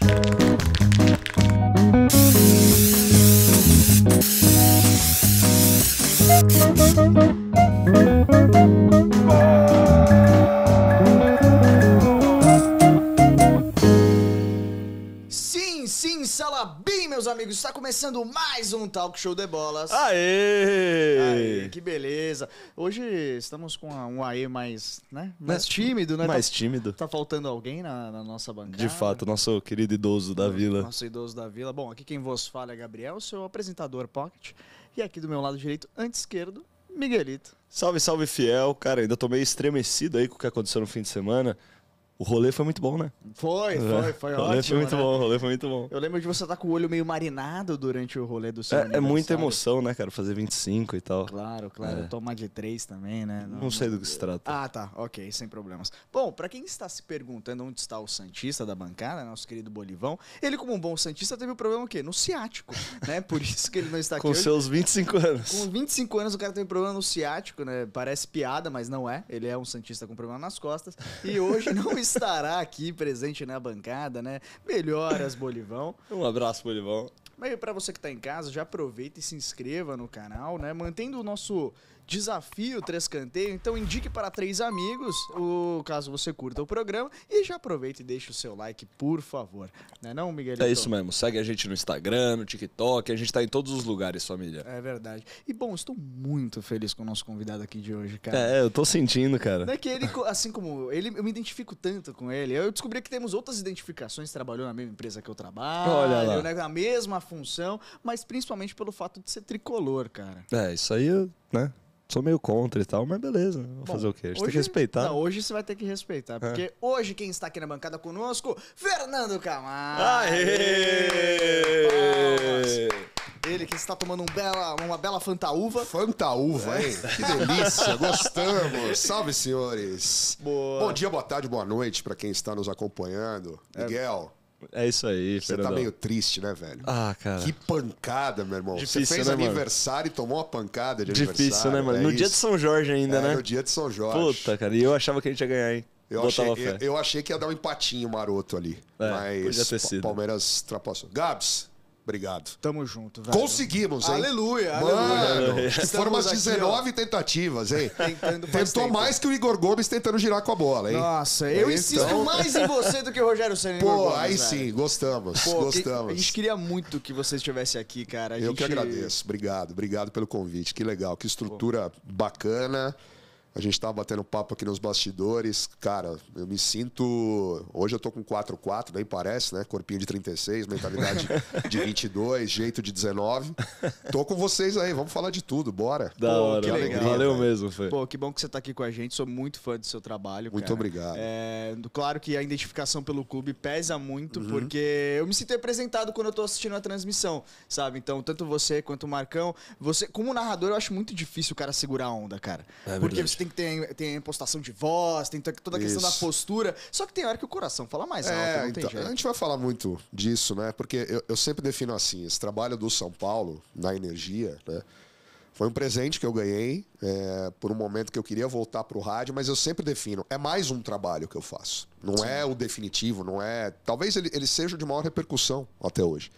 Thank you. está começando mais um Talk Show de Bolas. Aê! Aê que beleza. Hoje estamos com um aê mais, né? né? mais tímido, né? Mais tá, tímido. Tá faltando alguém na, na, nossa bancada. De fato, nosso querido idoso da vila. Nosso idoso da vila. Bom, aqui quem vos fala é Gabriel, seu apresentador Pocket. E aqui do meu lado direito, antes esquerdo, Miguelito. Salve, salve, fiel. Cara, ainda tô meio estremecido aí com o que aconteceu no fim de semana. O rolê foi muito bom, né? Foi, é. foi, foi ótimo. O rolê foi muito né? bom, o rolê foi muito bom. Eu lembro de você estar tá com o olho meio marinado durante o rolê do seu É, é muita emoção, né, cara? Fazer 25 e tal. Claro, claro. É. Tomar de três também, né? Não, não sei do que se trata. Ah, tá. Ok, sem problemas. Bom, para quem está se perguntando onde está o Santista da bancada, nosso querido Bolivão, ele, como um bom Santista, teve o um problema o quê? No ciático, né? Por isso que ele não está aqui. com hoje. seus 25 anos. Com 25 anos, o cara teve problema no ciático, né? Parece piada, mas não é. Ele é um Santista com problema nas costas. E hoje não está estará aqui presente na bancada, né? Melhoras, Bolivão. Um abraço, Bolivão. Mas para você que está em casa, já aproveita e se inscreva no canal, né? Mantendo o nosso desafio Três canteiros. Então indique para três amigos, o caso você curta o programa. E já aproveita e deixa o seu like, por favor. Não é não, Miguelito? É isso mesmo. Segue a gente no Instagram, no TikTok. A gente está em todos os lugares, família. É verdade. E, bom, estou muito feliz com o nosso convidado aqui de hoje, cara. É, eu tô sentindo, cara. Não é que ele, assim como ele, eu me identifico tanto com ele. Eu descobri que temos outras identificações, trabalhou na mesma empresa que eu trabalho, Olha lá. Né, na mesma função, mas principalmente pelo fato de ser tricolor, cara. É, isso aí, né? sou meio contra e tal, mas beleza. Vou Bom, fazer o quê? A gente hoje, tem que respeitar. Não, né? hoje você vai ter que respeitar, é. porque hoje quem está aqui na bancada conosco, Fernando Camargo. Aê! Ele que está tomando um bela, uma bela fantaúva. Fantaúva, hein? É. Que delícia, gostamos. Salve, senhores. Boa. Bom dia, boa tarde, boa noite para quem está nos acompanhando. É. Miguel. É... É isso aí, Você tá Fernandão. tá meio triste, né, velho? Ah, cara. Que pancada, meu irmão. Difícil, Você fez né, aniversário mano? e tomou uma pancada de Difícil, né, aniversário. Difícil, né, mano? É no isso. dia de São Jorge ainda, é, né? no dia de São Jorge. Puta, cara. E eu achava que a gente ia ganhar, hein? Eu achei, eu, achei, que ia dar um empatinho maroto ali. É, mas podia ter sido. Palmeiras trapaçou. Gabs, Obrigado. Tamo junto, velho. Conseguimos, hein? Aleluia, Mano, aleluia. foram umas 19 aqui, tentativas, hein? Tentou tempo. mais que o Igor Gomes tentando girar com a bola, hein? Nossa, eu então... insisto mais em você do que o Rogério Senna. Pô, Gomes, aí velho. sim, gostamos, Pô, gostamos. Que, a gente queria muito que você estivesse aqui, cara. Eu que agradeço, obrigado, obrigado pelo convite, que legal, que estrutura Pô. bacana. A gente estava batendo papo aqui nos bastidores. Cara, eu me sinto. Hoje eu tô com 4-4, nem parece, né? Corpinho de 36, mentalidade de 22, jeito de 19. Tô com vocês aí, vamos falar de tudo, bora. Da Pô, hora, que alegria, legal. Valeu mesmo, Fê. Pô, que bom que você tá aqui com a gente. Sou muito fã do seu trabalho. Muito cara. obrigado. É, claro que a identificação pelo clube pesa muito, uhum. porque eu me sinto representado quando eu tô assistindo a transmissão, sabe? Então, tanto você quanto o Marcão, você, como narrador, eu acho muito difícil o cara segurar a onda, cara. É porque você tem que ter tem a impostação de voz, tem toda a questão Isso. da postura. Só que tem hora que o coração fala mais é, alto, é, então, jeito. A gente vai falar muito disso, né? Porque eu, eu sempre defino assim, esse trabalho do São Paulo, na energia, né? Foi um presente que eu ganhei é, por um momento que eu queria voltar para o rádio, mas eu sempre defino. É mais um trabalho que eu faço. Não Sim. é o definitivo, não é. Talvez ele, ele seja de maior repercussão até hoje.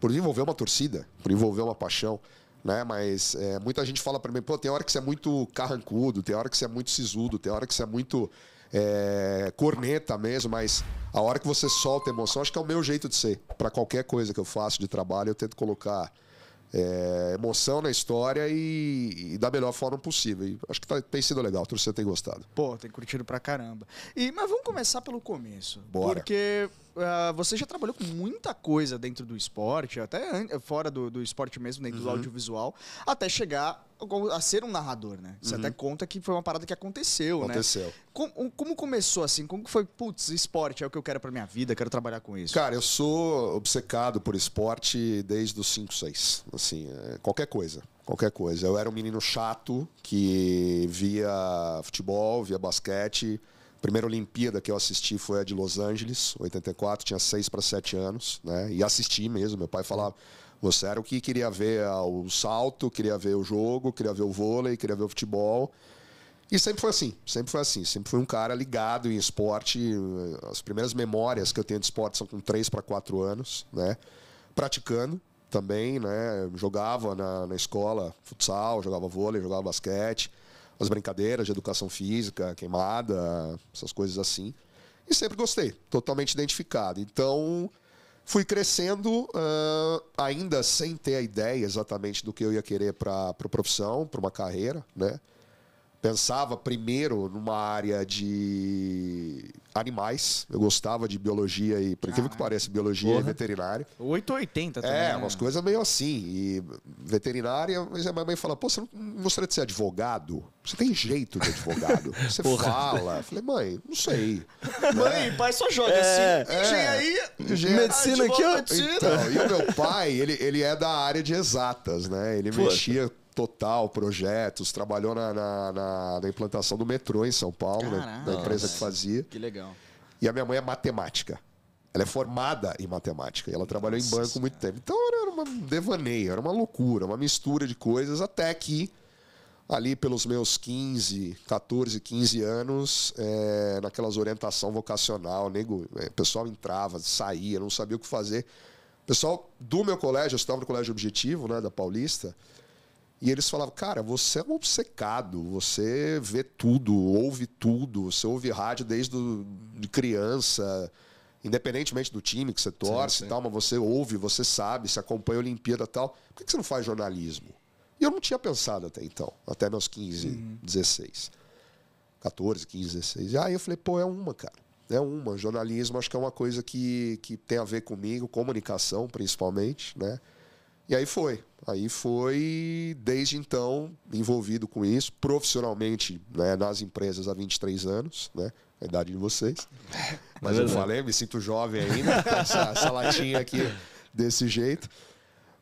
Por envolver uma torcida, por envolver uma paixão né? Mas é, muita gente fala para mim, pô, tem hora que você é muito carrancudo, tem hora que você é muito sisudo, tem hora que você é muito é, corneta mesmo, mas a hora que você solta emoção, acho que é o meu jeito de ser. Para qualquer coisa que eu faço de trabalho, eu tento colocar é, emoção na história e, e, da melhor forma possível. E acho que tá, tem sido legal, o torcedor tem gostado. Pô, tem curtido pra caramba. E, mas vamos começar pelo começo. Bora. Porque uh, você já trabalhou com muita coisa dentro do esporte, até fora do, do esporte mesmo, dentro uhum. do audiovisual, até chegar a ser um narrador, né? Você uhum. até conta que foi uma parada que aconteceu, aconteceu. né? Aconteceu. Como, como, começou assim? Como foi, putz, esporte é o que eu quero para minha vida, quero trabalhar com isso? Cara, eu sou obcecado por esporte desde os 5, 6. Assim, é, qualquer coisa. Qualquer coisa. Eu era um menino chato que via futebol, via basquete. A primeira Olimpíada que eu assisti foi a de Los Angeles, 84, tinha 6 para 7 anos, né? E assisti mesmo. Meu pai falava era o que queria ver ah, o salto, queria ver o jogo, queria ver o vôlei, queria ver o futebol. E sempre foi assim, sempre foi assim. Sempre fui um cara ligado em esporte. As primeiras memórias que eu tenho de esporte são com 3 para 4 anos, né? Praticando também, né? Jogava na, na escola futsal, jogava vôlei, jogava basquete, as brincadeiras de educação física, queimada, essas coisas assim. E sempre gostei, totalmente identificado. Então, Fui crescendo, uh, ainda sem ter a ideia exatamente do que eu ia querer para a profissão, para uma carreira, né? pensava primeiro numa área de animais. Eu gostava de biologia e, por incrível ah, que pareça, biologia porra. e veterinária. 880 também. É, né? umas coisas meio assim. E veterinária, mas a minha mãe fala: pô, você não gostaria de ser advogado? Você tem jeito de advogado. Você porra. fala. Eu falei, mãe, não sei. mãe, né? pai só joga assim. é, assim. Engenharia. É. Engenharia medicina aqui, ó. Então, e o meu pai, ele, ele é da área de exatas, né? Ele mexia total, projetos, trabalhou na, na, na, na implantação do metrô em São Paulo, né, Caraca, na, empresa nossa. que fazia. Que legal. E a minha mãe é matemática. Ela é formada em matemática e ela trabalhou nossa, em banco muito tempo. Então era uma devaneio, era uma loucura, uma mistura de coisas, até que ali pelos meus 15, 14, 15 anos, é, naquelas orientação vocacional, nego, é, pessoal entrava, saía, não sabia o que fazer. pessoal do meu colégio, eu estava no colégio objetivo, né, da Paulista, e eles falavam, cara, você é um obcecado, você vê tudo, ouve tudo, você ouve rádio desde do, de criança, independentemente do time que você torce sim, sim. e tal, mas você ouve, você sabe, você acompanha a Olimpíada e tal. Por que, que você não faz jornalismo? E eu não tinha pensado até então, até meus 15, uhum. 16. 14, 15, 16. E aí eu falei, pô, é uma, cara. É uma. Jornalismo acho que é uma coisa que, que tem a ver comigo, comunicação principalmente, né? E aí foi. Aí foi, desde então, envolvido com isso, profissionalmente né, nas empresas há 23 anos, né? A idade de vocês. Mas eu falei, me sinto jovem ainda, né, com essa, essa latinha aqui desse jeito.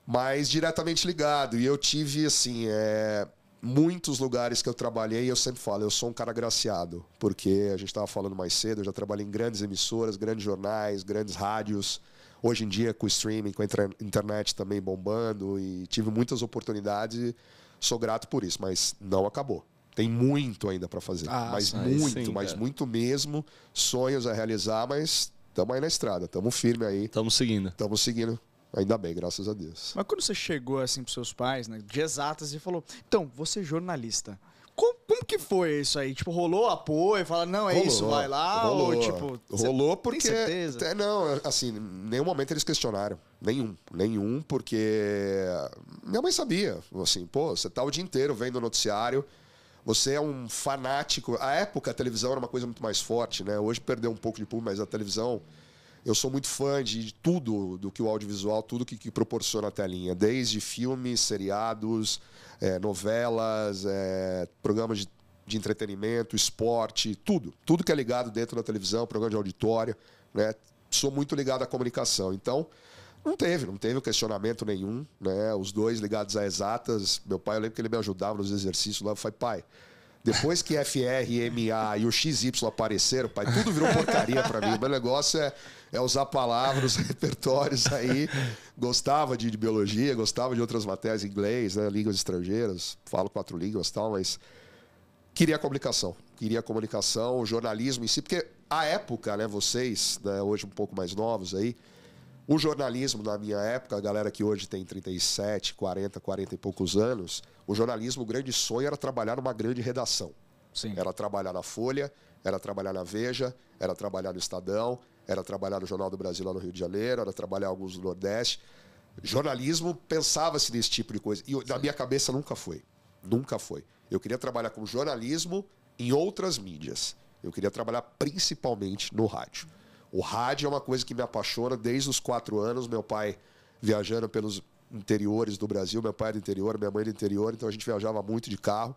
Mas diretamente ligado. E eu tive, assim, é, muitos lugares que eu trabalhei, eu sempre falo, eu sou um cara agraciado. Porque a gente estava falando mais cedo, eu já trabalhei em grandes emissoras, grandes jornais, grandes rádios hoje em dia com o streaming, com a internet também bombando e tive muitas oportunidades. Sou grato por isso, mas não acabou. Tem muito ainda para fazer, ah, mas muito, sim, mas muito mesmo. Sonhos a realizar, mas estamos aí na estrada, estamos firme aí. Estamos seguindo. Estamos seguindo. Ainda bem, graças a Deus. Mas quando você chegou assim para seus pais, né, de exatas, e falou: então, você jornalista. Como, como, que foi isso aí? Tipo, rolou apoio? Fala, não, é rolou, isso, vai lá? Rolou, ou, tipo, rolou porque. Tem certeza? não, assim, nenhum momento eles questionaram. Nenhum, nenhum, porque minha mãe sabia. Assim, pô, você tá o dia inteiro vendo o noticiário, você é um fanático. A época a televisão era uma coisa muito mais forte, né? Hoje perdeu um pouco de público, mas a televisão eu sou muito fã de tudo do que o audiovisual, tudo que, que proporciona a telinha, desde filmes, seriados, é, novelas, é, programas de, de, entretenimento, esporte, tudo. Tudo que é ligado dentro da televisão, programa de auditório, né? Sou muito ligado à comunicação. Então, não teve, não teve questionamento nenhum, né? Os dois ligados a exatas. Meu pai, eu lembro que ele me ajudava nos exercícios lá. Eu falei, pai, depois que FRMA e o XY apareceram, pai, tudo virou porcaria para mim. O meu negócio é, é usar palavras, repertórios aí. Gostava de, de, biologia, gostava de outras matérias, inglês, né, línguas estrangeiras, falo quatro línguas e tal, mas queria comunicação. Queria comunicação, jornalismo em si, porque a época, né, vocês, né, hoje um pouco mais novos aí, o jornalismo, na minha época, a galera que hoje tem 37, 40, 40 e poucos anos, o jornalismo, o grande sonho era trabalhar numa grande redação. Sim. Era trabalhar na Folha, era trabalhar na Veja, era trabalhar no Estadão, era trabalhar no Jornal do Brasil lá no Rio de Janeiro, era trabalhar em alguns do Nordeste. Jornalismo pensava-se nesse tipo de coisa. E na minha cabeça nunca foi. Nunca foi. Eu queria trabalhar com jornalismo em outras mídias. Eu queria trabalhar principalmente no rádio. O rádio é uma coisa que me apaixona desde os quatro anos. Meu pai viajando pelos interiores do Brasil, meu pai era do interior, minha mãe era do interior, então a gente viajava muito de carro.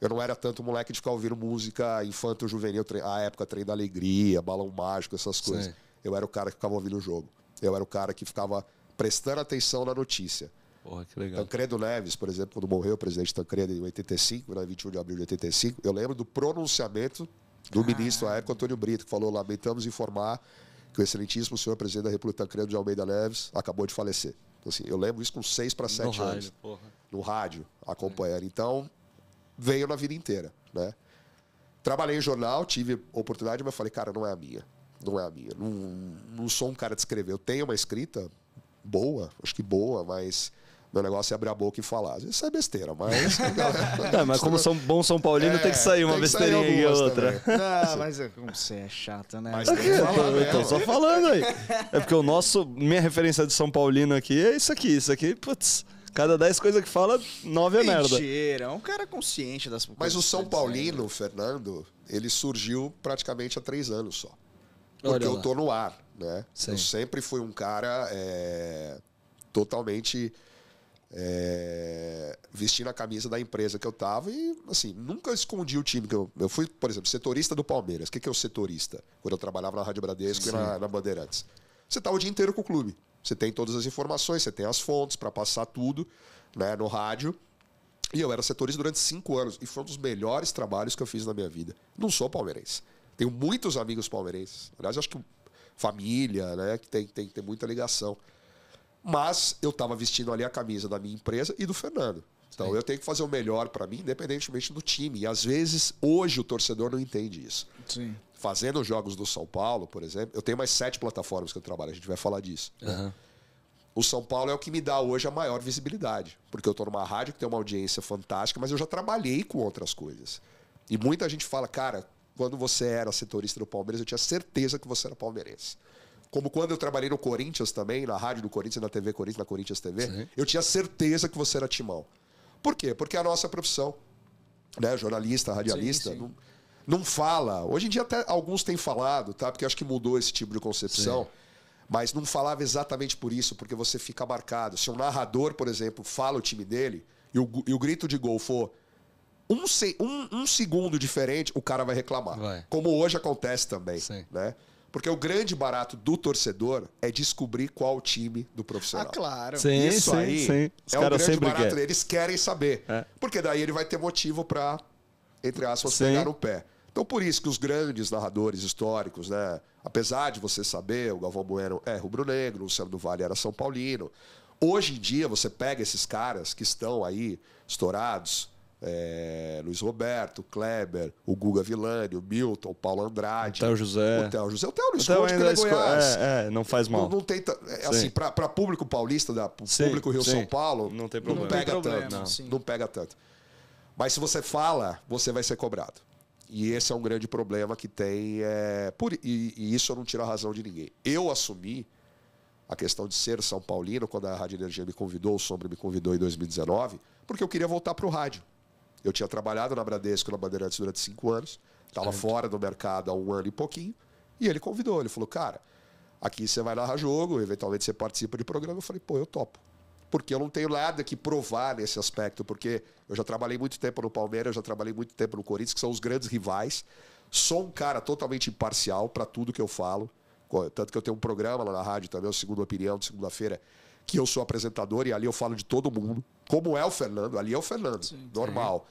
Eu não era tanto moleque de ficar ouvindo música infanto-juvenil, a época Trem da Alegria, Balão Mágico, essas coisas. Sim. Eu era o cara que ficava ouvindo o jogo. Eu era o cara que ficava prestando atenção na notícia. Porra, que legal. Tancredo Neves, por exemplo, quando morreu o presidente Tancredo em 85, né, 21 de abril de 85, eu lembro do pronunciamento do ah. ministro à época, Antônio Brito, que falou: lamentamos informar que o excelentíssimo senhor presidente da República Tancredo de Almeida Neves acabou de falecer. Então, assim, eu lembro isso com 6 para 7 anos. porra. No rádio, acompanhando. É. Então, veio na vida inteira, né? Trabalhei em jornal, tive oportunidade, mas falei, cara, não é a minha. Não é a minha. Não, não sou um cara de escrever. Eu tenho uma escrita boa, acho que boa, mas meu negócio é abrir a boca e falar. isso é besteira, mas. mas como são bom São Paulino, é, tem que sair uma besteirinha sair e outra. Não, mas é como você é chato, né? Mas eu, tô, eu tô só falando aí. É porque o nosso. Minha referência de São Paulino aqui é isso aqui. Isso aqui, putz. Cada 10 coisas que fala, 9 é merda. Mentira, é um cara consciente das Mas o São tá Paulino, dizendo. Fernando, ele surgiu praticamente há 3 anos só. Porque eu tô no ar, né? Sim. Eu sempre fui um cara é, totalmente é, vestindo a camisa da empresa que eu tava e, assim, nunca escondi o time. que Eu, eu fui, por exemplo, setorista do Palmeiras. O que, que é o setorista? Quando eu trabalhava na Rádio Bradesco Sim. e na, na Bandeirantes. Você está o dia inteiro com o clube. Você tem todas as informações, você tem as fontes para passar tudo né, no rádio. E eu era setorista durante cinco anos. E foi um dos melhores trabalhos que eu fiz na minha vida. Não sou palmeirense. Tenho muitos amigos palmeirenses. Aliás, acho que família, né? Que tem, tem, tem muita ligação. Mas eu estava vestindo ali a camisa da minha empresa e do Fernando. Então Sim. eu tenho que fazer o melhor para mim, independentemente do time. E às vezes, hoje, o torcedor não entende isso. Sim. Fazendo os jogos do São Paulo, por exemplo, eu tenho mais sete plataformas que eu trabalho, a gente vai falar disso. Uhum. O São Paulo é o que me dá hoje a maior visibilidade. Porque eu estou numa rádio que tem uma audiência fantástica, mas eu já trabalhei com outras coisas. E muita gente fala, cara, quando você era setorista do Palmeiras, eu tinha certeza que você era palmeirense como quando eu trabalhei no Corinthians também, na rádio do Corinthians, na TV Corinthians, na Corinthians TV, Sim. eu tinha certeza que você era timão. Por quê? Porque é a nossa profissão, né? Jornalista, radialista, sim, sim. Não, não, fala. Hoje em dia até alguns têm falado, tá? Porque acho que mudou esse tipo de concepção. Sim. Mas não falava exatamente por isso, porque você fica marcado. Se um narrador, por exemplo, fala o time dele e o, e o grito de gol for um, um, um, segundo diferente, o cara vai reclamar. Vai. Como hoje acontece também, né? Porque o grande barato do torcedor é descobrir qual time do profissional. Ah, claro. Sim, Isso sim, aí sim. é o grande barato quer. Eles querem saber. É. Porque daí ele vai ter motivo para, entre aspas, sim. pegar no pé. Então, por isso que os grandes narradores históricos, né? Apesar de você saber, o Galvão Bueno é rubro-negro, o Luciano do Vale era São Paulino. Hoje em dia, você pega esses caras que estão aí estourados, é, Luiz Roberto, Kleber, o Guga Villani, o Milton, o Paulo Andrade. O Theo José. O Theo José. O Theo não o que é Goiás. É, é, não faz mal. Não, não é, assim, para público paulista, da, sim, público Rio-São Paulo, não, tem problema. não pega tem problema, tanto. Não. não pega tanto. Mas se você fala, você vai ser cobrado. E esse é um grande problema que tem. É, por, e, e isso eu não tiro a razão de ninguém. Eu assumi a questão de ser São Paulino, quando a Rádio Energia me convidou, o Sombra me convidou em 2019, porque eu queria voltar para o rádio. Eu tinha trabalhado na Bradesco, na Bandeirantes, durante cinco anos. Estava fora do mercado há um ano e pouquinho. E ele convidou. Ele falou, cara, aqui você vai narrar jogo, eventualmente você participa de programa. Eu falei, pô, eu topo. Porque eu não tenho nada que provar nesse aspecto. Porque eu já trabalhei muito tempo no Palmeiras, já trabalhei muito tempo no Corinthians, que são os grandes rivais. Sou um cara totalmente imparcial para tudo que eu falo. Tanto que eu tenho um programa lá na rádio também, o Segunda Opinião, de segunda-feira, que eu sou apresentador e ali eu falo de todo mundo. Como é o Fernando, ali é o Fernando, Sim, normal.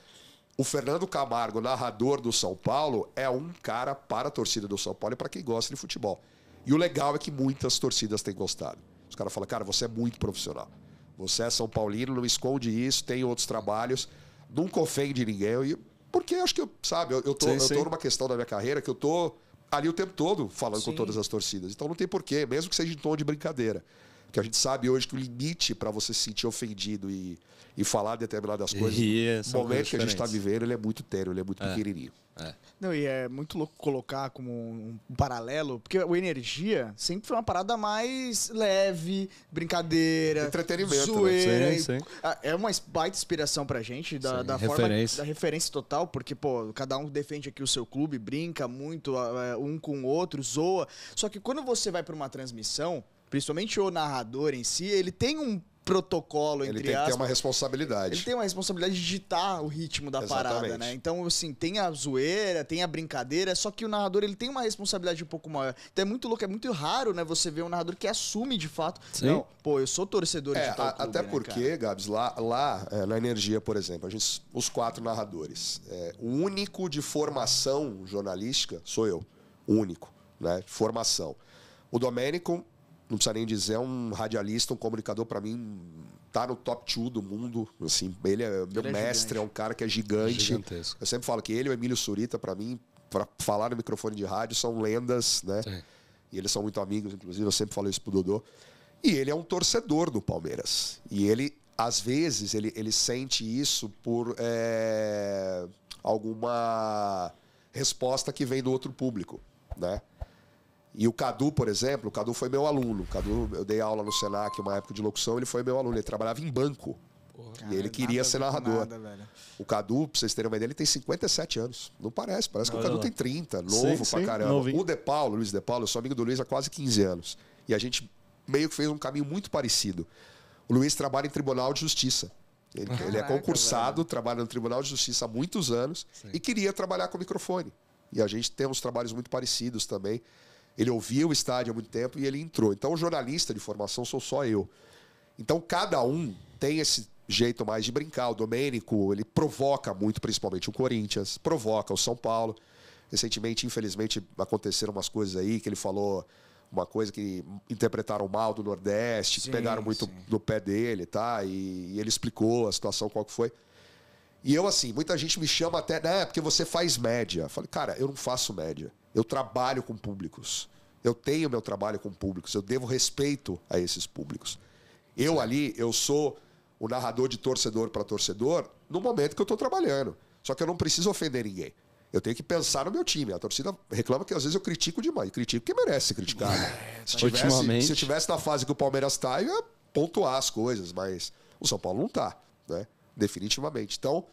O Fernando Camargo, narrador do São Paulo, é um cara para a torcida do São Paulo e para quem gosta de futebol. E o legal é que muitas torcidas têm gostado. Os caras falam, cara, você é muito profissional. Você é São Paulino, não esconde isso, tem outros trabalhos, nunca ofende ninguém. E porque acho que eu, sabe, eu, eu, tô, sim, eu tô numa questão da minha carreira que eu tô ali o tempo todo falando sim. com todas as torcidas. Então não tem porquê, mesmo que seja em tom de brincadeira. Porque a gente sabe hoje que o limite para você se sentir ofendido e, e falar determinadas coisas, o momento que a gente está vivendo, ele é muito tênue, ele é muito é. pequenininho. É. Não, e é muito louco colocar como um paralelo, porque o energia sempre foi uma parada mais leve, brincadeira, entretenimento, né? zoeira. Né? Sim, sim. É uma baita inspiração pra gente da, da referência. forma da referência total, porque pô, cada um defende aqui o seu clube, brinca muito é, um com o outro, zoa. Só que quando você vai para uma transmissão, principalmente o narrador em si, ele tem um protocolo, entre Ele tem que ter uma responsabilidade. Ele tem uma responsabilidade de ditar o ritmo da Exatamente. parada, né? Então, assim, tem a zoeira, tem a brincadeira, só que o narrador, ele tem uma responsabilidade um pouco maior. Então é muito louco, é muito raro, né, você ver um narrador que assume de fato, Sim. não, pô, eu sou torcedor é, de tal a, clube, Até né, porque, cara? Gabs, lá, lá é, na Energia, por exemplo, a gente, os quatro narradores, é, o único de formação jornalística sou eu, o único, né, formação. O Domênico não precisa nem dizer, é um radialista, um comunicador, para mim, tá no top 2 do mundo. Assim, ele é meu ele é mestre, é um cara que é gigante. Gigantesco. Eu sempre falo que ele e o Emílio Surita, para mim, para falar no microfone de rádio, são lendas, né? Sim. E eles são muito amigos, inclusive, eu sempre falo isso pro Dodô. E ele é um torcedor do Palmeiras. E ele, às vezes, ele, ele sente isso por é, alguma resposta que vem do outro público, né? E o Cadu, por exemplo, o Cadu foi meu aluno. O Cadu, eu dei aula no Senac, uma época de locução, ele foi meu aluno. Ele trabalhava em banco. Porra, e ele queria ser narrador. Nada, o Cadu, pra vocês terem uma ideia, ele tem 57 anos. Não parece, parece que Olha o Cadu lá. tem 30, novo sim, pra sim, caramba. Novinho. O De Paulo, Luiz De Paulo, eu sou amigo do Luiz há quase 15 anos. E a gente meio que fez um caminho muito parecido. O Luiz trabalha em Tribunal de Justiça. Ele, Caraca, ele é concursado, velho. trabalha no Tribunal de Justiça há muitos anos sim. e queria trabalhar com microfone. E a gente tem uns trabalhos muito parecidos também. Ele ouvia o estádio há muito tempo e ele entrou. Então, o jornalista de formação sou só eu. Então, cada um tem esse jeito mais de brincar. O Domênico, ele provoca muito, principalmente o Corinthians, provoca o São Paulo. Recentemente, infelizmente, aconteceram umas coisas aí que ele falou uma coisa que interpretaram mal do Nordeste, sim, pegaram muito sim. no pé dele, tá? E, e, ele explicou a situação qual que foi. E eu, assim, muita gente me chama até, né, porque você faz média. Eu falei, cara, eu não faço média. Eu trabalho com públicos. Eu tenho meu trabalho com públicos. Eu devo respeito a esses públicos. Eu ali, eu sou o narrador de torcedor para torcedor no momento que eu estou trabalhando. Só que eu não preciso ofender ninguém. Eu tenho que pensar no meu time. A torcida reclama que às vezes eu critico demais. Eu critico quem merece ser criticado. Né? É, se, tá tivesse, se eu tivesse na fase que o Palmeiras está, eu ia pontuar as coisas, mas o São Paulo não está, né? Definitivamente. Então,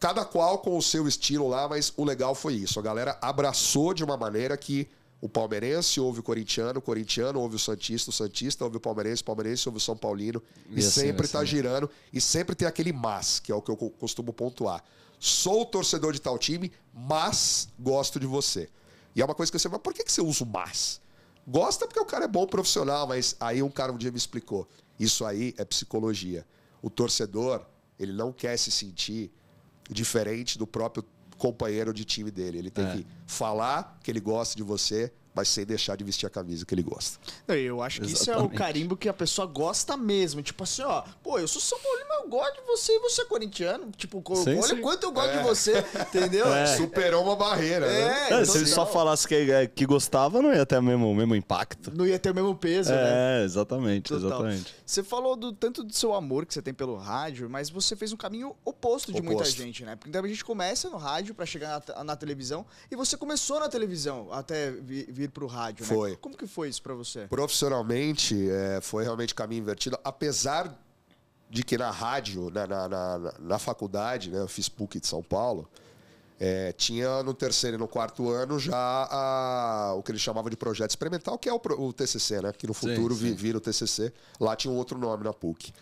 cada qual com o seu estilo lá, mas o legal foi isso. A galera abraçou de uma maneira que o palmeirense ouve o corintiano, o corintiano ouve o santista, o santista ouve o palmeirense, o palmeirense ouve o São Paulino. E, e assim, sempre tá assim. tá girando. E sempre tem aquele mas, que é o que eu costumo pontuar. Sou torcedor de tal time, mas gosto de você. E é uma coisa que eu sempre... falo, por que, que você usa o mas? Gosta porque o cara é bom profissional, mas aí um cara um dia me explicou. Isso aí é psicologia. O torcedor, ele não quer se sentir diferente do próprio companheiro de time dele. Ele tem é. que falar que ele gosta de você, sem deixar de vestir a camisa que ele gosta. Eu acho que Exatamente. isso é o carimbo que a pessoa gosta mesmo. Tipo assim, ó, pô, eu sou São Paulo, mas eu gosto de você e você é corintiano. Tipo, sim, olha sim. quanto eu gosto é. de você, entendeu? É. Superou uma barreira. Né? É, né? então, se ele não. Assim, só falasse que, é, que gostava, não ia ter o mesmo, mesmo impacto. Não ia ter o mesmo peso, né? É, exatamente, Total. exatamente. Você falou do tanto do seu amor que você tem pelo rádio, mas você fez um caminho oposto de oposto. muita gente, né? Porque então, a gente começa no rádio para chegar na, na televisão e você começou na televisão até vir vir para o rádio, né? Como que foi isso para você? Profissionalmente, é, foi realmente caminho invertido. Apesar de que na rádio, né, na, na, na, na faculdade, né, eu fiz PUC de São Paulo, é, tinha no terceiro e no quarto ano já a, o que eles chamavam de projeto experimental, que é o, o TCC, né? Que no futuro sim, sim. vira o TCC. Lá tinha um outro nome na PUC.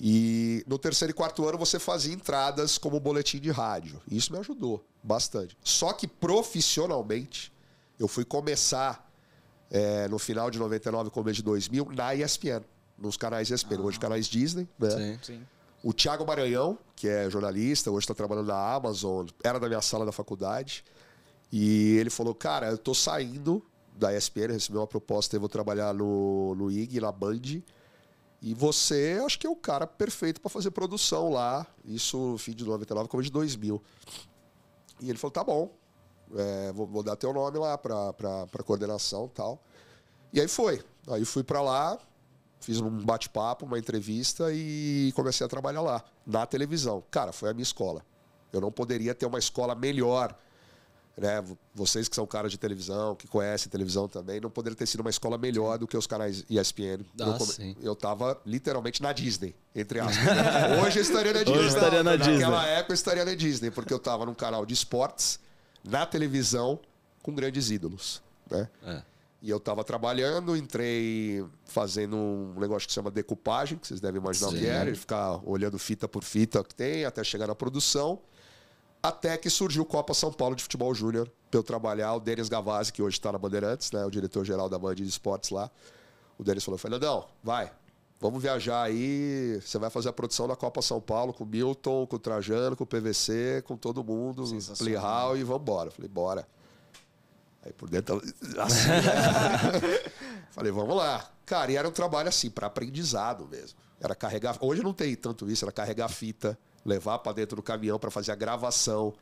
E no terceiro e quarto ano você fazia entradas como boletim de rádio. Isso me ajudou bastante. Só que profissionalmente eu fui começar é, no final de 99, começo de 2000, na ESPN, nos canais ESPN, ah. hoje canais Disney. Né? Sim, sim. O Thiago Maranhão, que é jornalista, hoje está trabalhando na Amazon, era da minha sala da faculdade. E ele falou: Cara, eu tô saindo da ESPN, recebi uma proposta e vou trabalhar no, no IG, na Band. E você, acho que é o cara perfeito para fazer produção lá. Isso fim de 99, começo de 2000. E ele falou: Tá bom é, vou, vou, dar teu nome lá para para coordenação e tal. E aí foi. Aí fui para lá, fiz um bate-papo, uma entrevista e comecei a trabalhar lá, na televisão. Cara, foi a minha escola. Eu não poderia ter uma escola melhor. Né? Vocês que são caras de televisão, que conhecem televisão também, não poderia ter sido uma escola melhor do que os canais ESPN. Ah, come... Eu estava literalmente na Disney, entre aspas. Né? Hoje eu estaria na Disney. Hoje estaria na Disney. Naquela época eu estaria na Disney, porque eu estava num canal de esportes na televisão com grandes ídolos, né? É. E eu estava trabalhando, entrei fazendo um negócio que se chama decupagem, que vocês devem imaginar Sim. o que é, era, ficar olhando fita por fita que tem, até chegar na produção. Até que surgiu o Copa São Paulo de Futebol Júnior, para eu trabalhar. O Denis Gavazzi, que hoje está na Bandeirantes, né, o diretor-geral da Band de Esportes lá. O Denis falou: Fernandão, vai, Vamos viajar aí. Você vai fazer a produção da Copa São Paulo com o Milton, com o Trajano, com o PVC, com todo mundo, Playhall e vambora. Falei, bora. Aí por dentro, assim, né? Falei, vamos lá. Cara, e era um trabalho assim, para aprendizado mesmo. Era carregar. Hoje não tem tanto isso, era carregar fita, levar para dentro do caminhão para fazer a gravação,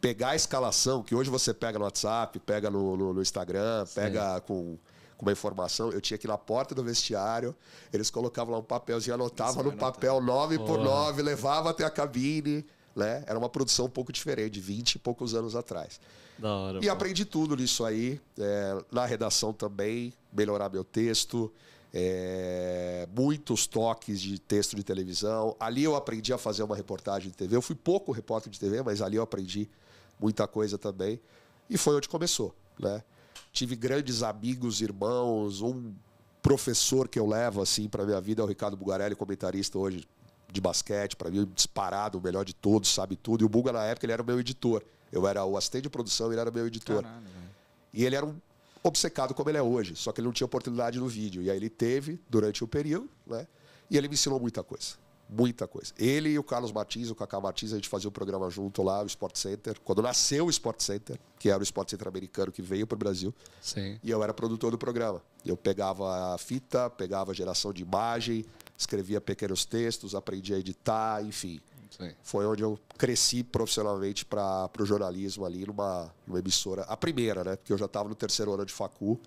pegar a escalação, que hoje você pega no WhatsApp, pega no, no, no Instagram, Sim. pega com com uma informação, eu tinha que ir na porta do vestiário, eles colocavam lá um papelzinho, anotava é no papel 9 por 9, levava até a cabine. Né? Era uma produção um pouco diferente, 20 e poucos anos atrás. Hora, e pô. aprendi tudo nisso aí, é, na redação também, melhorar meu texto, é, muitos toques de texto de televisão. Ali eu aprendi a fazer uma reportagem de TV. Eu fui pouco repórter de TV, mas ali eu aprendi muita coisa também. E foi onde começou, né? tive grandes amigos, irmãos, um professor que eu levo assim para minha vida é o Ricardo Bugarelli, comentarista hoje de basquete, para mim disparado, o melhor de todos, sabe tudo. E o Buga na época ele era o meu editor. Eu era o assistente de produção, ele era o meu editor. Caralho, e ele era um obcecado como ele é hoje, só que ele não tinha oportunidade no vídeo. E aí ele teve durante o um período, né? E ele me ensinou muita coisa. Muita coisa. Ele e o Carlos Batiz, o Cacá Batiz, a gente fazia o um programa junto lá, o Sport Center. Quando nasceu o Sport Center, que era o Sport Center americano que veio para o Brasil. Sim. E eu era produtor do programa. Eu pegava a fita, pegava a geração de imagem, escrevia pequenos textos, aprendia a editar, enfim. Sim. Foi onde eu cresci profissionalmente para o jornalismo ali numa, numa emissora. A primeira, né? Porque eu já estava no terceiro ano de facu.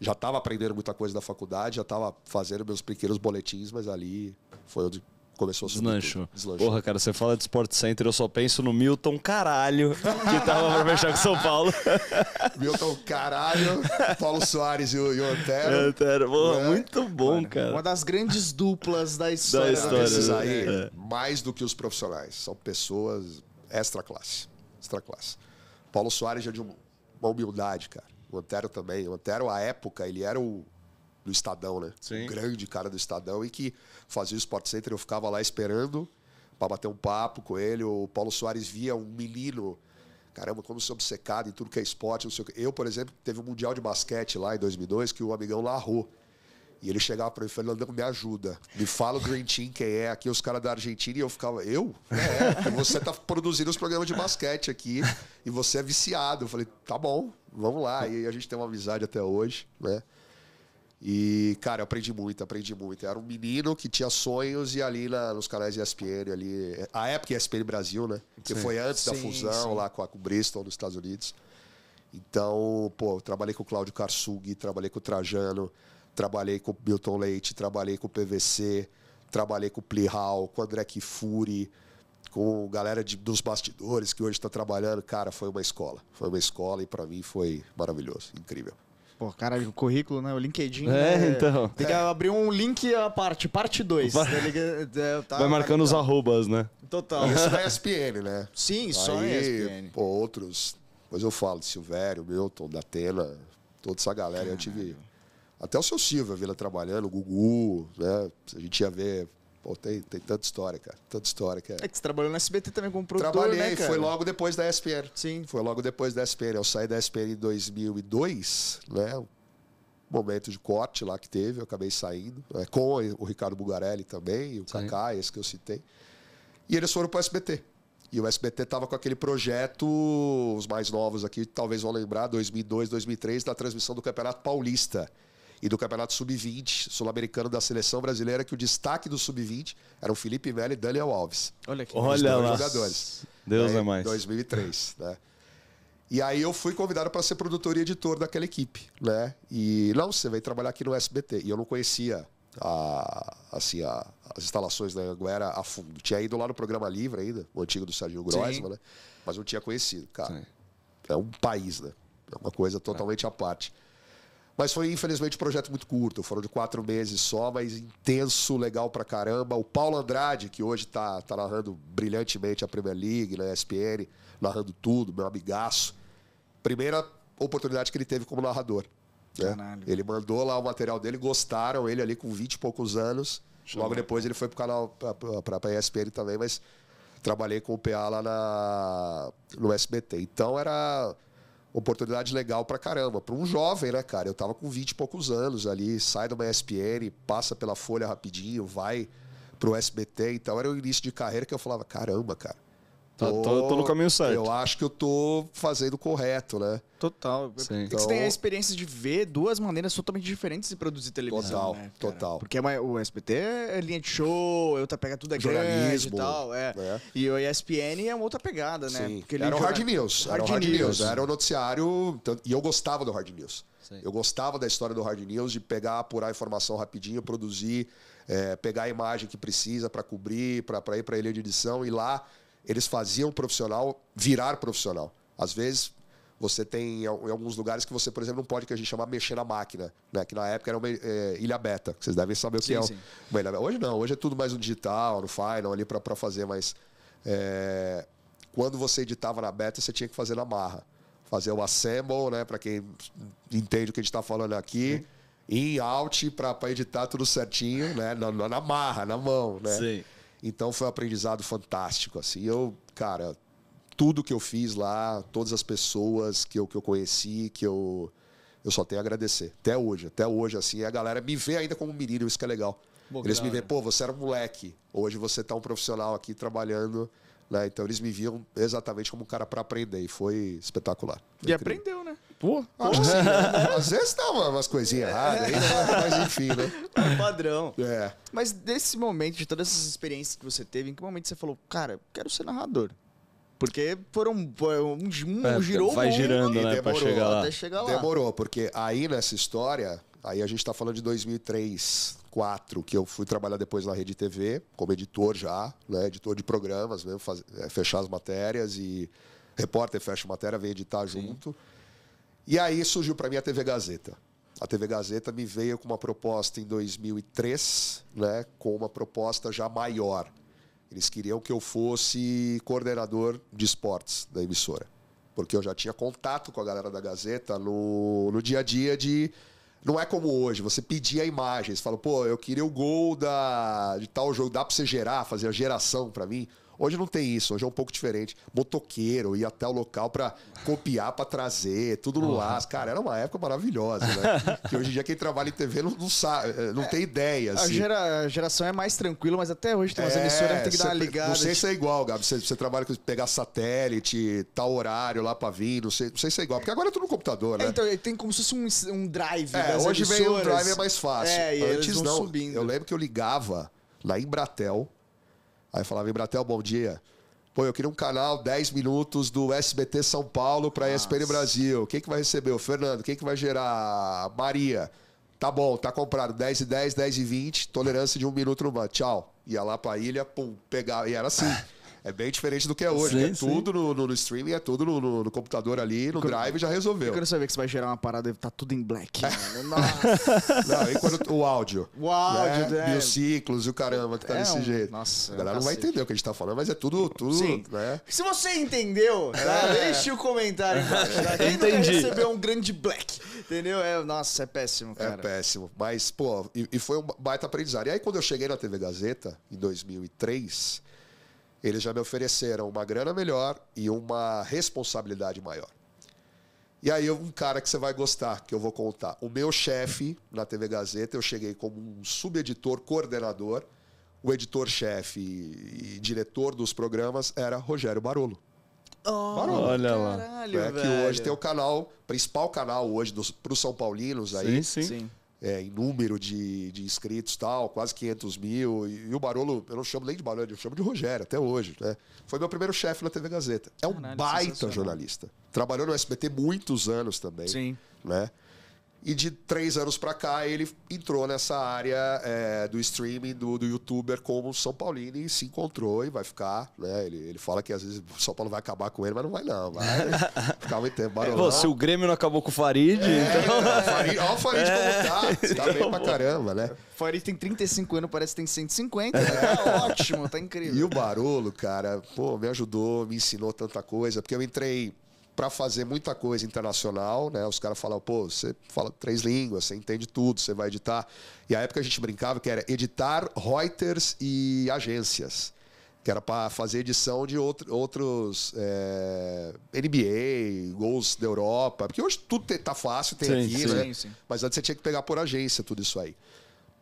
Já estava aprendendo muita coisa da faculdade, já estava fazendo meus pequenos boletins, mas ali foi onde começou a Deslanchou. Deslanchou. Porra, cara, você fala de Sport Center, eu só penso no Milton Caralho, que tava pra fechar com São Paulo. Milton Caralho, Paulo Soares e o, e o Antero. Antero. É, porra, né? muito bom, cara, cara. Uma das grandes duplas da história. Da história. Né? aí, é. mais do que os profissionais, são pessoas extra classe. Extra classe. Paulo Soares já é de uma humildade, cara. O Antero também. O Antero, à época, ele era o do Estadão, né? Sim. Um grande cara do Estadão e que fazia o Sport Center, eu ficava lá esperando para bater um papo com ele. O Paulo Soares via um menino, caramba, como sou obcecado em tudo que é esporte, não sei o que. Eu, por exemplo, teve um Mundial de Basquete lá em 2002 que o amigão larrou. E ele chegava para mim e me ajuda. Me fala o Dream Team, quem é aqui, os caras da Argentina. E eu ficava, eu? É, você tá produzindo os programas de basquete aqui e você é viciado. Eu falei, tá bom, vamos lá. E a gente tem uma amizade até hoje, né? E, cara, eu aprendi muito, aprendi muito. era um menino que tinha sonhos e ali na, nos canais ESPN, ali. A época ESPN Brasil, né? Que sim. foi antes sim, da fusão sim. lá com a com Bristol nos Estados Unidos. Então, pô, eu trabalhei com o Cláudio Karsug, trabalhei com o Trajano, trabalhei com o Milton Leite, trabalhei com o PVC, trabalhei com o Plihal, com o André Kifuri, com a galera de, dos bastidores que hoje está trabalhando. Cara, foi uma escola. Foi uma escola e para mim foi maravilhoso, incrível. Pô, caralho, o currículo, né? O LinkedIn. É, né? então. Tem que abrir um link à parte, parte 2. Vai, né? tá, vai marcando tá. os arrobas, né? Total. Isso na ESPN, né? Sim, Aí, só na ESPN. Pô, outros. Depois eu falo Silvério, Milton, da Tela, toda essa galera. Caralho. Eu tive. Até o seu Silva, vê trabalhando, o Gugu, né? A gente ia ver Pô, tem, tem tanta história, cara. Tanta história, é. é que você trabalhou na SBT também como produtor, Trabalhei, né, cara? foi logo depois da SPN. Sim. Foi logo depois da SPN. Eu saí da SPN em 2002, né? momento de corte lá que teve, eu acabei saindo. Né? Com o Ricardo Bugarelli também, o Kaká, esse que eu citei. E eles foram para o SBT. E o SBT estava com aquele projeto, os mais novos aqui talvez vão lembrar, 2002, 2003, da transmissão do Campeonato Paulista e do Campeonato Sub-20 sul-americano da seleção brasileira, que o destaque do Sub-20 era o Felipe Melo e Daniel Alves. Olha que Olha lá. jogadores. Deus né, é mais. Em 2003, né? E aí eu fui convidado para ser produtor e editor daquela equipe, né? E não, você vem trabalhar aqui no SBT. E eu não conhecia a, assim, a, as instalações da Anguera a fundo. Tinha ido lá no programa Livre ainda, o antigo do Sérgio Grossman, né? Mas não tinha conhecido, cara. Sim. É um país, né? É uma coisa totalmente à parte. Mas foi, infelizmente, um projeto muito curto. Foram de quatro meses só, mas intenso, legal pra caramba. O Paulo Andrade, que hoje tá, tá narrando brilhantemente a Premier League, na né, ESPN, narrando tudo, meu amigaço. Primeira oportunidade que ele teve como narrador. Né? Ele mandou lá o material dele, gostaram ele ali com 20 e poucos anos. Show. Logo depois ele foi pro canal, pra, pra, pra ESPN também, mas trabalhei com o PA lá na, no SBT. Então era oportunidade legal pra caramba. Pra um jovem, né, cara? Eu tava com 20 e poucos anos ali, sai de uma ESPN, passa pela Folha rapidinho, vai pro SBT. Então era o início de carreira que eu falava, caramba, cara Tô, tô, tô, no caminho certo. Eu acho que eu tô fazendo correto, né? Total. Sim. Então... Você tem a experiência de ver duas maneiras totalmente diferentes de produzir televisão. Total, né, total. Porque é o SBT é linha de show, tá pega tudo é grande e tal. É. Né? E o ESPN é uma outra pegada, né? Sim. Porque era o Hard News. Hard era o Hard News. News. Era o noticiário. Então, e eu gostava do Hard News. Sim. Eu gostava da história do Hard News, de pegar, apurar a informação rapidinho, produzir, é, pegar a imagem que precisa para cobrir, para ir para a de edição e lá eles faziam o profissional virar profissional. Às vezes, você tem em alguns lugares que você, por exemplo, não pode que a gente chama mexer na máquina, né? Que na época era uma é, ilha beta. Vocês devem saber o que sim, é. Sim. Uma ilha beta. Hoje não, hoje é tudo mais no digital, no Final ali para fazer, mas é, quando você editava na beta, você tinha que fazer na marra. Fazer o assemble, né? Para quem entende o que a gente está falando aqui. Sim. In, out, para editar tudo certinho, né? Na, na marra, na mão, né? Sim. Então foi um aprendizado fantástico, assim. Eu, cara, tudo que eu fiz lá, todas as pessoas que eu, que eu conheci, que eu. Eu só tenho a agradecer. Até hoje, até hoje, assim. A galera me vê ainda como menino, isso que é legal. eles cara. me veem, pô, você era um moleque. Hoje você tá um profissional aqui trabalhando. Né? Então eles me viam exatamente como um cara para aprender. E foi espetacular. Foi e incrível. aprendeu, né? Pô, ah, né? às vezes dá umas coisinhas erradas, né? mas enfim, né? É padrão. É. Mas desse momento, de todas essas experiências que você teve, em que momento você falou, cara, quero ser narrador? Porque foram um, um é, girou vai girando, né, demorou, chegar lá. até chegar lá. Demorou, porque aí nessa história, aí a gente tá falando de 2003, 2004, que eu fui trabalhar depois na Rede TV, como editor já, né, editor de programas mesmo, faz, é, fechar as matérias e repórter fecha matéria, vem editar Sim. junto. E aí surgiu para mim a TV Gazeta. A TV Gazeta me veio com uma proposta em 2003, né, com uma proposta já maior. Eles queriam que eu fosse coordenador de esportes da emissora, porque eu já tinha contato com a galera da Gazeta no, no dia a dia de não é como hoje, você pedia imagens, fala, pô, eu queria o gol da de tal jogo, dá para você gerar, fazer a geração para mim. Hoje não tem isso, hoje é um pouco diferente. Motoqueiro, ir até o local para copiar, para trazer, tudo no ar. Cara, era uma época maravilhosa, né? que hoje em dia quem trabalha em TV não, não sabe, eh, não tem ideia. Assim. A, gera, a geração é mais tranquila, mas até hoje tem umas é, emissoras que tem que dar uma ligada. Não sei tipo se é igual, Gabi. Você, você trabalha com pegar satélite, tal horário lá para vir, não sei, não sei se é igual. Porque agora é tudo no computador, né? É, então, tem como se fosse um, um drive. É, né? hoje emissoras. vem um drive, é mais fácil. É, e Antes não. Subindo. Eu lembro que eu ligava na Embratel Aí falava, Embratel, bom dia. Pô, eu queria um canal 10 minutos do SBT São Paulo para ESPN Brasil. Quem que vai receber? O Fernando. Quem que vai gerar? Maria. Tá bom, tá comprado. 10 e 10, 10 e 20, tolerância de um minuto no banco. Tchau. Ia lá para a ilha, pum, pegava. E era assim. É bem diferente do que é hoje. Sim, né? é sim. tudo no, no, no, streaming, é tudo no, no computador ali, no quando, drive já resolveu. Eu quero saber que você vai gerar uma parada e tá tudo em black. É. Nossa. Não, e quando o áudio. O áudio, né? É. E os ciclos e o caramba que tá é desse um... jeito. Nossa. A é galera não vai entender o que a gente tá falando, mas é tudo, tudo, Sim. né? Se você entendeu, tá? É. Deixe o um comentário embaixo. Tá? Quem Entendi. Recebeu um grande black, entendeu? É, nossa, é péssimo, é cara. É péssimo. Mas, pô, e, e foi um baita aprendizado. E aí quando eu cheguei na TV Gazeta, em 2003 eles já me ofereceram uma grana melhor e uma responsabilidade maior. E aí um cara que você vai gostar, que eu vou contar. O meu chefe na TV Gazeta, eu cheguei como um subeditor coordenador. O editor-chefe e diretor dos programas era Rogério Barolo. Oh, Barolo. Olha lá. Caralho, é, velho. Que hoje tem o canal, principal canal hoje para os São Paulinos aí. Sim, sim. sim é, em número de, de inscritos tal, quase 500 mil. E, e, o Barolo, eu não chamo nem de Barolo, eu chamo de Rogério até hoje. Né? Foi meu primeiro chefe na TV Gazeta. É um Caralho, baita jornalista. Trabalhou no SBT muitos anos também. Sim. Né? E de três anos para cá, ele entrou nessa área é, do streaming, do, do youtuber como São Paulino e se encontrou e vai ficar. Né? Ele, ele fala que às vezes o São Paulo vai acabar com ele, mas não vai não. Vai ficar muito tempo. Barulho, se o Grêmio não acabou com o Farid... É, então... Farid olha o Farid é, como tá. tá bem pra bom. caramba, né? O Farid tem 35 anos, parece que tem 150. É. Né? Tá ótimo, tá incrível. E o Barolo, cara, pô, me ajudou, me ensinou tanta coisa. Porque eu entrei para fazer muita coisa internacional, né? Os caras falavam, pô, você fala três línguas, você entende tudo, você vai editar. E a época a gente brincava que era editar Reuters e agências, que era para fazer edição de outro, outros é, eh, NBA, gols da Europa, porque hoje tudo tá fácil, tem sim, aqui, né? sim, né? Sim. Mas antes você tinha que pegar por agência tudo isso aí.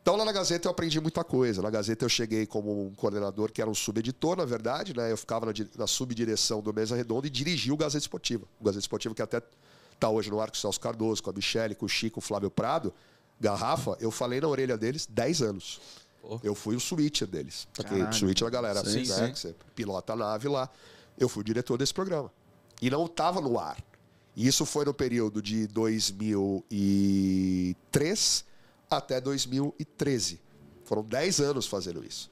Então, lá na Gazeta eu aprendi muita coisa. Na Gazeta eu cheguei como um coordenador que era um subeditor, na verdade, né? Eu ficava na, na subdireção do Mesa Redonda e dirigia o Gazeta Esportiva. O Gazeta Esportiva que até está hoje no ar com o Celso Cardoso, com a Michele, com o Chico, com o Flávio Prado. Garrafa, eu falei na orelha deles 10 anos. Eu fui o switcher deles. o Switcher da galera, sim, assim, né? você pilota a nave lá. Eu fui o diretor desse programa. E não estava no ar. E isso foi no período de 2003 até 2013. Foram 10 anos fazendo isso.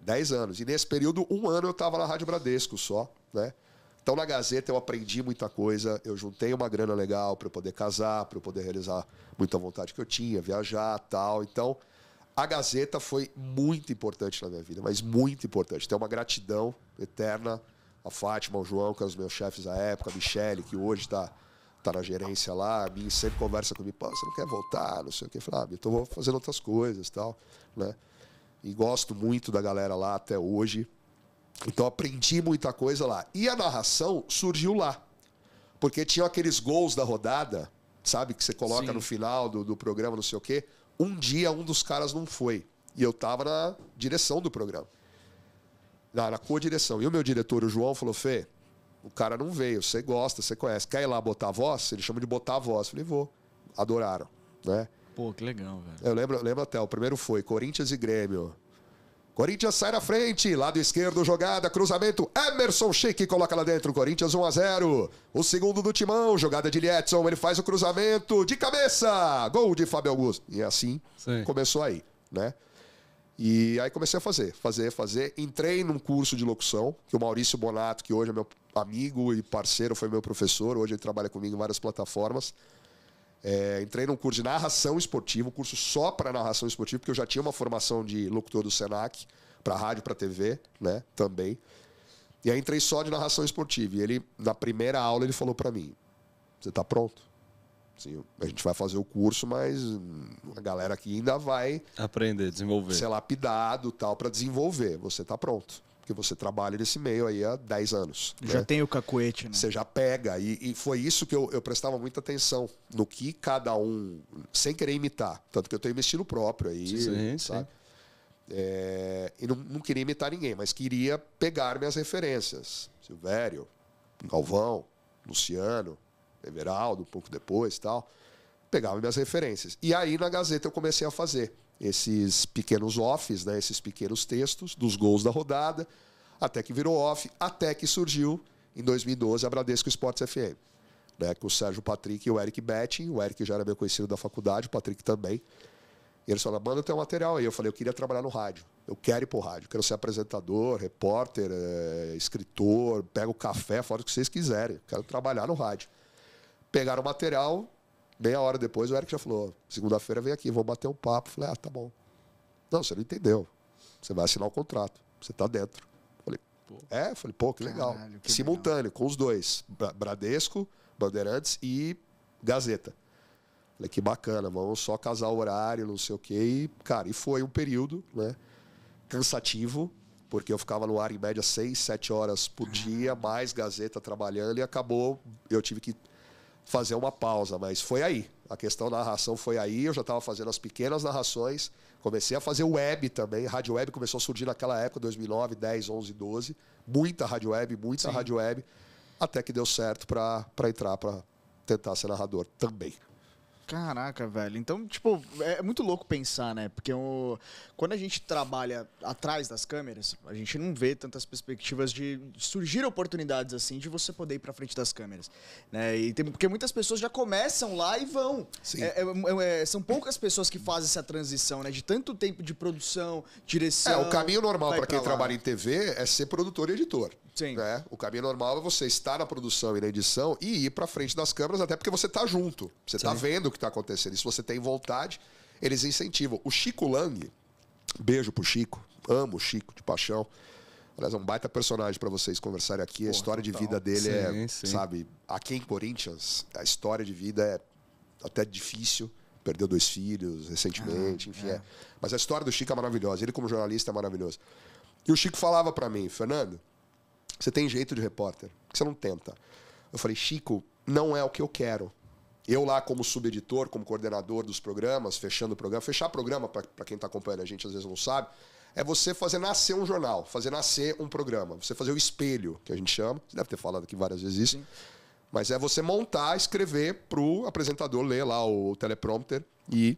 10 anos. E nesse período, um ano eu estava na Rádio Bradesco só, né? Então, na Gazeta, eu aprendi muita coisa. Eu juntei uma grana legal para eu poder casar, para eu poder realizar muita vontade que eu tinha, viajar tal. Então, a Gazeta foi muito importante na minha vida, mas muito importante. Tenho uma gratidão eterna a Fátima, ao João, que eram é os meus chefes à época, a Michele, que hoje está tá na gerência lá, a mim sempre conversa comigo, pô, você não quer voltar, não sei o que. Eu ah, então vou fazendo outras coisas tal, né? E gosto muito da galera lá até hoje. Então aprendi muita coisa lá. E a narração surgiu lá. Porque tinha aqueles gols da rodada, sabe? Que você coloca Sim. no final do, do programa, não sei o quê. Um dia um dos caras não foi. E eu tava na direção do programa. Na, na co-direção. E o meu diretor, o João, falou: Fê, o cara não veio, você gosta, você conhece. Quer ir lá botar a voz? Ele chama de botar a voz. Eu falei, vou. Adoraram, né? Pô, que legal, velho. Eu lembro, lembro até, o primeiro foi Corinthians e Grêmio. Corinthians sai na frente, lado esquerdo jogada, cruzamento, Emerson Chique coloca lá dentro, Corinthians 1 a 0. O segundo do Timão, jogada de Lietzson, ele faz o cruzamento de cabeça, gol de Fábio Augusto. E é assim Sim. começou aí, né? E aí comecei a fazer, fazer, fazer. Entrei num curso de locução, que o Maurício Bonato, que hoje é meu amigo e parceiro, foi meu professor, hoje ele trabalha comigo em várias plataformas. É, entrei num curso de narração esportiva, um curso só para narração esportiva, porque eu já tinha uma formação de locutor do Senac, para rádio, para TV, né, também. E aí entrei só de narração esportiva. E ele, na primeira aula, ele falou para mim: Você está pronto? Sim. a gente vai fazer o curso, mas a galera aqui ainda vai. Aprender, desenvolver. Ser lapidado tal, para desenvolver. Você está pronto porque você trabalha nesse meio aí há 10 anos. Já né? tem o cacuete, né? Você já pega. E, e foi isso que eu, eu, prestava muita atenção no que cada um, sem querer imitar. Tanto que eu tenho meu estilo próprio aí, sim, sabe? Sim. É, e não, não, queria imitar ninguém, mas queria pegar minhas referências. Silvério, Galvão, Luciano, Everaldo, um pouco depois tal. Pegava minhas referências. E aí na Gazeta eu comecei a fazer esses pequenos offs, né, esses pequenos textos dos gols da rodada, até que virou off, até que surgiu em 2012 a Bradesco Esportes FM. Né, com o Sérgio Patrick e o Eric Betting, o Eric já era meu conhecido da faculdade, o Patrick também. E ele falou: manda teu material aí. Eu falei, eu queria trabalhar no rádio. Eu quero ir pro rádio. Quero ser apresentador, repórter, é, escritor, pego café, fora o que vocês quiserem. quero trabalhar no rádio. Pegaram o material, meia hora depois o Eric já falou: segunda-feira vem aqui, vou bater um papo. Falei: ah, tá bom. Não, você não entendeu. Você vai assinar o contrato, você tá dentro. Falei: pô. é? Falei: pô, que legal. Caralho, que Simultâneo, legal. com os dois: Bradesco, Bandeirantes e Gazeta. Falei: que bacana, vamos só casar o horário, não sei o quê. E, cara, e foi um período, né? Cansativo, porque eu ficava no ar em média 6, 7 horas por dia, mais Gazeta trabalhando, e acabou, eu tive que fazer uma pausa, mas foi aí. A questão da narração foi aí, eu já estava fazendo as pequenas narrações, comecei a fazer web também, rádio web começou a surgir naquela época, 2009, 10, 11, 12, muita rádio web, muita rádio web, até que deu certo para entrar, para tentar ser narrador também. Caraca, velho. Então, tipo, é, é muito louco pensar, né? Porque o... quando a gente trabalha atrás das câmeras, a gente não vê tantas perspectivas de surgir oportunidades assim de você poder ir pra frente das câmeras. Né? E tem... Porque muitas pessoas já começam lá e vão. É, é, é, são poucas pessoas que fazem essa transição, né? De tanto tempo de produção, direção. É, o caminho normal para quem lá. trabalha em TV é ser produtor e editor. Sim. Né? O caminho normal é você estar na produção e na edição e ir pra frente das câmeras, até porque você tá junto. Você tá Sim. tá vendo que está acontecendo. E se você tem vontade, eles incentivam. O Chico Lang, beijo pro Chico, amo o Chico de paixão. Aliás, é um baita personagem para vocês conversarem aqui. Porra, a história de vida dele sim, é, sim. sabe, aqui em Corinthians, a história de vida é até difícil. Perdeu dois filhos recentemente, ah, enfim. É. É. Mas a história do Chico é maravilhosa. Ele, como jornalista, é maravilhoso. E o Chico falava para mim, Fernando, você tem jeito de repórter, que você não tenta. Eu falei, Chico, não é o que eu quero. Eu lá como subeditor, como coordenador dos programas, fechando o programa, fechar programa para quem está acompanhando a gente às vezes não sabe, é você fazer nascer um jornal, fazer nascer um programa, você fazer o espelho que a gente chama. Você deve ter falado aqui várias vezes isso. Sim. Mas é você montar, escrever pro apresentador ler lá o teleprompter e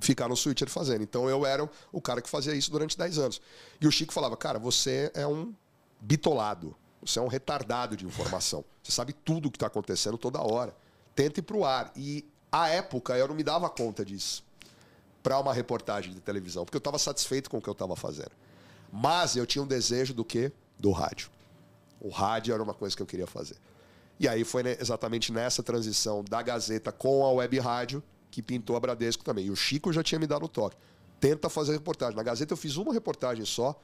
ficar no switcher fazendo. Então eu era o cara que fazia isso durante 10 anos. E o Chico falava: "Cara, você é um bitolado, você é um retardado de informação. Você sabe tudo o que está acontecendo toda hora." tenta ir para o ar. E à época eu não me dava conta disso para uma reportagem de televisão, porque eu estava satisfeito com o que eu estava fazendo. Mas eu tinha um desejo do quê? Do rádio. O rádio era uma coisa que eu queria fazer. E aí foi exatamente nessa transição da Gazeta com a web rádio que pintou a Bradesco também. E o Chico já tinha me dado o toque. Tenta fazer reportagem. Na Gazeta eu fiz uma reportagem só,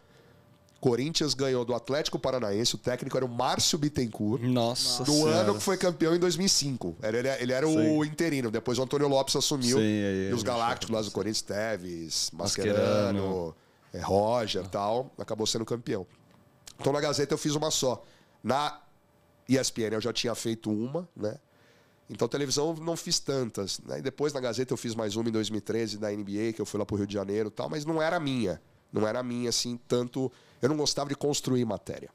Corinthians ganhou do Atlético Paranaense, o técnico era o Márcio Bittencourt. Nossa. No senhora. ano que foi campeão em 2005. Ele, ele, ele era Sim. o interino. Depois o Antônio Lopes assumiu. Sim, aí, e os Galácticos lá do Corinthians, Teves, Mascherano, é, Roger tal. Acabou sendo campeão. Então na Gazeta eu fiz uma só. Na ESPN eu já tinha feito uma, né? Então, televisão não fiz tantas. Né? E depois, na Gazeta, eu fiz mais uma em 2013, da NBA, que eu fui lá pro Rio de Janeiro e tal, mas não era minha. Não era minha, assim, tanto eu não gostava de construir matéria.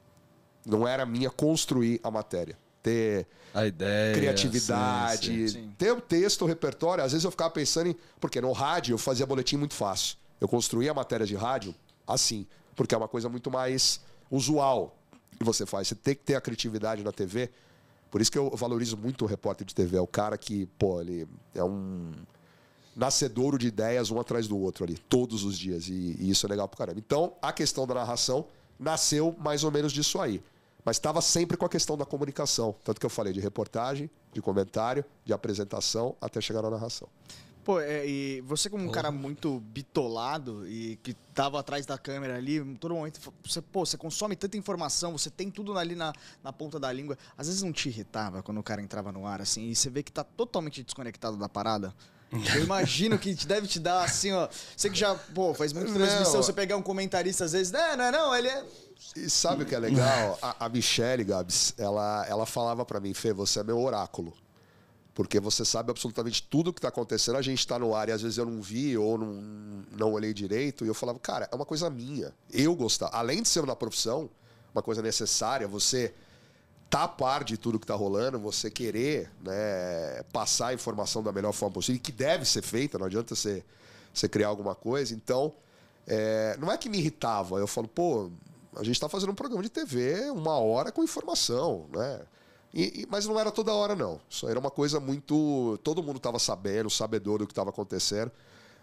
Não era minha construir a matéria. Ter a ideia, criatividade, sim, sim, sim. ter o texto, o repertório. Às vezes eu ficava pensando em. Porque no rádio eu fazia boletim muito fácil. Eu construía a matéria de rádio assim, porque é uma coisa muito mais usual que você faz. Você tem que ter a criatividade na TV. Por isso que eu valorizo muito o repórter de TV. É o cara que, pô, ele é um nascedouro de ideias um atrás do outro ali, todos os dias. E, e isso é legal pro caramba. Então, a questão da narração nasceu mais ou menos disso aí. Mas estava sempre com a questão da comunicação. Tanto que eu falei de reportagem, de comentário, de apresentação, até chegar na narração. Pô, é, e você como um cara muito bitolado e que tava atrás da câmera ali, todo momento, você, pô, você consome tanta informação, você tem tudo ali na, na ponta da língua. Às vezes não te irritava quando o cara entrava no ar, assim, e você vê que tá totalmente desconectado da parada? Eu imagino que deve te dar assim, ó. Você que já, pô, faz muita transmissão, você pegar um comentarista às vezes, não, não é não, ele é. E sabe o que é legal? A, a Michelle Gabs, ela, ela falava para mim, Fê, você é meu oráculo. Porque você sabe absolutamente tudo o que tá acontecendo, a gente tá no ar e às vezes eu não vi ou não, não olhei direito. E eu falava, cara, é uma coisa minha. Eu gostar. Além de ser uma profissão, uma coisa necessária, você tá a par de tudo que tá rolando, você querer né, passar a informação da melhor forma possível, que deve ser feita, não adianta você, você criar alguma coisa. Então, é, não é que me irritava, eu falo, pô, a gente tá fazendo um programa de TV, uma hora com informação, né? E, e, mas não era toda hora, não. Isso era uma coisa muito. Todo mundo estava sabendo, sabedor do que estava acontecendo.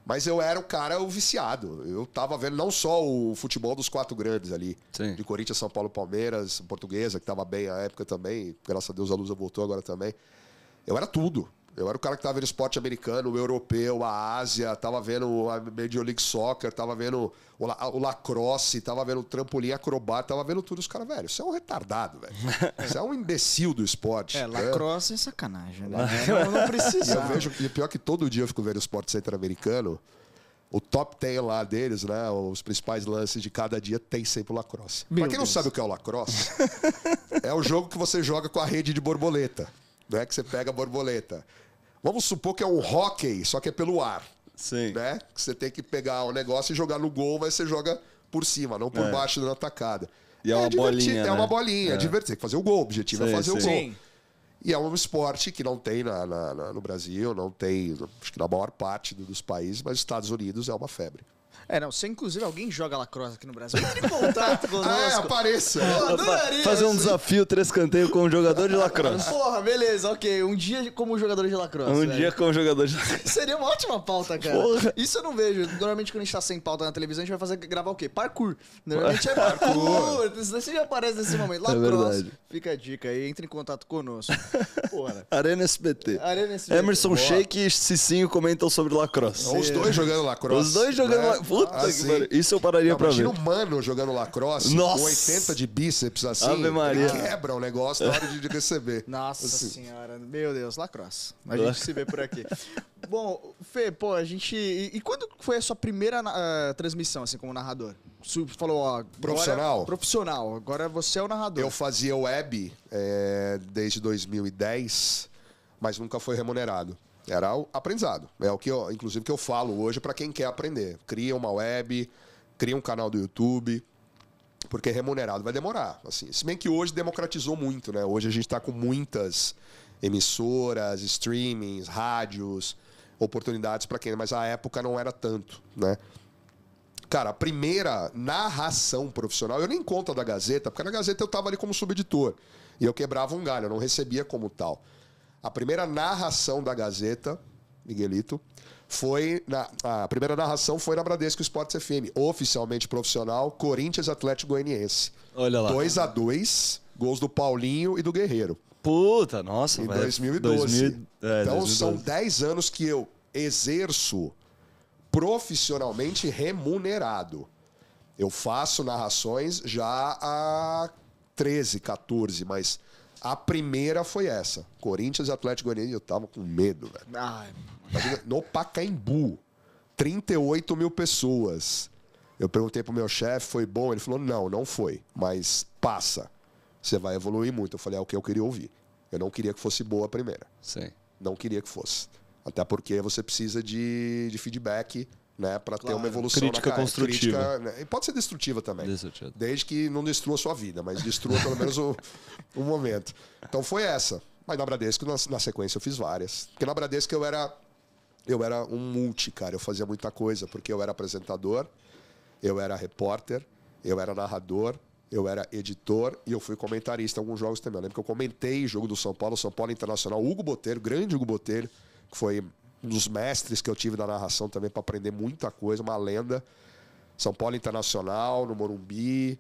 Mas eu era o cara o viciado. Eu tava vendo não só o futebol dos quatro grandes ali, Sim. de Corinthians, São Paulo, Palmeiras, Portuguesa, que tava bem à época também, graças a Deus a Lusa voltou agora também. Eu era tudo. Eu era o cara que tava vendo esporte americano, o europeu, a Ásia, tava vendo a Major League Soccer, tava vendo o, la o lacrosse, tava vendo o trampolim acrobata, tava vendo tudo. Os caras, velho, você é um retardado, velho. Você é um imbecil do esporte. É, né? lacrosse é, sacanagem, né? Eu não precisa. Eu vejo, e pior que todo dia eu fico vendo esporte centro-americano, o top 10 lá deles, né? Os principais lances de cada dia tem sempre o lacrosse. Meu pra quem Deus. não sabe o que é o lacrosse, é o jogo que você joga com a rede de borboleta. Não é que você pega a borboleta. Vamos supor que é um hockey, só que é pelo ar. Sim. Né? Que você tem que pegar o negócio e jogar no gol, mas você joga por cima, não por é. baixo da atacada. E é, é uma bolinha. É uma né? bolinha, é, é divertido. Tem que fazer o gol, o objetivo é sim, é fazer sim. o gol. Sim. E é um esporte que não tem na, na, na, no Brasil, não tem, acho que na maior parte dos países, mas nos Estados Unidos é uma febre. É, não, se inclusive alguém joga lacrosse aqui no Brasil, entre em contato ah, conosco. É, apareça. adoraria, Fazer um desafio, três canteios com um jogador de lacrosse. Porra, beleza, ok. Um dia como jogador de lacrosse. Um velho. dia como jogador de lacrosse. Seria uma ótima pauta, cara. Porra. Isso eu não vejo. Normalmente quando a gente tá sem pauta na televisão, a gente vai fazer gravar o quê? Parkour. Normalmente é parkour. Você já aparece nesse momento. É lacrosse. É Fica a dica aí, entre em contato conosco. Porra. Arena SBT. Arena SBT. Emerson Boa. Shake e Cicinho comentam sobre lacrosse. Os dois jogando lacrosse. Os dois jogando né? lacrosse Puta que ah, pariu. Isso eu pararia não, pra ver. Imagina um mano jogando lacrosse Nossa. com 80 de bíceps assim. Ave Maria. quebra o negócio na hora de receber. Nossa assim. senhora. Meu Deus, lacrosse. A gente se vê por aqui. Bom, Fê, pô, a gente. E, e quando foi a sua primeira uh, transmissão, assim, como narrador? Você falou, ó. Profissional? Agora, profissional. Agora você é o narrador. Eu fazia web é, desde 2010, mas nunca foi remunerado. Era o aprendizado. É o que eu, inclusive, que eu falo hoje para quem quer aprender. Cria uma web, cria um canal do YouTube, porque remunerado vai demorar. Assim, se bem que hoje democratizou muito, né? Hoje a gente está com muitas emissoras, streamings, rádios, oportunidades para quem, mas a época não era tanto, né? Cara, a primeira narração profissional, eu nem conto da Gazeta, porque na Gazeta eu estava ali como subeditor. E eu quebrava um galho, eu não recebia como tal. A primeira narração da Gazeta, Miguelito, foi na a primeira narração foi na Bradesco Esportes FM, oficialmente profissional, Corinthians Atlético Goianiense. Olha lá. 2 a 2, gols do Paulinho e do Guerreiro. Puta, nossa, em 2012. 2000, é, então 2012. são 10 anos que eu exerço profissionalmente remunerado. Eu faço narrações já há 13, 14, mas a primeira foi essa. Corinthians e Atlético Goianiense, eu tava com medo, velho. No Pacaembu, 38 mil pessoas. Eu perguntei pro meu chefe, foi bom? Ele falou, não, não foi. Mas passa. Você vai evoluir muito. Eu falei, é o que eu queria ouvir. Eu não queria que fosse boa a primeira. Sim. Não queria que fosse. Até porque você precisa de, de feedback né, para claro. ter uma evolução crítica na carreira. construtiva. Crítica, né? e pode ser destrutiva também. Desde que não destrua a sua vida, mas destrua pelo menos o, o momento. Então foi essa. Mas na Bradesco, na, na, sequência, eu fiz várias. Porque na Bradesco eu era eu era um multi, cara. Eu fazia muita coisa, porque eu era apresentador, eu era repórter, eu era narrador, eu era editor e eu fui comentarista em alguns jogos também. Eu lembro que eu comentei jogo do São Paulo, São Paulo Internacional, Hugo Botelho, grande Hugo Botelho, que foi um dos mestres que eu tive da narração também para aprender muita coisa, uma lenda. São Paulo Internacional, no Morumbi,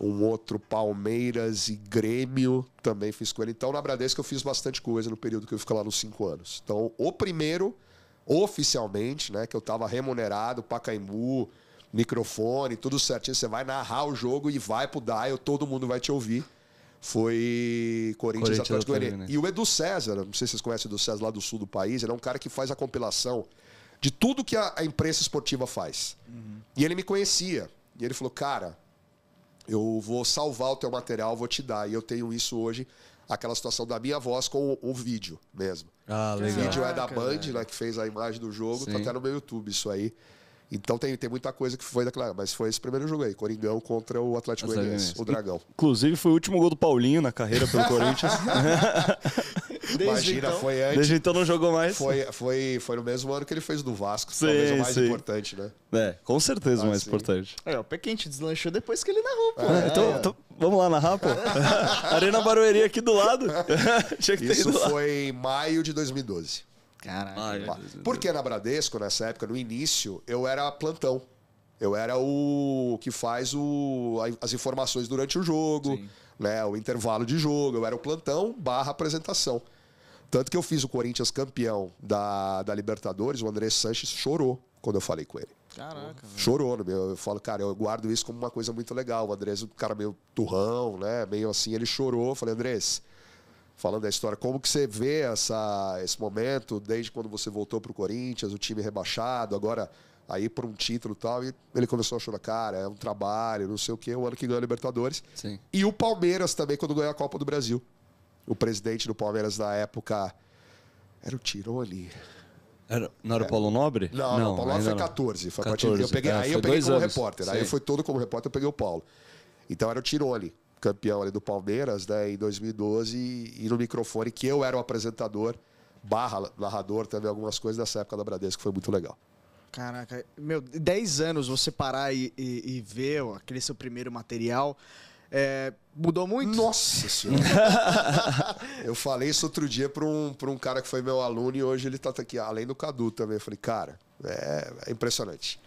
um outro Palmeiras e Grêmio também fiz com ele. Então, na Bradesco eu fiz bastante coisa no período que eu fico lá nos cinco anos. Então, o primeiro, oficialmente, né, que eu estava remunerado, Pacaembu, microfone, tudo certinho, você vai narrar o jogo e vai pro dial, todo mundo vai te ouvir foi Corinthians, Corinthians Atlético Goianiense. E o Edu César, não sei se vocês conhecem o Edu César lá do sul do país, ele é um cara que faz a compilação de tudo que a, a imprensa esportiva faz. Uhum. E ele me conhecia. E ele falou, cara, eu vou salvar o teu material, vou te dar. E eu tenho isso hoje, aquela situação da minha voz com o, o vídeo mesmo. Ah, legal. O vídeo é da Band, né, que fez a imagem do jogo, tá Sim. tá até no meu YouTube isso aí. Então tem, tem muita coisa que foi declarada, mas foi esse primeiro jogo aí, Coringão contra o Atlético Goianiense, o Dragão. Inclusive foi o último gol do Paulinho na carreira pelo Corinthians. Desde Imagina, então, foi antes. Desde então não jogou mais. Foi, foi, foi no mesmo ano que ele fez do Vasco, sim, talvez o mais sim. importante, né? É, com certeza ah, o mais sim. importante. É, o Pequente deslanchou depois que ele narrou, pô. É, é, então, é. então, vamos lá narrar, pô. Arena Barueri aqui do lado. Tinha que Isso ter foi lá. em maio de 2012. Caraca. Ai, Porque na Bradesco, nessa época, no início, eu era plantão. Eu era o que faz o, as informações durante o jogo, né, o intervalo de jogo. Eu era o plantão barra apresentação. Tanto que eu fiz o Corinthians campeão da, da Libertadores, o André Sanches chorou quando eu falei com ele. Caraca. Chorou. Meu, eu falo, cara, eu guardo isso como uma coisa muito legal. O Andrés, um cara meio turrão, né? Meio assim, ele chorou. Eu falei, Andrés, falando da história. Como que você vê essa, esse momento, desde quando você voltou para o Corinthians, o time rebaixado, agora aí por um título e tal, e ele começou a chorar, cara, é um trabalho, não sei o quê, o ano que ganhou a Libertadores. Sim. E o Palmeiras também, quando ganhou a Copa do Brasil. O presidente do Palmeiras na época era o Tironi. Era, não era o é. Paulo Nobre? Não, não, o Paulo Nobre foi 14. Foi 14. A partir, eu peguei, é, aí eu peguei como anos. repórter. Sim. Aí foi todo como repórter, eu peguei o Paulo. Então era o Tironi campeão ali do Palmeiras, né, em 2012, e, no microfone que eu era o apresentador, barra narrador, também algumas coisas dessa época da Bradesco, que foi muito legal. Caraca, meu, 10 anos você parar e, e, e ver ó, aquele seu primeiro material. É, mudou muito? Nossa senhora! eu falei isso outro dia para um, um cara que foi meu aluno e hoje ele está aqui, além do Cadu também. Eu falei, cara, é, é impressionante.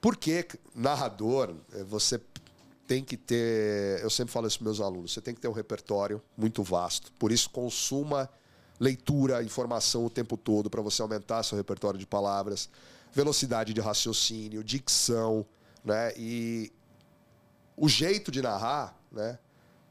Porque narrador, é, você tem que ter, eu sempre falo isso para meus alunos, você tem que ter um repertório muito vasto. Por isso, consuma leitura, informação o tempo todo para você aumentar seu repertório de palavras, velocidade de raciocínio, dicção, né? E o jeito de narrar, né?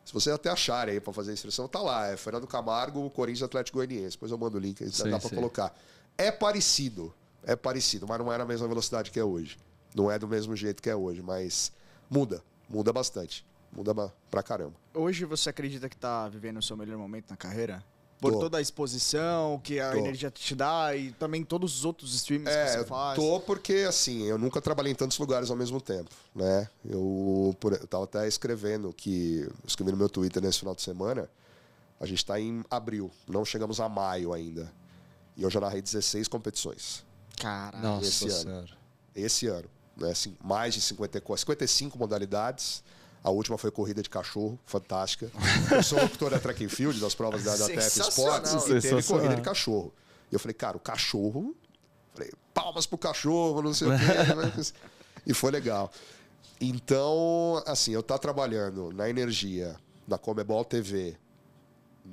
Se vocês até acharem aí para fazer a inscrição, tá lá. É Fernando Camargo, Corinthians Atlético Goianiense. Depois eu mando o link, aí sim, dá para colocar. É parecido, é parecido, mas não é na mesma velocidade que é hoje. Não é do mesmo jeito que é hoje, mas muda muda bastante. Muda pra caramba. Hoje você acredita que tá vivendo o seu melhor momento na carreira? Por tô. toda a exposição que a tô. energia te dá e também todos os outros streams é, que você faz. Tô porque, assim, eu nunca trabalhei em tantos lugares ao mesmo tempo, né? Eu, por, eu tava até escrevendo que... Escrevi no meu Twitter nesse final de semana. A gente tá em abril, não chegamos a maio ainda. E eu já narrei 16 competições. Caralho. Nossa esse senhora. ano. Esse ano né? Assim, mais de 54, 55 modalidades. A última foi corrida de cachorro, fantástica. Eu sou locutor da Track and Field, das provas da, da TF Sports, e teve corrida de cachorro. E eu falei, cara, o cachorro. Falei, palmas pro cachorro, não sei o quê. Né, assim, e foi legal. Então, assim, eu estou tá trabalhando na energia, na Comebol TV,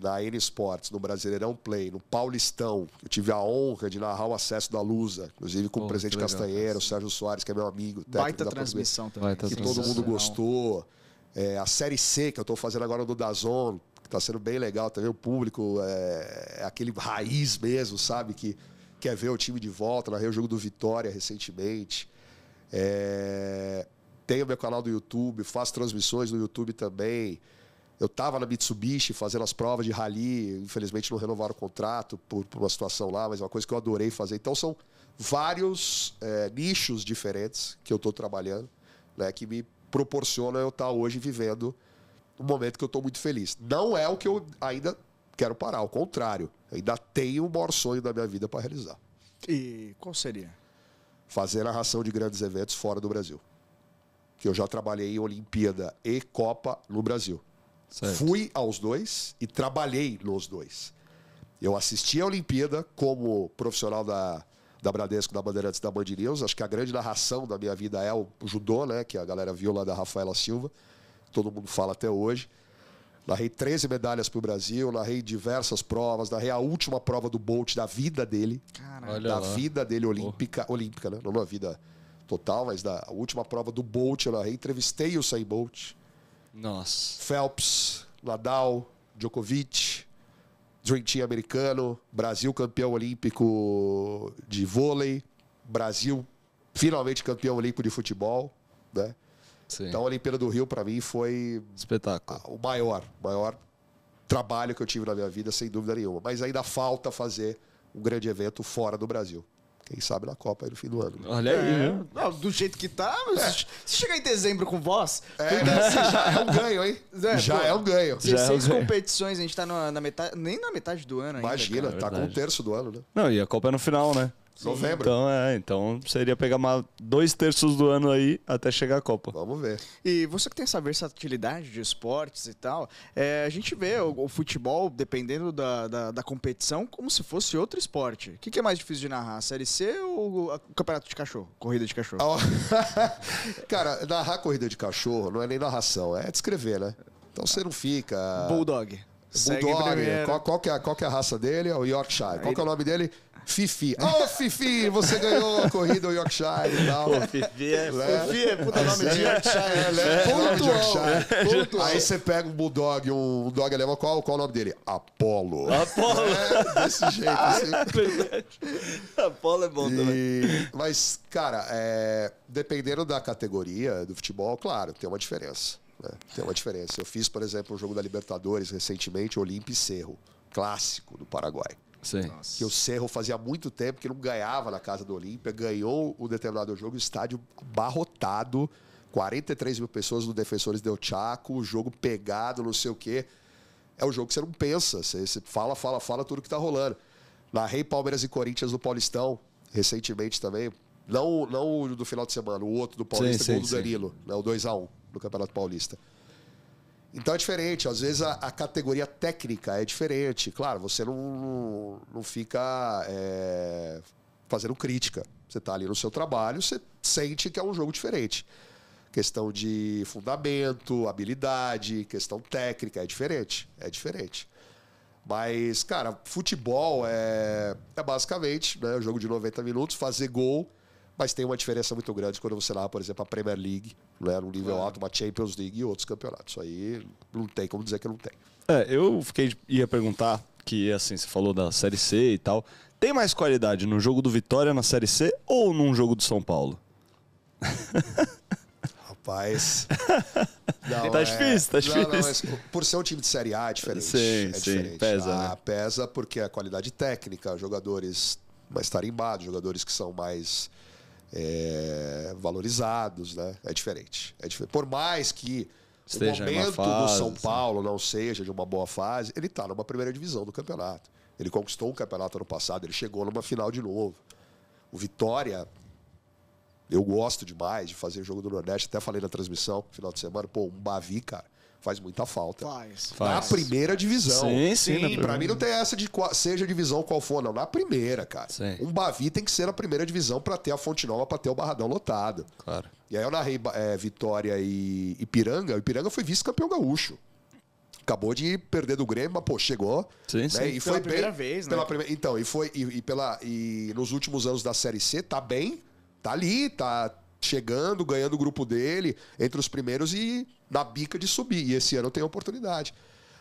na N Sports, no Brasileirão Play, no Paulistão. Eu tive a honra de narrar o acesso da Lusa, inclusive com oh, o presidente legal, Castanheiro, o Sérgio Soares, que é meu amigo. Baita transmissão também. Baita que transmissão. todo mundo gostou. É, a Série C, que eu estou fazendo agora no Dazon, que está sendo bem legal também. O público é, é aquele raiz mesmo, sabe? Que quer ver o time de volta. Narrei o jogo do Vitória recentemente. É... Tenho meu canal do YouTube, faço transmissões no YouTube também. Eu estava na Mitsubishi fazendo as provas de rally, infelizmente não renovaram o contrato por, por, uma situação lá, mas é uma coisa que eu adorei fazer. Então são vários é, nichos diferentes que eu estou trabalhando, né, que me proporcionam eu estar tá hoje vivendo um momento que eu estou muito feliz. Não é o que eu ainda quero parar, ao contrário, ainda tenho o maior sonho da minha vida para realizar. E qual seria? Fazer narração de grandes eventos fora do Brasil. Que eu já trabalhei em Olimpíada e Copa no Brasil. Certo. Fui aos dois e trabalhei nos dois. Eu assisti a Olimpíada como profissional da, da Bradesco, da Bandeirantes, da Band News. Acho que a grande narração da minha vida é o judô, né? Que a galera viu lá da Rafaela Silva. Todo mundo fala até hoje. Narrei 13 medalhas para o Brasil, narrei diversas provas, narrei a última prova do Bolt da vida dele. Caralho. Da vida dele olímpica, oh. olímpica, né? Não na vida total, mas da última prova do Bolt eu narrei. Entrevistei o Usain Bolt. Nossa. Phelps, Nadal, Djokovic, Dream Team americano, Brasil campeão olímpico de vôlei, Brasil finalmente campeão olímpico de futebol, né? Sim. Então a Olimpíada do Rio para mim foi espetáculo. O maior, maior trabalho que eu tive na minha vida, sem dúvida nenhuma. Mas ainda falta fazer um grande evento fora do Brasil. Quem sabe na Copa aí no fim do ano. Olha aí. É. Né? Não, do jeito que tá, é. se chegar em dezembro com voz. É, assim, já é um ganho, hein? já é, é um ganho. 16 é competições, a gente tá na, na, metade. Nem na metade do ano ainda. Imagina, tá com um terço do ano, né? Não, e a Copa é no final, né? Novembro. Então, é, então seria pegar uma, dois terços do ano aí até chegar a Copa. Vamos ver. E você que tem essa versatilidade de esportes e tal, é, a gente vê o, o futebol, dependendo da, da, da, competição, como se fosse outro esporte. O que, que, é mais difícil de narrar? Série C ou o campeonato de cachorro? Corrida de cachorro? Ah, Cara, narrar corrida de cachorro não é nem narração, é descrever, né? Então você não fica. Bulldog. Bulldog. Qual, qual, que é, qual que é a raça dele? É o Yorkshire. Qual que é o nome dele? Fifi. Oh, Fifi, você ganhou a corrida ao Yorkshire e tal. Pô, Fifi é. Né? Fifi é puta nome de é. Yorkshire. Né? É, pontual, Aí você pega um bulldog, um dog alemão, qual, qual o nome dele? Apolo. Apolo. É, desse jeito. Ah, assim. Apolo é bom e... também. Mas, cara, é... dependendo da categoria do futebol, claro, tem uma diferença. Né? Tem uma diferença. Eu fiz, por exemplo, o um jogo da Libertadores recentemente, Olimpia e Cerro. Clássico do Paraguai. Sim. Que o Cerro fazia muito tempo que não ganhava na casa do Olímpia, ganhou um determinado jogo, estádio barrotado, 43 mil pessoas no Defensores Del Chaco, o jogo pegado, não sei o quê. É o um jogo que você não pensa, você, você fala, fala, fala tudo que está rolando. Narrei Palmeiras e Corinthians no Paulistão, recentemente também. Não, não o do final de semana, o outro do Paulista, sim, sim, do Danilo, né, o 2x1 um, do Campeonato Paulista. Então é diferente, às vezes a, a, categoria técnica é diferente. Claro, você não, não fica é, fazendo crítica. Você está ali no seu trabalho, você sente que é um jogo diferente. Questão de fundamento, habilidade, questão técnica, é diferente. É diferente. Mas, cara, futebol é, é basicamente né, jogo de 90 minutos, fazer gol mas tem uma diferença muito grande quando você lá, por exemplo, a Premier League, né, no nível é. alto, uma Champions League e outros campeonatos. Isso aí não tem como dizer que não tem. É, eu fiquei ia perguntar que assim, você falou da Série C e tal. Tem mais qualidade no jogo do Vitória na Série C ou num jogo do São Paulo? Rapaz. Tá não, tá é... difícil, tá difícil. Não, não, mas por ser um time de Série A é diferente. Sim, é sim, diferente. pesa. Ah, né? Pesa porque a qualidade técnica, jogadores mais tarimbados, jogadores que são mais é, valorizados, né? É diferente. é diferente. Por mais que Esteja o momento fase, do São Paulo não seja de uma boa fase, ele está numa primeira divisão do campeonato. Ele conquistou um campeonato ano passado, ele chegou numa final de novo. O Vitória, eu gosto demais de fazer jogo do Nordeste, até falei na transmissão, final de semana, pô, um Bavi, cara faz muita falta. Faz. Na faz. primeira divisão. Sim, sim. sim pra mim não tem essa de qual, seja divisão qual for, não. Na primeira, cara. Sim. Um Bavi tem que ser na primeira divisão para ter a Fonte Nova, pra ter o Barradão lotado. Claro. E aí eu narrei é, Vitória e Ipiranga. O Ipiranga foi vice-campeão gaúcho acabou de perder do Grêmio, mas pô, chegou. Sim, né? sim. E foi pela bem, primeira vez, né? pela né? então, e foi e, e, pela e nos últimos anos da Série C tá bem, tá ali, tá chegando, ganhando o grupo dele, entre os primeiros e na bica de subir. E esse ano tem a oportunidade.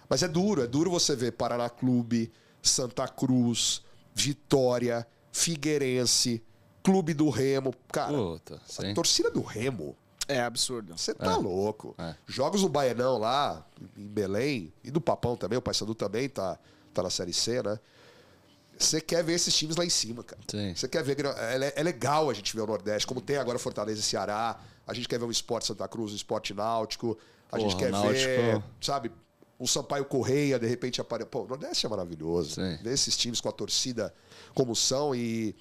Mas é duro, é duro você ver Paraná Clube, Santa Cruz, Vitória, Figueirense, Clube do Remo. Cara, Puta, a torcida do Remo. É absurdo. Você tá é. louco. É. Jogos do Baianão lá, em Belém, e do Papão também, o Paysandu também tá, tá na Série C, né? Você quer ver esses times lá em cima, cara. Você quer ver. É, é, legal a gente ver o Nordeste, como tem agora Fortaleza e Ceará. A gente quer ver o Esporte Santa Cruz, o Esporte Náutico. A Porra, gente quer náutico. ver, sabe, o Sampaio Correia, de repente, aparece. Pô, o Nordeste é maravilhoso. Sim. Ver esses times com a torcida como são e.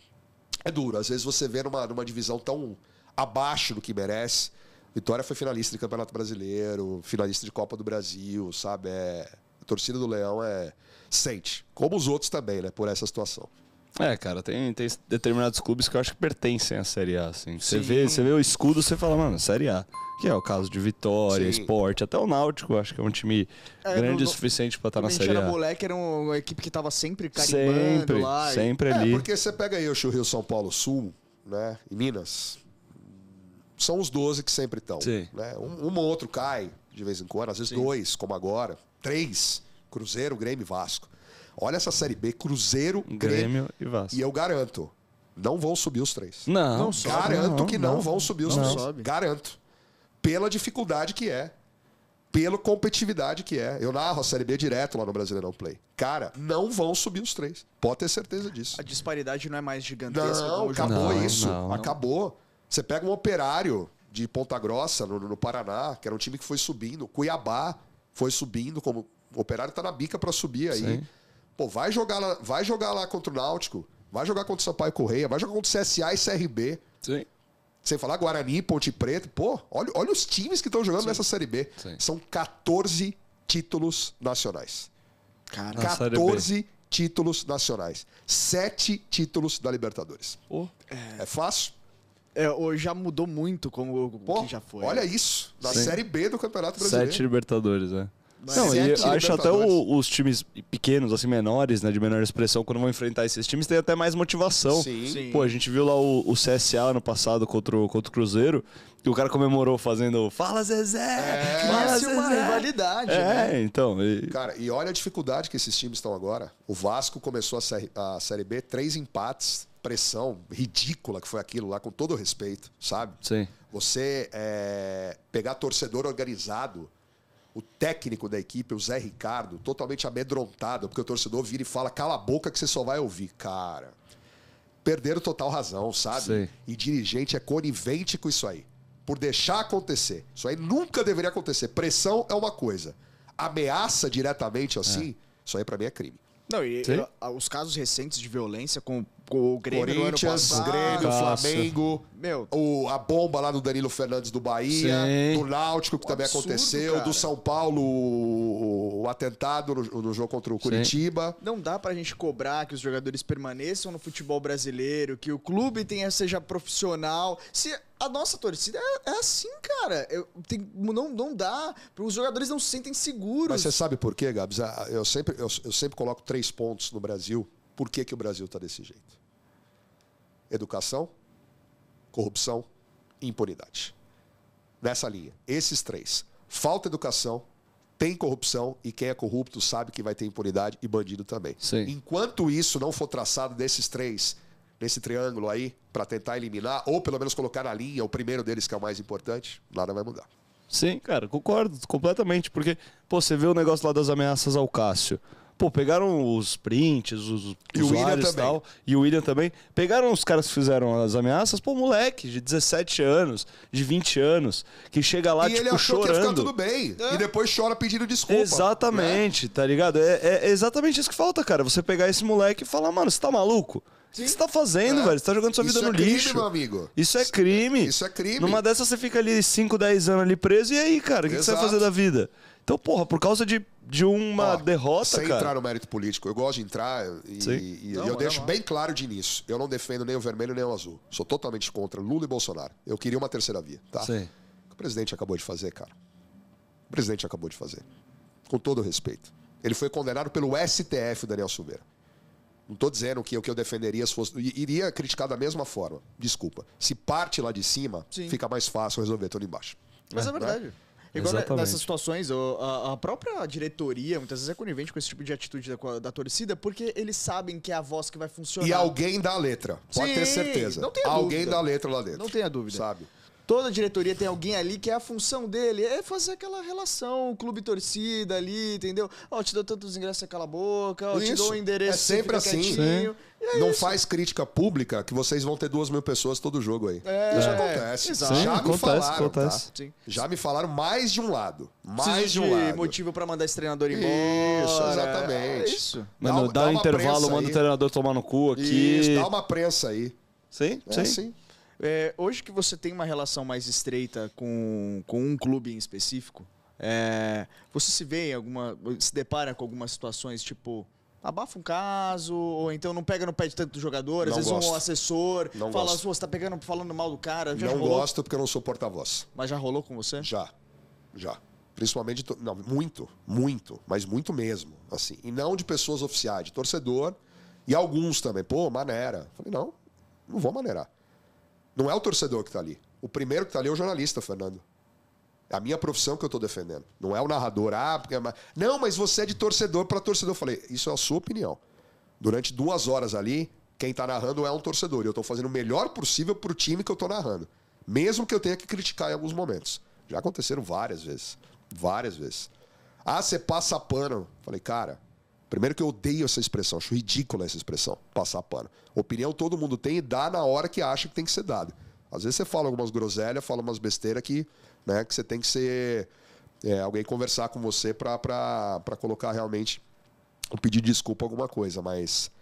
É duro. Às vezes você vê numa, numa divisão tão abaixo do que merece. Vitória foi finalista de Campeonato Brasileiro, finalista de Copa do Brasil, sabe? É... A torcida do Leão é sente, como os outros também, né, por essa situação. É, cara, tem, tem determinados clubes que eu acho que pertencem à Série A, assim. Você vê, você vê o escudo, você fala, mano, Série A. Que é o caso de Vitória, Sim. Esporte, até o Náutico, acho que é um time é, grande no, o suficiente para estar tá na Série A. Era moleque, era uma equipe que tava sempre carimbando sempre, lá. Sempre e... É, ali. É, porque você pega aí o Rio São Paulo Sul, né, e Minas, são os 12 que sempre estão. Né? Um, um ou outro cai de vez em quando, às vezes Sim. dois, como agora, três. Cruzeiro, Grêmio e Vasco. Olha essa Série B, Cruzeiro, Grêmio, Grêmio e Vasco. E eu garanto, não vão subir os três. Não. não sobe, garanto não, que não, não, vão subir os três. Sobe. Garanto. Pela dificuldade que é. Pela competitividade que é. Eu narro a Série B direto lá no Brasileirão Play. Cara, não vão subir os três. Pode ter certeza disso. A disparidade não é mais gigantesca. Não, acabou isso. acabou. Você pega um operário de Ponta Grossa, no, no Paraná, que era um time que foi subindo. Cuiabá foi subindo como o Operário tá na bica para subir aí. Sim. Pô, vai jogar, lá, vai jogar lá contra o Náutico, vai jogar contra o Sampaio Correia, vai jogar contra o CSA e CRB. Sim. Sem falar Guarani, Ponte Preta. Pô, olha, olha os times que estão jogando Sim. nessa Série B. Sim. São 14 títulos nacionais. Cara, 14 títulos nacionais. 7 títulos da Libertadores. Pô. É... é fácil? É, já mudou muito como Pô, já foi. Olha isso, da Sim. Série B do Campeonato Brasileiro. Sete Libertadores, é. Mas não, é e acho né, até o, os times pequenos, assim, menores, né, de menor expressão, quando vão enfrentar esses times, tem até mais motivação. Sim. Sim. Pô, a gente viu lá o, o CSA ano passado contra o, contra o Cruzeiro, que o cara comemorou fazendo Fala Zezé! É, fala é Zezé! uma rivalidade, né? é, né? então... E... Cara, e olha a dificuldade que esses times estão agora. O Vasco começou a série, a série B, três empates, pressão ridícula que foi aquilo lá, com todo respeito, sabe? Sim. Você é, pegar torcedor organizado o técnico da equipe, o Zé Ricardo, totalmente amedrontado, porque o torcedor vira e fala: cala a boca que você só vai ouvir. Cara, perderam total razão, sabe? Sim. E dirigente é conivente com isso aí. Por deixar acontecer. Isso aí nunca deveria acontecer. Pressão é uma coisa. Ameaça diretamente assim, é. isso aí para mim é crime. Não, e eu, os casos recentes de violência com o Grêmio Corinthians, Grêmio, Flamengo, Meu. O, a bomba lá do Danilo Fernandes do Bahia, Sim. do Náutico que o também absurdo, aconteceu, cara. do São Paulo o, o atentado no, no, jogo contra o Sim. Curitiba. Não dá pra gente cobrar que os jogadores permaneçam no futebol brasileiro, que o clube tenha seja profissional. Se a nossa torcida é, é assim, cara. Eu, tem, não, não dá. Os jogadores não se sentem seguros. Mas você sabe por quê, Gabs? Ah, eu sempre, eu, eu sempre coloco três pontos no Brasil por que, que o Brasil está desse jeito? Educação, corrupção e impunidade. Nessa linha, esses três. Falta educação, tem corrupção e quem é corrupto sabe que vai ter impunidade e bandido também. Sim. Enquanto isso não for traçado desses três, nesse triângulo aí, para tentar eliminar, ou pelo menos colocar na linha o primeiro deles que é o mais importante, nada vai mudar. Sim, cara, concordo completamente, porque pô, você vê o negócio lá das ameaças ao Cássio. Pô, pegaram os prints, os e tal, e o William também. Pegaram os caras que fizeram as ameaças, pô, moleque de 17 anos, de 20 anos, que chega lá, e tipo, ele achou chorando. que ia ficar tudo bem. É. E depois chora pedindo desculpa. Exatamente, né? tá ligado? É, é exatamente isso que falta, cara. Você pegar esse moleque e falar, mano, você tá maluco? O que você tá fazendo, é. velho? Você tá jogando sua vida isso no é crime, lixo. Meu amigo. Isso é, é crime. Isso é crime. Numa dessas você fica ali 5, 10 anos ali preso, e aí, cara, o que, que, você vai fazer da vida? Então, porra, por causa de de uma Ó, derrota, sem cara. entrar no mérito político. Eu gosto de entrar e, e, e não, eu deixo bem claro de início. Eu não defendo nem o vermelho nem o azul. Sou totalmente contra Lula e Bolsonaro. Eu queria uma terceira via, tá? Sim. O que o presidente acabou de fazer, cara? O presidente acabou de fazer. Com todo respeito. Ele foi condenado pelo STF, Daniel Silveira. Não estou dizendo que o que eu defenderia se fosse. Iria criticar da mesma forma. Desculpa. Se parte lá de cima, Sim. fica mais fácil resolver tudo embaixo. Mas é, é verdade. Né? Igual Exatamente. nessas situações, a própria diretoria muitas vezes é conivente com esse tipo de atitude da, da, torcida, porque eles sabem que é a voz que vai funcionar. E alguém dá a letra, pode Sim, ter certeza. Não tenha alguém dúvida. dá a letra lá dentro. Não tenha dúvida. Sabe? Toda diretoria tem alguém ali que é a função dele, é fazer aquela relação, clube-torcida ali, entendeu? Ó, oh, te dou tantos ingressos, você a boca, ó, oh, te dou o um é endereço, é sempre assim. É Não isso. faz crítica pública que vocês vão ter duas mil pessoas todo jogo aí. É, isso acontece. É, Sim, já me acontece, falaram, tá? acontece. Tá? Já me falaram mais de um lado. Mais de, de um lado. motivo para mandar esse treinador embora. Isso, exatamente. É isso. Mano, dá, dá um intervalo, manda o treinador tomar no cu aqui. Isso, dá uma prensa aí. Sim, é sim. Assim. É, hoje que você tem uma relação mais estreita com, com um clube em específico, é, você se vê em alguma. se depara com algumas situações, tipo, abafa um caso, ou então não pega no pé de tanto jogador, às não vezes gosto. um assessor não fala, gosto. você tá pegando, falando mal do cara. Já não gosto porque eu não sou porta-voz. Mas já rolou com você? Já, já. Principalmente, não, muito, muito, mas muito mesmo, assim. E não de pessoas oficiais, de torcedor e alguns também. Pô, maneira. Falei, não, não vou maneirar. Não é o torcedor que está ali. O primeiro que está ali é o jornalista, Fernando. É a minha profissão que eu estou defendendo. Não é o narrador. Ah, porque... É Não, mas você é de torcedor para torcedor. Eu falei, isso é a sua opinião. Durante duas horas ali, quem está narrando é um torcedor. E eu estou fazendo o melhor possível para o time que eu estou narrando. Mesmo que eu tenha que criticar em alguns momentos. Já aconteceram várias vezes. Várias vezes. Ah, você passa pano. falei, cara, Primeiro que eu odeio essa expressão, acho ridícula essa expressão, passar pano. Opinião todo mundo tem e dá na hora que acha que tem que ser dado. Às vezes você fala algumas groselhas, fala umas besteiras que, né, que você tem que ser. É, alguém conversar com você para colocar realmente um pedido de desculpa, alguma coisa, mas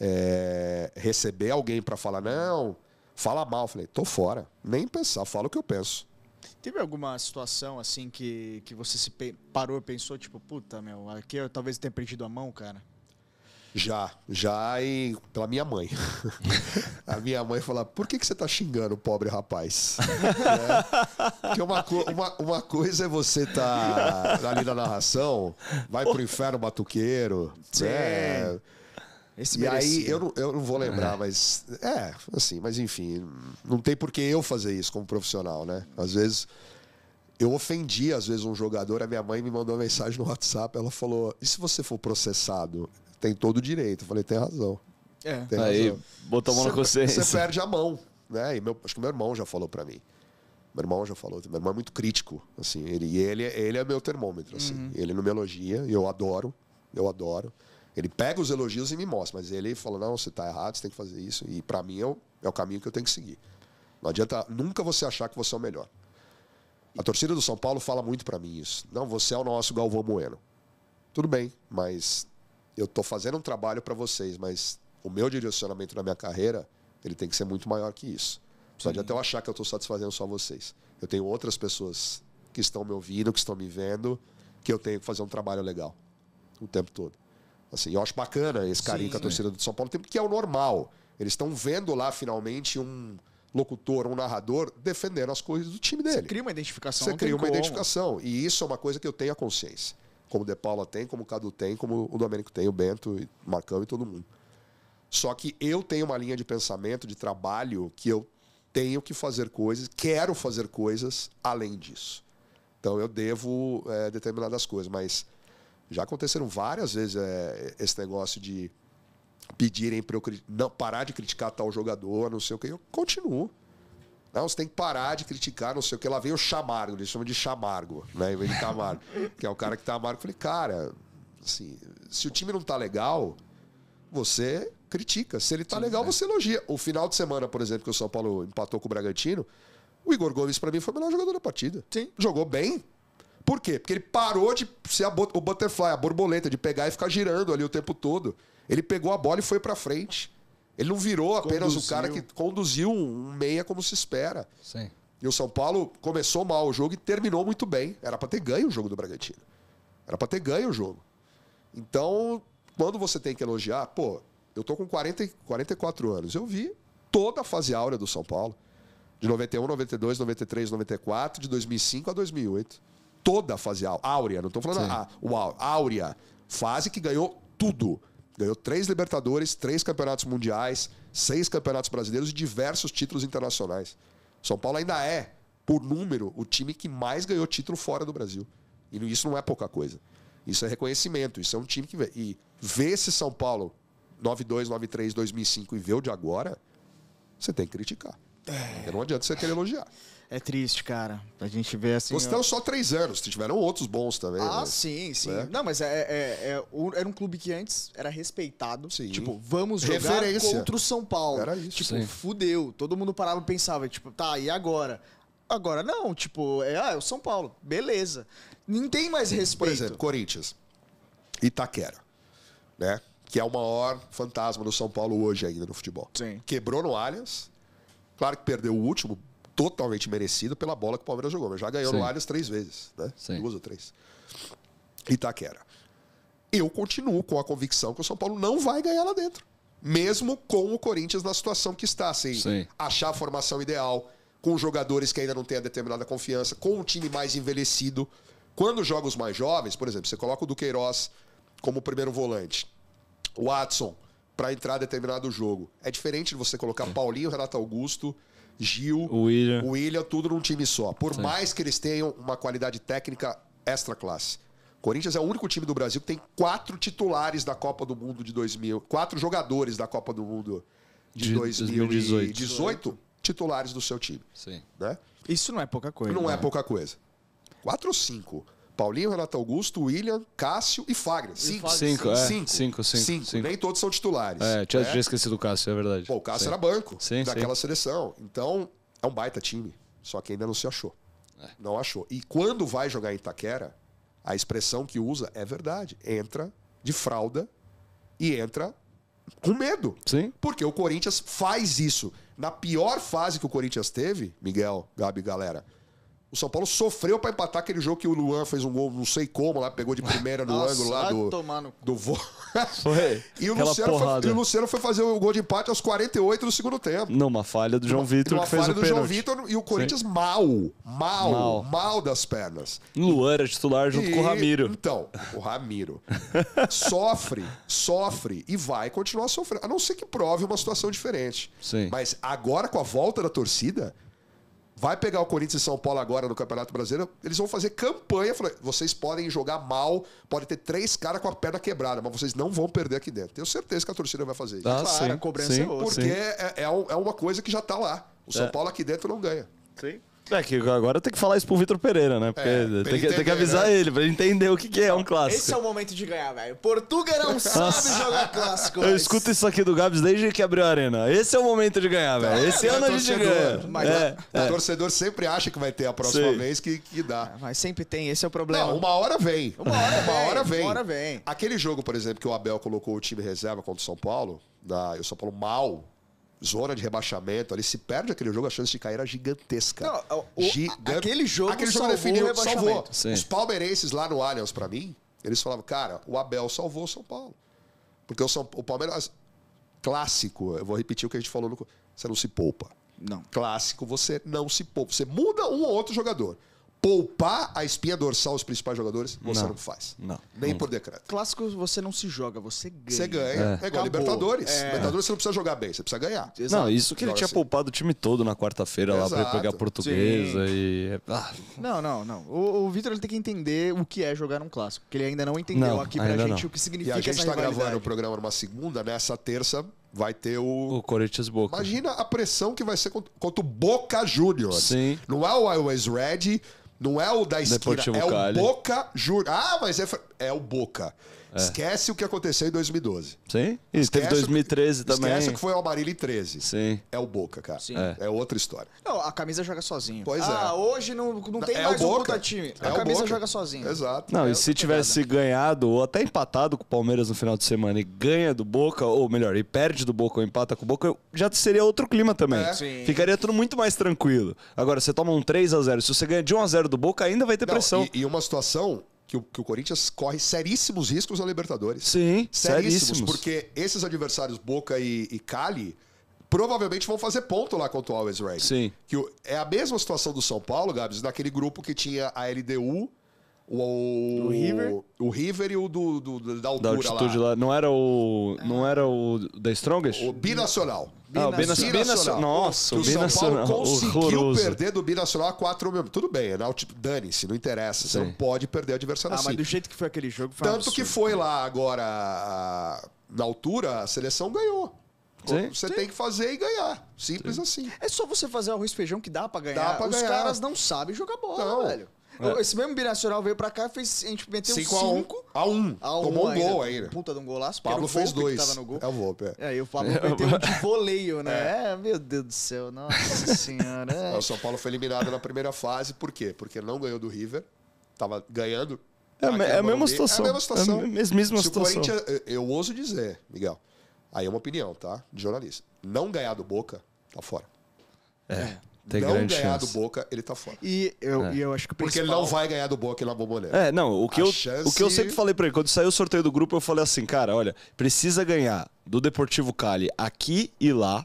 é, receber alguém para falar, não, fala mal. Falei, tô fora, nem pensar, fala o que eu penso. Teve alguma situação assim que, que você se parou e pensou, tipo, puta, meu, aqui eu talvez tenha perdido a mão, cara? Já, já e pela minha mãe. a minha mãe falou, por que, que você está xingando o pobre rapaz? é, porque uma, uma, uma coisa é você tá ali na narração, vai pro inferno batuqueiro, né? Sim. né? Esse e aí, eu não, eu não vou lembrar, é. mas. É, assim, mas enfim, não tem por que eu fazer isso como profissional, né? Às vezes. Eu ofendi, às vezes, um jogador. A minha mãe me mandou uma mensagem no WhatsApp. Ela falou: E se você for processado? Tem todo o direito. Eu falei: Tem razão. É. Tem aí, razão. botou a mão na consciência. Você perde a mão. Né? E meu, acho que meu irmão já falou para mim. Meu irmão já falou, meu irmão é muito crítico, assim, ele ele ele é meu termômetro, assim. Uhum. Ele não me elogia, eu adoro, eu adoro. Ele pega os elogios e me mostra, mas ele fala: não, você está errado, você tem que fazer isso. E para mim é o, é o caminho que eu tenho que seguir. Não adianta nunca você achar que você é o melhor. A torcida do São Paulo fala muito para mim isso. Não, você é o nosso Galvão Bueno. Tudo bem, mas eu estou fazendo um trabalho para vocês, mas o meu direcionamento na minha carreira ele tem que ser muito maior que isso. Só de até eu achar que eu estou satisfazendo só vocês. Eu tenho outras pessoas que estão me ouvindo, que estão me vendo, que eu tenho que fazer um trabalho legal o tempo todo. Assim, eu acho bacana esse carinho Sim, que a torcida do São Paulo tem, porque é o normal. Eles estão vendo lá finalmente um locutor, um narrador defendendo as coisas do time dele. Você cria uma identificação. Você cria uma como. identificação. E isso é uma coisa que eu tenho a consciência. Como o De Paula tem, como o Cadu tem, como o Domênico tem, o Bento, o Marcão e todo mundo. Só que eu tenho uma linha de pensamento, de trabalho, que eu tenho que fazer coisas, quero fazer coisas além disso. Então eu devo é, determinadas coisas, mas já aconteceram várias vezes é, esse negócio de pedirem para eu não, parar de criticar tal jogador, não sei o que. Eu continuo. Não, você tem que parar de criticar, não sei o que. Lá vem o chamargo, eles chamam de chamargo, né? Em vez de camargo, que é o cara que tá amargo. Eu falei, cara, assim, se o time não tá legal, você critica. Se ele tá Sim, legal, é. você elogia. O final de semana, por exemplo, que o São Paulo empatou com o Bragantino, o Igor Gomes, para mim, foi o melhor jogador da partida. Sim. Jogou bem. Por quê? Porque ele parou de ser o butterfly, a borboleta, de pegar e ficar girando ali o tempo todo. Ele pegou a bola e foi para frente. Ele não virou apenas conduziu. o cara que conduziu um meia como se espera. Sim. E o São Paulo começou mal o jogo e terminou muito bem. Era para ter ganho o jogo do Bragantino. Era para ter ganho o jogo. Então, quando você tem que elogiar, pô, eu tô com 40, 44 anos. Eu vi toda a fase áurea do São Paulo. De 91, 92, 93, 94, de 2005 a 2008 toda a fase áurea, não estou falando a, o áurea, fase que ganhou tudo. Ganhou três Libertadores, três campeonatos mundiais, seis campeonatos brasileiros e diversos títulos internacionais. São Paulo ainda é, por número, o time que mais ganhou título fora do Brasil. E isso não é pouca coisa. Isso é reconhecimento. Isso é um time que vê. E ver esse São Paulo 92, 93, 2005 e ver o de agora, você tem que criticar. É. Não adianta você querer elogiar. É triste, cara. A gente vê assim. Vocês eu... só três anos, tiveram outros bons também. Ah, sim, né? sim. Né? Não, mas é, é, é, era um clube que antes era respeitado. Sim. Tipo, vamos jogar Referência. contra o São Paulo. Era isso. Tipo, sim. fudeu. Todo mundo parava e pensava, tipo, tá, e agora? Agora não, tipo, é, ah, é o São Paulo. Beleza. Não tem mais respeito. Por exemplo, Corinthians. Itaquera. Né? Que é o maior fantasma do São Paulo hoje ainda no futebol. Sim. Quebrou no Allianz. Claro que perdeu o último totalmente merecido pela bola que o Palmeiras jogou. Mas já ganhou Sim. no Allianz três vezes, né? Sim. Duas ou três. Itaquera. Eu continuo com a convicção que o São Paulo não vai ganhar lá dentro. Mesmo com o Corinthians na situação que está, sem Sim. achar a formação ideal, com jogadores que ainda não têm a determinada confiança, com o time mais envelhecido. Quando joga os mais jovens, por exemplo, você coloca o Duqueiroz como primeiro volante, o Watson para entrar determinado jogo. É diferente de você colocar Paulinho, Renato Augusto Gil, o William. o William, tudo num time só. Por Sim. mais que eles tenham uma qualidade técnica extra classe. Corinthians é o único time do Brasil que tem quatro titulares da Copa do Mundo de 2000, quatro jogadores da Copa do Mundo de, de 2018. 18 titulares do seu time. Sim. Né? Isso não é pouca coisa. Não é né? é pouca coisa. Quatro ou cinco. Paulinho, Renato Augusto, William, Cássio e Fagner. Cinco. Cinco, é. cinco. Cinco, cinco, cinco. cinco. Nem todos são titulares. É, tinha, né? tinha esquecido o Cássio, é verdade. Pô, o Cássio sim. era banco sim, daquela sim. seleção. Então, é um baita time. Só que ainda não se achou. É. Não achou. E quando vai jogar em Itaquera, a expressão que usa é verdade. Entra de fralda e entra com medo. Sim. Porque o Corinthians faz isso. Na pior fase que o Corinthians teve, Miguel, Gabi, galera, o São Paulo sofreu para empatar aquele jogo que o Luan fez um gol, não sei como, lá pegou de primeira no ângulo lá do tomando. do vô. Foi. e, o Luciano foi, e o Luciano foi fazer o gol de empate aos 48 do segundo tempo. Não, uma falha do João Vitor que fez o do pênalti. João Vitor e o Corinthians mal, mal, mal, mal, das pernas. Luan era titular junto e, com o Ramiro. Então, o Ramiro sofre, sofre e vai continuar sofrendo. A não ser que prove uma situação diferente. Sim. Mas agora com a volta da torcida, vai pegar o Corinthians e São Paulo agora no Campeonato Brasileiro, eles vão fazer campanha. vocês podem jogar mal, pode ter três caras com a perna quebrada, mas vocês não vão perder aqui dentro. Tenho certeza que a torcida vai fazer isso. Ah, claro, sim, a cobrança é sim, é outra. Porque é, é, é, uma coisa que já está lá. O São é. Paulo aqui dentro não ganha. Sim. É que agora tem que falar isso pro Vitor Pereira, né? Porque é, tem, que, tem, que, avisar né? ele, pra ele entender o que, que é um clássico. Esse é o momento de ganhar, velho. Portugal não sabe jogar clássico. Eu escuto isso aqui do Gabs desde que abriu a arena. Esse é o momento de ganhar, velho. É, esse é, ano é a gente ganha. Mas é, O é. torcedor sempre acha que vai ter a próxima Sim. vez que, que dá. É, mas sempre tem, esse é o problema. Não, uma hora vem. Uma hora, uma vem, hora vem. Uma hora vem. Aquele jogo, por exemplo, que o Abel colocou o time reserva contra o São Paulo, da, o São Paulo mal zona de rebaixamento ali, se perde aquele jogo, a chance de cair era gigantesca. Não, o, Gigant... Aquele jogo, aquele jogo definiu, salvou. Os palmeirenses lá no Allianz, para mim, eles falavam, cara, o Abel salvou o São Paulo. Porque o, São, o Palmeiras, clássico, eu vou repetir o que a gente falou, no, você não se poupa. Não. Clássico, você não se poupa. Você muda um ou outro jogador poupar a espinha dorsal os principais jogadores, você não, não faz. Não. Nem não. por decreto. Clássico, você não se joga, você ganha. Você ganha. É, é igual Libertadores. É. Libertadores você não precisa jogar bem, você precisa ganhar. Exato. Não, isso que ele tinha assim. poupado o time todo na quarta-feira lá pra pegar a portuguesa e. Ah, Não, não, não. O, o Vitor tem que entender o que é jogar um clássico, que ele ainda não entendeu Não, aqui pra gente não. o que E significa a gente essa tá gravando o programa numa segunda, nessa né? terça vai ter o. O Corinthians Boca. Imagina a pressão que vai ser contra o Boca Juniors. Sim. Não é o Always Ready, não é o da esquina, Deportivo é Cali. o Boca Juniors. Ah, mas é, é o Boca. É. Esquece o que aconteceu em 2012. Sim. E esquece teve 2013 que, também. Esquece o que foi o Amarillo em 13. Sim. É o Boca, cara. Sim. É. é outra história. Não, a camisa joga sozinho. Pois é. ah, é. hoje não, não tem é mais o Boca. time. É a camisa Boca. joga sozinho. Exato. Não, e é se tivesse ganhado ou até empatado com o Palmeiras no final de semana e ganha do Boca, ou melhor, e perde do Boca ou empata com o Boca, já seria outro clima também. É. Sim. Ficaria tudo muito mais tranquilo. Agora, você toma um 3 a 0 Se você ganha de 1 a 0 do Boca, ainda vai ter não, pressão. E, e uma situação que o, que o Corinthians corre seríssimos riscos na Libertadores. Sim, seríssimos. seríssimos. Porque esses adversários, Boca e, e Cali, provavelmente vão fazer ponto lá contra o Always Ready. Sim. Que é a mesma situação do São Paulo, Gabs, naquele grupo que tinha a LDU, o, o River, o River e o do, do da altura da altitude lá. lá. Não era o é. não era o da Strongest? O binacional ah, Binacional. Binacional. Nossa, o, o Binacional. São Paulo conseguiu horroroso. perder do Binacional a 4 mil. Tudo bem, é dane-se, não interessa. Você não pode perder o adversário ah, assim. mas do jeito que foi aquele jogo, foi Tanto absurdo, que foi lá agora, na altura, a seleção ganhou. Sim, você sim. tem que fazer e ganhar. Simples sim. assim. É só você fazer arroz e feijão que dá para ganhar. Dá pra Os ganhar. caras não sabem jogar bola, não. velho. É. Esse mesmo Binacional veio pra cá, fez, a gente meteu 5 a 1 um, a 1 um. a um Tomou um gol ainda. Puta de um golaço. Pablo fez dois. Tava no gol. É o Vop, é. Aí é, o Pablo meteu um de voleio, né? É. é. meu Deus do céu. Nossa senhora. É. é. O São Paulo foi eliminado na primeira fase. Por quê? Porque não ganhou do River. Tava ganhando. É, é, a mesma situação. é a mesma situação. É a mesma Se situação. O Corinthians, eu ouso dizer, Miguel, aí é uma opinião, tá? De jornalista. Não ganhar do Boca, tá fora. É. Tem não grande ganhar chance. do Boca, ele tá fora. E eu, é. e eu acho que principal... Porque ele não vai ganhar do Boca na bomboneira. É, não, o que, eu, chance... o que eu sempre falei para ele, quando saiu o sorteio do grupo, eu falei assim, cara, olha, precisa ganhar do Deportivo Cali aqui e lá,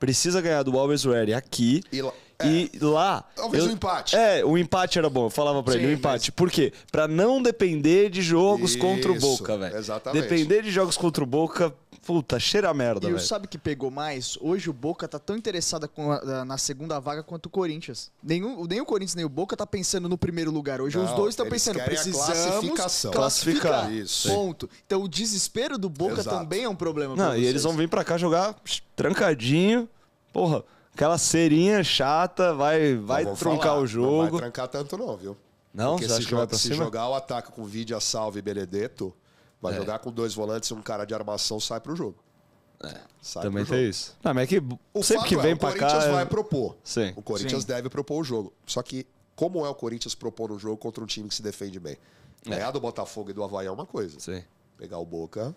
precisa ganhar do Alves Ready aqui e lá. É. lá. Talvez eu, um empate. É, o empate era bom. Eu falava pra Sim, ele, o empate. Mas... Por quê? Pra não depender de jogos Isso, contra o Boca, velho. Exatamente. Depender de jogos contra o Boca Puta, cheira a merda, velho. E sabe que pegou mais? Hoje o Boca tá tão interessado na segunda vaga quanto o Corinthians. Nenhum, nem o Corinthians nem o Boca tá pensando no primeiro lugar. Hoje Não, os dois estão pensando, precisamos classificação. classificar. Isso. Ponto. Então o desespero do Boca Exato. também é um problema Não, e eles vão vir para cá jogar trancadinho. Porra, aquela serinha chata, vai, vai truncar falar. o jogo. Não vai trancar tanto não, viu? Não, Porque você acha joga, que vai pra se cima? jogar o ataque com Vidia, Salve e Benedetto, Vai é. jogar com dois volantes e um cara de armação sai pro jogo. É, sai também tem jogo. isso. Não, mas é que o sempre que é, vem é, para cá... O Corinthians vai propor. Sim. O Corinthians Sim. deve propor o jogo. Só que como é o Corinthians propor um jogo contra um time que se defende bem? É. Ganhar é. do Botafogo e do Havaí é uma coisa. Sim. Pegar o Boca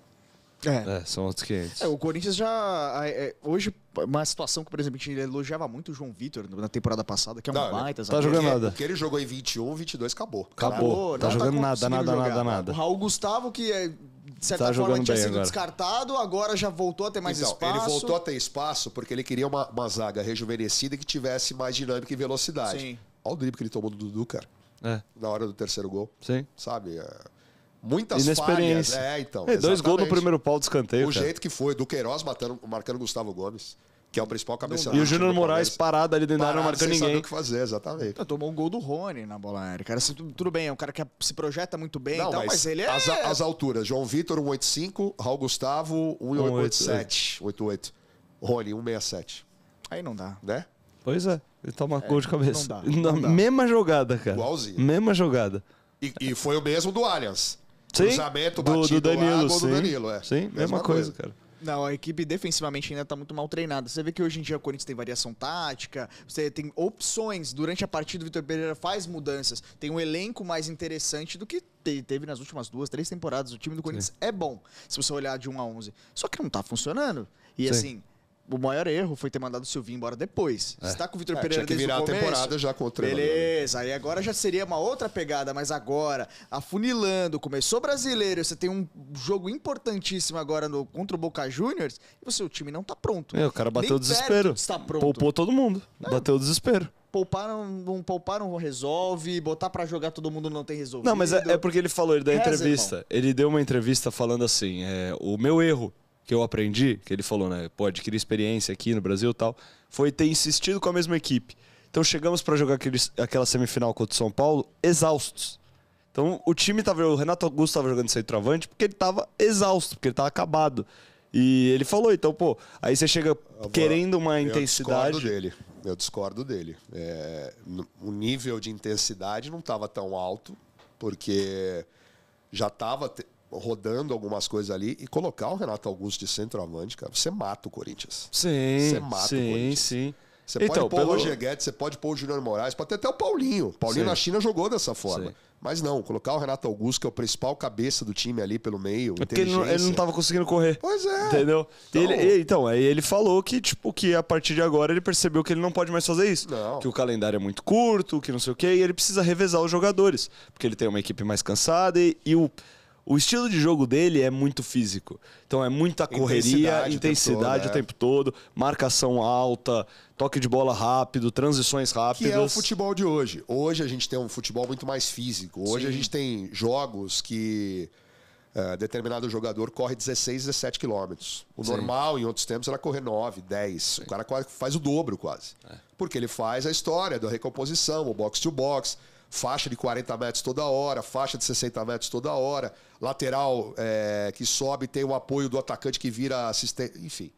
é. é. são outros 500. É, o Corinthians já. É, hoje, uma situação que, por exemplo, a gente elogiava muito o João Vitor na temporada passada, que é um não, baita. Tá jogando nada. Porque que ele jogou em 21, 22, acabou. Acabou. acabou. Tá, tá jogando tá nada, nada, jogar. nada, nada. O Raul Gustavo, que é de certa tá forma tinha sido agora. descartado, agora já voltou a ter mais então, espaço. Ele voltou a ter espaço porque ele queria uma, uma zaga rejuvenescida que tivesse mais dinâmica e velocidade. Sim. Olha o drible que ele tomou do Dudu, cara. É. Na hora do terceiro gol. Sim. Sabe? É muitas Inexperiência. falhas. É, então. É, dois gols no primeiro pau do escanteio. O cara. jeito que foi, do Queiroz batendo marcando Gustavo Gomes. Que é o principal cabeçado. E o Júnior Moraes parado ali dentro da área, não marcando ninguém. sabia o que fazer, exatamente. Tomou um gol do Rony na bola aérea. Cara, assim, tudo bem, é um cara que é, se projeta muito bem não, e tal, mas, mas ele é. As, as alturas: João Vitor, 1,85, Raul Gustavo, 1,87. 1,88. Rony, 1,67. Aí não dá. Né? Pois é, ele toma é, gol de cabeça. Não dá, não dá. Mesma jogada, cara. Igualzinho. Mesma jogada. E, e foi o mesmo do Allianz cruzamento do, batido do Danilo, lá, sim. do Danilo, é. Sim, mesma, mesma coisa, coisa, cara. Não, a equipe defensivamente ainda tá muito mal treinada. Você vê que hoje em dia o Corinthians tem variação tática, você tem opções. Durante a partida, o Vitor Pereira faz mudanças. Tem um elenco mais interessante do que teve nas últimas duas, três temporadas. O time do Corinthians Sim. é bom, se você olhar de 1 a 11. Só que não tá funcionando. E Sim. assim, o maior erro foi ter mandado o Silvinho embora depois. É. Você tá com o Vitor é, Pereira desde virar o começo. a temporada já com o treinador. Né? Beleza, aí agora já seria uma outra pegada, mas agora, afunilando, começou brasileiro, você tem um jogo importantíssimo agora no, contra o Boca Juniors, e você, o time não tá pronto. É, o cara bateu o desespero. Está pronto. Poupou todo mundo. Não. Bateu o desespero poupar não, não poupar não resolve, botar para jogar todo mundo não tem resolvido. Não, mas é, é porque ele falou, ele deu Reza, entrevista. Irmão. Ele deu uma entrevista falando assim: é, o meu erro que eu aprendi, que ele falou, né? Pô, adquirir experiência aqui no Brasil e tal, foi ter insistido com a mesma equipe. Então chegamos para jogar aquele, aquela semifinal contra o São Paulo exaustos. Então o time tava. O Renato Augusto estava jogando centroavante porque ele estava exausto, porque ele estava acabado. E ele falou, então, pô, aí você chega querendo uma eu intensidade. Eu discordo dele. Eu discordo dele. É, o nível de intensidade não estava tão alto, porque já estava rodando algumas coisas ali e colocar o Renato Augusto de centroavante, cara, você mata o Corinthians. Sim. Você mata sim, o Corinthians. Sim, Você então, pode pôr pelo... o Roger Guedes, você pode pôr o Júnior Moraes, pode até o Paulinho. Paulinho sim. na China jogou dessa forma. Sim. Mas não, colocar o Renato Augusto, que é o principal cabeça do time ali pelo meio. É porque ele não, ele não tava conseguindo correr. Pois é. Entendeu? Então, ele, então, aí ele falou que, tipo, que a partir de agora ele percebeu que ele não pode mais fazer isso. Não. Que o calendário é muito curto, que não sei o quê, e ele precisa revezar os jogadores. Porque ele tem uma equipe mais cansada e, e o o estilo de jogo dele é muito físico. Então é muita correria, intensidade, intensidade o, tempo todo, né? o é. tempo todo, marcação alta, toque de bola rápido, transições rápidas. Que é o futebol de hoje. Hoje a gente tem um futebol muito mais físico. Hoje Sim. a gente tem jogos que uh, determinado jogador corre 16, 17 quilômetros. O Sim. normal em outros tempos era correr 9, 10. Sim. O cara faz o dobro quase. É. Porque ele faz a história da recomposição, o box-to-box. to box to box faixa de 40 metros toda hora, faixa de 60 metros toda hora, lateral é, que sobe, tem o apoio do atacante que vira assistente. Enfim,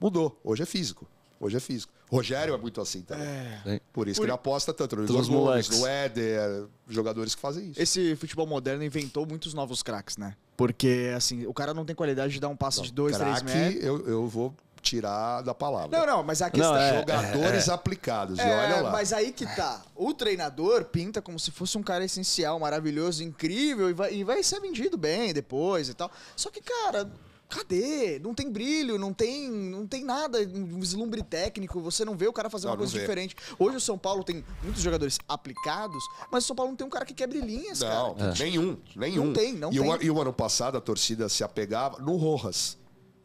mudou. Hoje é físico. Hoje é físico. Rogério é muito assim também. É. Por isso Por... que ele aposta tanto no Igor Gomes, no Éder, jogadores que fazem isso. Esse futebol moderno inventou muitos novos craques, né? Porque, assim, o cara não tem qualidade de dar um passo não, de dois, craque, três metros. Eu, eu vou tirar da palavra. Não, não, mas a questão não, é, é, é, jogadores é, é. aplicados. É, e olha lá. Mas aí que tá. O treinador pinta como se fosse um cara essencial, maravilhoso, incrível e vai, e vai ser vendido bem depois e tal. Só que, cara, cadê? Não tem brilho, não tem, não tem nada, um vislumbre técnico, você não vê o cara fazer uma coisa diferente. Hoje o São Paulo tem muitos jogadores aplicados, mas o São Paulo não tem um cara que quer linhas, não, cara. É. Nenhum, nenhum. Não tem, não e tem. O, e o ano passado a torcida se apegava no Rojas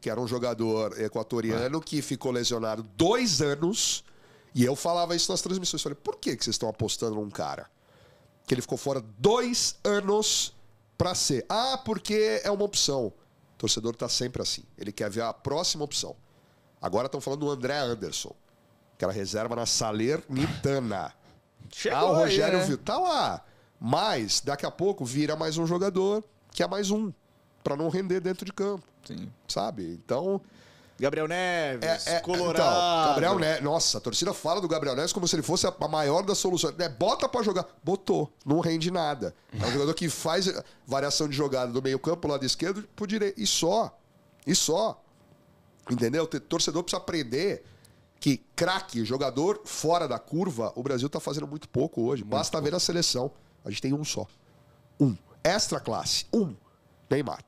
que era um jogador equatoriano ah. que ficou lesionado dois anos. E eu falava isso nas transmissões. Falei, por que, que vocês estão apostando num cara? Que ele ficou fora dois anos pra ser. Ah, porque é uma opção. O torcedor tá sempre assim. Ele quer ver a próxima opção. Agora estão falando do André Anderson, que era reserva na Salernitana. Chegou ah, o Rogério aí, né? Viu. Tá lá. Mas, daqui a pouco, vira mais um jogador, que é mais um para não render dentro de campo. Sim. Sabe? Então. Gabriel Neves, é, é, é então, Colorado. Então, Gabriel Neves, nossa, a torcida fala do Gabriel Neves como se ele fosse a maior das soluções. É, bota para jogar. Botou, não rende nada. É um jogador que faz variação de jogada do meio-campo, lado esquerdo, pro direito. E só. E só. Entendeu? O torcedor precisa aprender que craque, jogador fora da curva, o Brasil tá fazendo muito pouco hoje. Muito Basta pouco. ver a seleção. A gente tem um só. Um. Extra classe. Um. Neymar.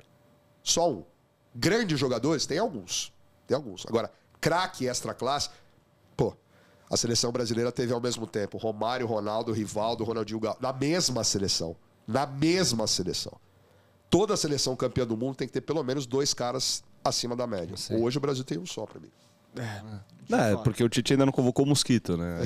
Só um. Grandes jogadores, tem alguns. Tem alguns. Agora, craque extra classe, pô, a seleção brasileira teve ao mesmo tempo Romário, Ronaldo, Rivaldo, Ronaldinho Gaúcho, na mesma seleção. Na mesma seleção. Toda seleção campeã do mundo tem que ter pelo menos dois caras acima da média. Hoje o Brasil tem um só para mim. É, não, é porque o Tite ainda não convocou o Mosquito, né?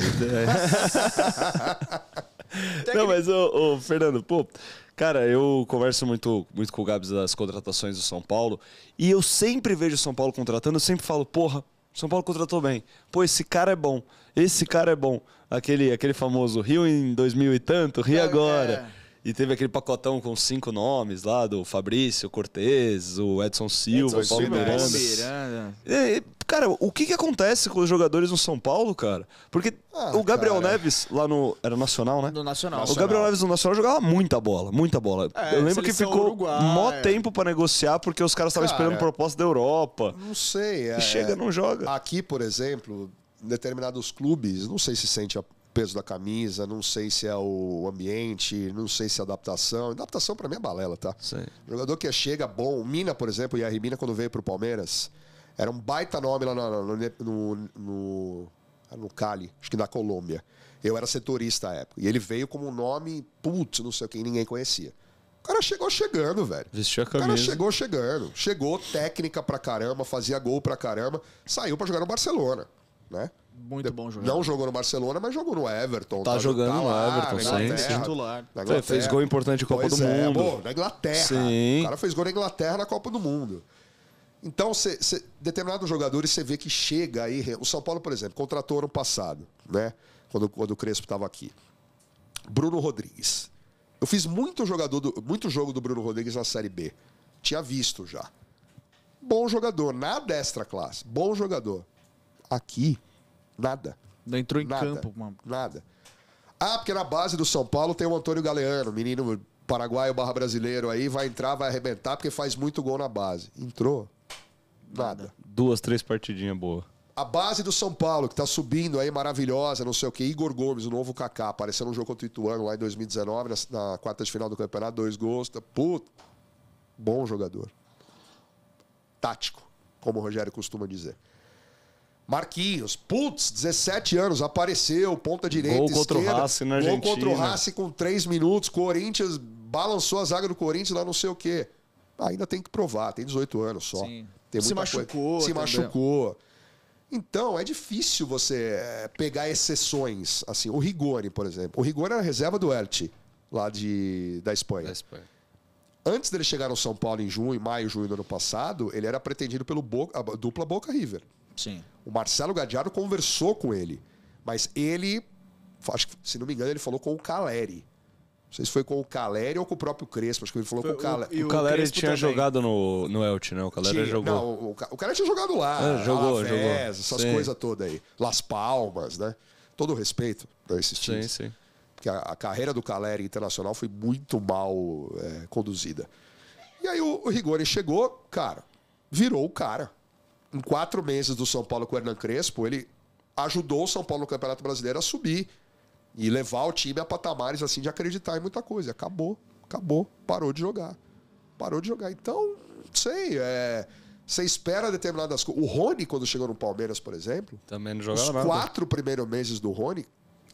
não, mas o Fernando, pô, Cara, eu converso muito, muito com o Gabs das contratações do São Paulo e eu sempre vejo o São Paulo contratando, eu sempre falo, porra, São Paulo contratou bem. Pô, esse cara é bom. Esse cara é bom. Aquele, aquele famoso Rio em 2000 e tanto, ri é, agora. É. E teve aquele pacotão com cinco nomes lá, do Fabrício, Cortez, o Edson Silva, Edson o Paulo Miranda. Né? Miranda. É, e, é, cara, o que, que acontece com os jogadores no São Paulo, cara? Porque ah, o Gabriel cara. Neves lá no... Era Nacional, né? No Nacional. Nacional. O Gabriel Neves no Nacional jogava muita bola, muita bola. É, Eu lembro que ficou mó tempo para negociar porque os caras estavam cara, esperando proposta da Europa. Não sei. É, e chega, não joga. Aqui, por exemplo, determinados clubes, não sei se sente a peso da camisa, não sei se é o ambiente, não sei se é adaptação. Adaptação para mim é balela, tá? Sim. Jogador que chega bom, o Mina, por exemplo, e a Mina quando veio pro Palmeiras, era um baita nome lá no, no, no, ah, no Cali, acho que na Colômbia. Eu era setorista à época. E ele veio como um nome, putz, não sei o que, ninguém conhecia. O cara chegou chegando, velho. Vestiu a camisa. O cara chegou chegando. Chegou técnica pra caramba, fazia gol pra caramba, saiu pra jogar no Barcelona, né? Muito bom jogador. Não jogou no Barcelona, mas jogou no Everton. Tá, tá jogando tá lá, no Everton, sim. Titular. Fez gol importante na Copa pois do é, Mundo. Pô, na Inglaterra. Sim. O cara fez gol na Inglaterra na Copa do Mundo. Então, cê, cê, determinados jogadores você vê que chega aí. O São Paulo, por exemplo, contratou ano passado, né? Quando, quando o Crespo estava aqui. Bruno Rodrigues. Eu fiz muito, jogador do, muito jogo do Bruno Rodrigues na Série B. Tinha visto já. Bom jogador, na destra classe. Bom jogador. Aqui, Nada. Não entrou em nada, campo, mano. Nada. Ah, porque na base do São Paulo tem o Antônio Galeano, menino paraguaio barra brasileiro aí, vai entrar, vai arrebentar, porque faz muito gol na base. Entrou. Nada. Duas, três partidinhas boas. A base do São Paulo, que tá subindo aí, maravilhosa, não sei o que. Igor Gomes, o novo Kaká, apareceu no jogo contra o Ituano lá em 2019, na, na quarta de final do campeonato, dois gols. Tá, puto. Bom jogador. Tático, como o Rogério costuma dizer. Marquinhos, putz, 17 anos, apareceu, ponta direita, gol esquerda. Contra o Racing na Argentina. Gol contra o Racing com 3 minutos, Corinthians balançou a zaga do Corinthians lá não sei o quê. Ah, ainda tem que provar, tem 18 anos só. Sim. Tem Se machucou. Coisa. Se também. machucou. Então, é difícil você eh, pegar exceções. Assim, o Rigoni, por exemplo. O Rigoni era a reserva do Elche, lá de, da Espanha. Da Espanha. Antes dele chegar no São Paulo em junho, maio, junho do ano passado, ele era pretendido pelo Boca, dupla Boca River. Sim. O Marcelo Gadiardo conversou com ele, mas ele, acho que, se não me engano, ele falou com o Caleri. Não sei se foi com o Caleri ou com o próprio Crespo. Acho que ele falou foi, com o Caleri. O, o Caleri tinha também. jogado no, no Elche, né? O Caleri tinha, jogou. Não, o, o Caleri tinha jogado lá. É, jogou, jogou. Essas coisas todas aí. Las Palmas, né? Todo o respeito para esses times. Sim, sim. Porque a, a, carreira do Caleri internacional foi muito mal é, conduzida. E aí o, o Rigoni chegou, cara, virou o cara em quatro meses do São Paulo com o Hernan Crespo, ele ajudou o São Paulo no Campeonato Brasileiro a subir e levar o time a patamares assim de acreditar em muita coisa. Acabou, acabou, parou de jogar. Parou de jogar. Então, não sei, é. Você espera determinadas coisas. O Rony, quando chegou no Palmeiras, por exemplo. Também não jogava Os nada. quatro primeiros meses do Rony,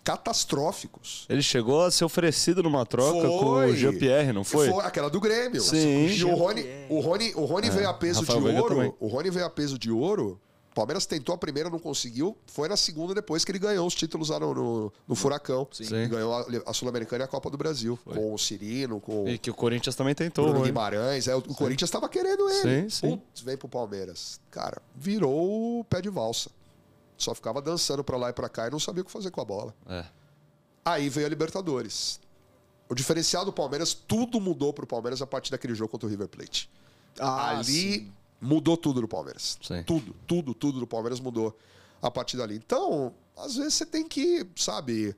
catastróficos. Ele chegou a ser oferecido numa troca foi. com o Jean-Pierre, não foi? foi? Aquela do Grêmio. Sim. E o Rony, o Rony, o Rony é. veio a peso Rafael de ouro. Também. O Rony veio a peso de ouro. Palmeiras tentou a primeira, não conseguiu. Foi na segunda depois que ele ganhou os títulos lá no, no, no Furacão. Sim. Sim. Ganhou a, a Sul-Americana e a Copa do Brasil. Foi. Com o Cirino, com. E que o Corinthians também tentou. o né? Guimarães. É, o sim. Corinthians estava querendo ele. Sim, sim. Putz, vem pro Palmeiras. Cara, virou o pé de valsa. Só ficava dançando para lá e para cá e não sabia o que fazer com a bola. É. Aí veio a Libertadores. O diferencial do Palmeiras, tudo mudou pro Palmeiras a partir daquele jogo contra o River Plate. Ah, Ali sim. mudou tudo do Palmeiras. Sim. Tudo, tudo, tudo do Palmeiras mudou a partir dali. Então, às vezes você tem que, sabe,